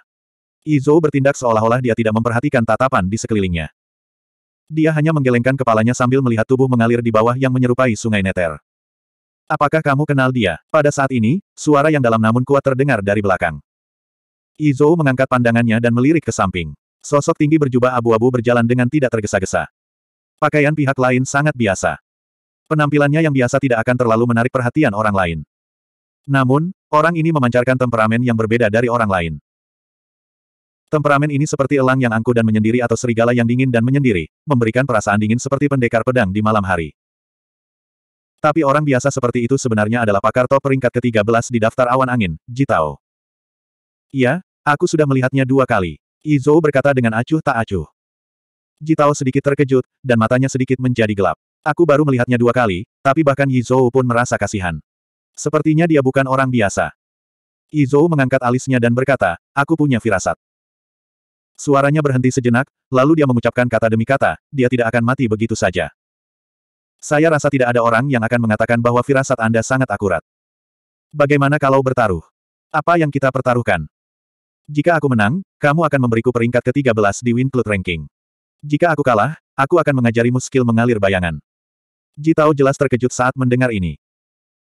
Izo bertindak seolah-olah dia tidak memperhatikan tatapan di sekelilingnya. Dia hanya menggelengkan kepalanya sambil melihat tubuh mengalir di bawah yang menyerupai sungai Neter. Apakah kamu kenal dia? Pada saat ini, suara yang dalam namun kuat terdengar dari belakang. Izo mengangkat pandangannya dan melirik ke samping. Sosok tinggi berjubah abu-abu berjalan dengan tidak tergesa-gesa. Pakaian pihak lain sangat biasa. Penampilannya yang biasa tidak akan terlalu menarik perhatian orang lain. Namun, orang ini memancarkan temperamen yang berbeda dari orang lain. Temperamen ini seperti elang yang angkuh dan menyendiri atau serigala yang dingin dan menyendiri, memberikan perasaan dingin seperti pendekar pedang di malam hari. Tapi orang biasa seperti itu sebenarnya adalah pakar top peringkat ke-13 di daftar awan angin, Jitao. Iya, aku sudah melihatnya dua kali. Izo berkata dengan acuh tak acuh. Jitao sedikit terkejut, dan matanya sedikit menjadi gelap. Aku baru melihatnya dua kali, tapi bahkan Yizhou pun merasa kasihan. Sepertinya dia bukan orang biasa. Izo mengangkat alisnya dan berkata, aku punya firasat. Suaranya berhenti sejenak, lalu dia mengucapkan kata demi kata, dia tidak akan mati begitu saja. Saya rasa tidak ada orang yang akan mengatakan bahwa firasat Anda sangat akurat. Bagaimana kalau bertaruh? Apa yang kita pertaruhkan? Jika aku menang, kamu akan memberiku peringkat ke-13 di Winclut Ranking. Jika aku kalah, aku akan mengajarimu skill mengalir bayangan. Jitao jelas terkejut saat mendengar ini.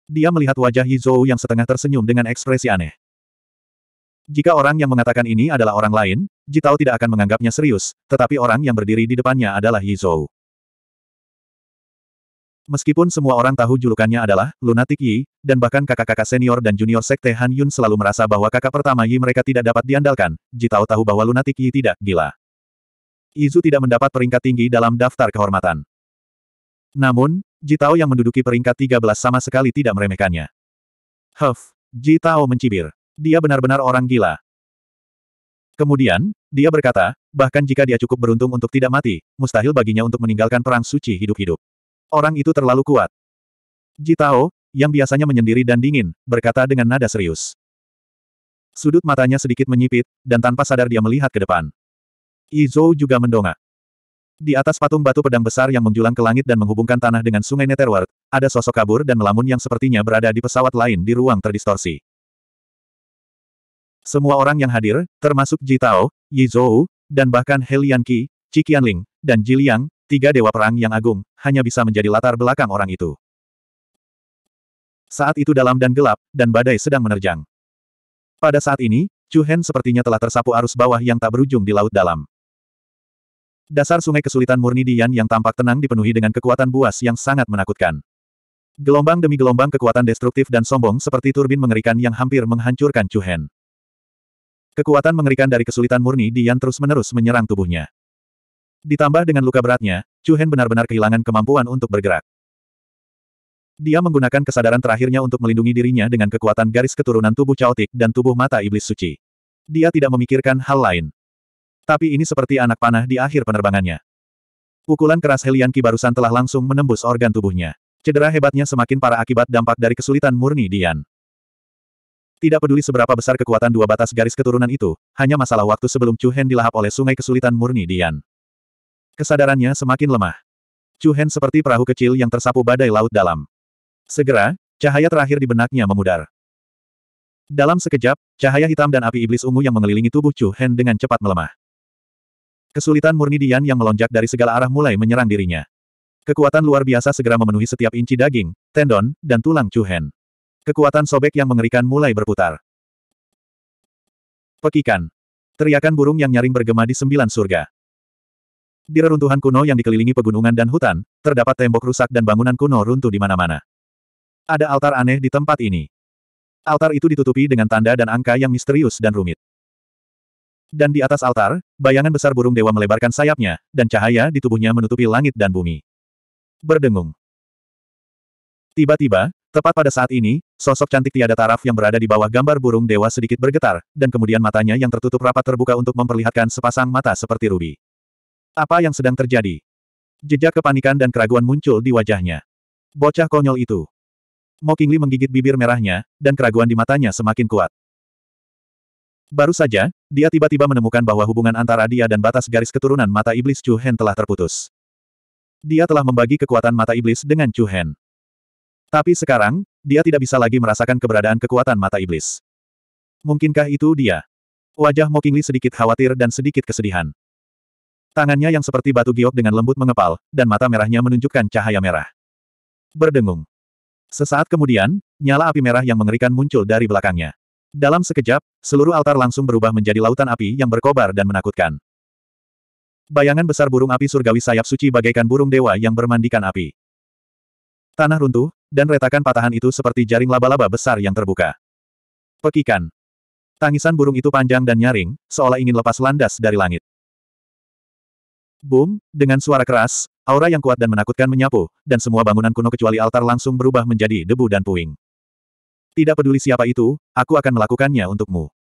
Dia melihat wajah Yizhou yang setengah tersenyum dengan ekspresi aneh. Jika orang yang mengatakan ini adalah orang lain, Jitao tidak akan menganggapnya serius, tetapi orang yang berdiri di depannya adalah Yizhou. Meskipun semua orang tahu julukannya adalah lunatik Yi, dan bahkan kakak-kakak senior dan junior sekte Han Yun selalu merasa bahwa kakak pertama Yi mereka tidak dapat diandalkan, Jitao tahu bahwa lunatik Yi tidak gila. Izu tidak mendapat peringkat tinggi dalam daftar kehormatan. Namun, Ji Tao yang menduduki peringkat 13 sama sekali tidak meremehkannya. Huff, Tao mencibir. Dia benar-benar orang gila. Kemudian, dia berkata, bahkan jika dia cukup beruntung untuk tidak mati, mustahil baginya untuk meninggalkan perang suci hidup-hidup. Orang itu terlalu kuat. Ji Tao yang biasanya menyendiri dan dingin, berkata dengan nada serius. Sudut matanya sedikit menyipit, dan tanpa sadar dia melihat ke depan. Izo juga mendongak. Di atas patung batu pedang besar yang menjulang ke langit dan menghubungkan tanah dengan sungai Netherworld, ada sosok kabur dan melamun yang sepertinya berada di pesawat lain di ruang terdistorsi. Semua orang yang hadir, termasuk Ji Tao, Yi Zhou, dan bahkan He Qi, Qi Qianling, dan Ji Liang, tiga dewa perang yang agung, hanya bisa menjadi latar belakang orang itu. Saat itu dalam dan gelap, dan badai sedang menerjang. Pada saat ini, Chu Hen sepertinya telah tersapu arus bawah yang tak berujung di laut dalam. Dasar sungai kesulitan murni Dian yang tampak tenang dipenuhi dengan kekuatan buas yang sangat menakutkan. Gelombang demi gelombang kekuatan destruktif dan sombong seperti turbin mengerikan yang hampir menghancurkan Hen. Kekuatan mengerikan dari kesulitan murni Dian terus-menerus menyerang tubuhnya. Ditambah dengan luka beratnya, Hen benar-benar kehilangan kemampuan untuk bergerak. Dia menggunakan kesadaran terakhirnya untuk melindungi dirinya dengan kekuatan garis keturunan tubuh caotik dan tubuh mata iblis suci. Dia tidak memikirkan hal lain. Tapi ini seperti anak panah di akhir penerbangannya. Pukulan keras Helianki barusan telah langsung menembus organ tubuhnya. Cedera hebatnya semakin parah akibat dampak dari kesulitan murni Dian. Tidak peduli seberapa besar kekuatan dua batas garis keturunan itu, hanya masalah waktu sebelum Chu Hen dilahap oleh sungai kesulitan murni Dian. Kesadarannya semakin lemah. Chu Hen seperti perahu kecil yang tersapu badai laut dalam. Segera, cahaya terakhir di benaknya memudar. Dalam sekejap, cahaya hitam dan api iblis ungu yang mengelilingi tubuh Chu Hen dengan cepat melemah. Kesulitan murni Dian yang melonjak dari segala arah mulai menyerang dirinya. Kekuatan luar biasa segera memenuhi setiap inci daging, tendon, dan tulang Cuhen. Kekuatan sobek yang mengerikan mulai berputar. Pekikan. Teriakan burung yang nyaring bergema di sembilan surga. Di reruntuhan kuno yang dikelilingi pegunungan dan hutan, terdapat tembok rusak dan bangunan kuno runtuh di mana-mana. Ada altar aneh di tempat ini. Altar itu ditutupi dengan tanda dan angka yang misterius dan rumit. Dan di atas altar, bayangan besar burung dewa melebarkan sayapnya, dan cahaya di tubuhnya menutupi langit dan bumi. Berdengung. Tiba-tiba, tepat pada saat ini, sosok cantik tiada taraf yang berada di bawah gambar burung dewa sedikit bergetar, dan kemudian matanya yang tertutup rapat terbuka untuk memperlihatkan sepasang mata seperti rubi. Apa yang sedang terjadi? Jejak kepanikan dan keraguan muncul di wajahnya. Bocah konyol itu. Mo menggigit bibir merahnya, dan keraguan di matanya semakin kuat. Baru saja, dia tiba-tiba menemukan bahwa hubungan antara dia dan batas garis keturunan mata iblis Chu Hen telah terputus. Dia telah membagi kekuatan mata iblis dengan Chu Hen. Tapi sekarang, dia tidak bisa lagi merasakan keberadaan kekuatan mata iblis. Mungkinkah itu dia? Wajah Mokingli sedikit khawatir dan sedikit kesedihan. Tangannya yang seperti batu giok dengan lembut mengepal, dan mata merahnya menunjukkan cahaya merah. Berdengung. Sesaat kemudian, nyala api merah yang mengerikan muncul dari belakangnya. Dalam sekejap, seluruh altar langsung berubah menjadi lautan api yang berkobar dan menakutkan. Bayangan besar burung api surgawi sayap suci bagaikan burung dewa yang bermandikan api. Tanah runtuh, dan retakan patahan itu seperti jaring laba-laba besar yang terbuka. Pekikan. Tangisan burung itu panjang dan nyaring, seolah ingin lepas landas dari langit. Boom, dengan suara keras, aura yang kuat dan menakutkan menyapu, dan semua bangunan kuno kecuali altar langsung berubah menjadi debu dan puing. Tidak peduli siapa itu, aku akan melakukannya untukmu.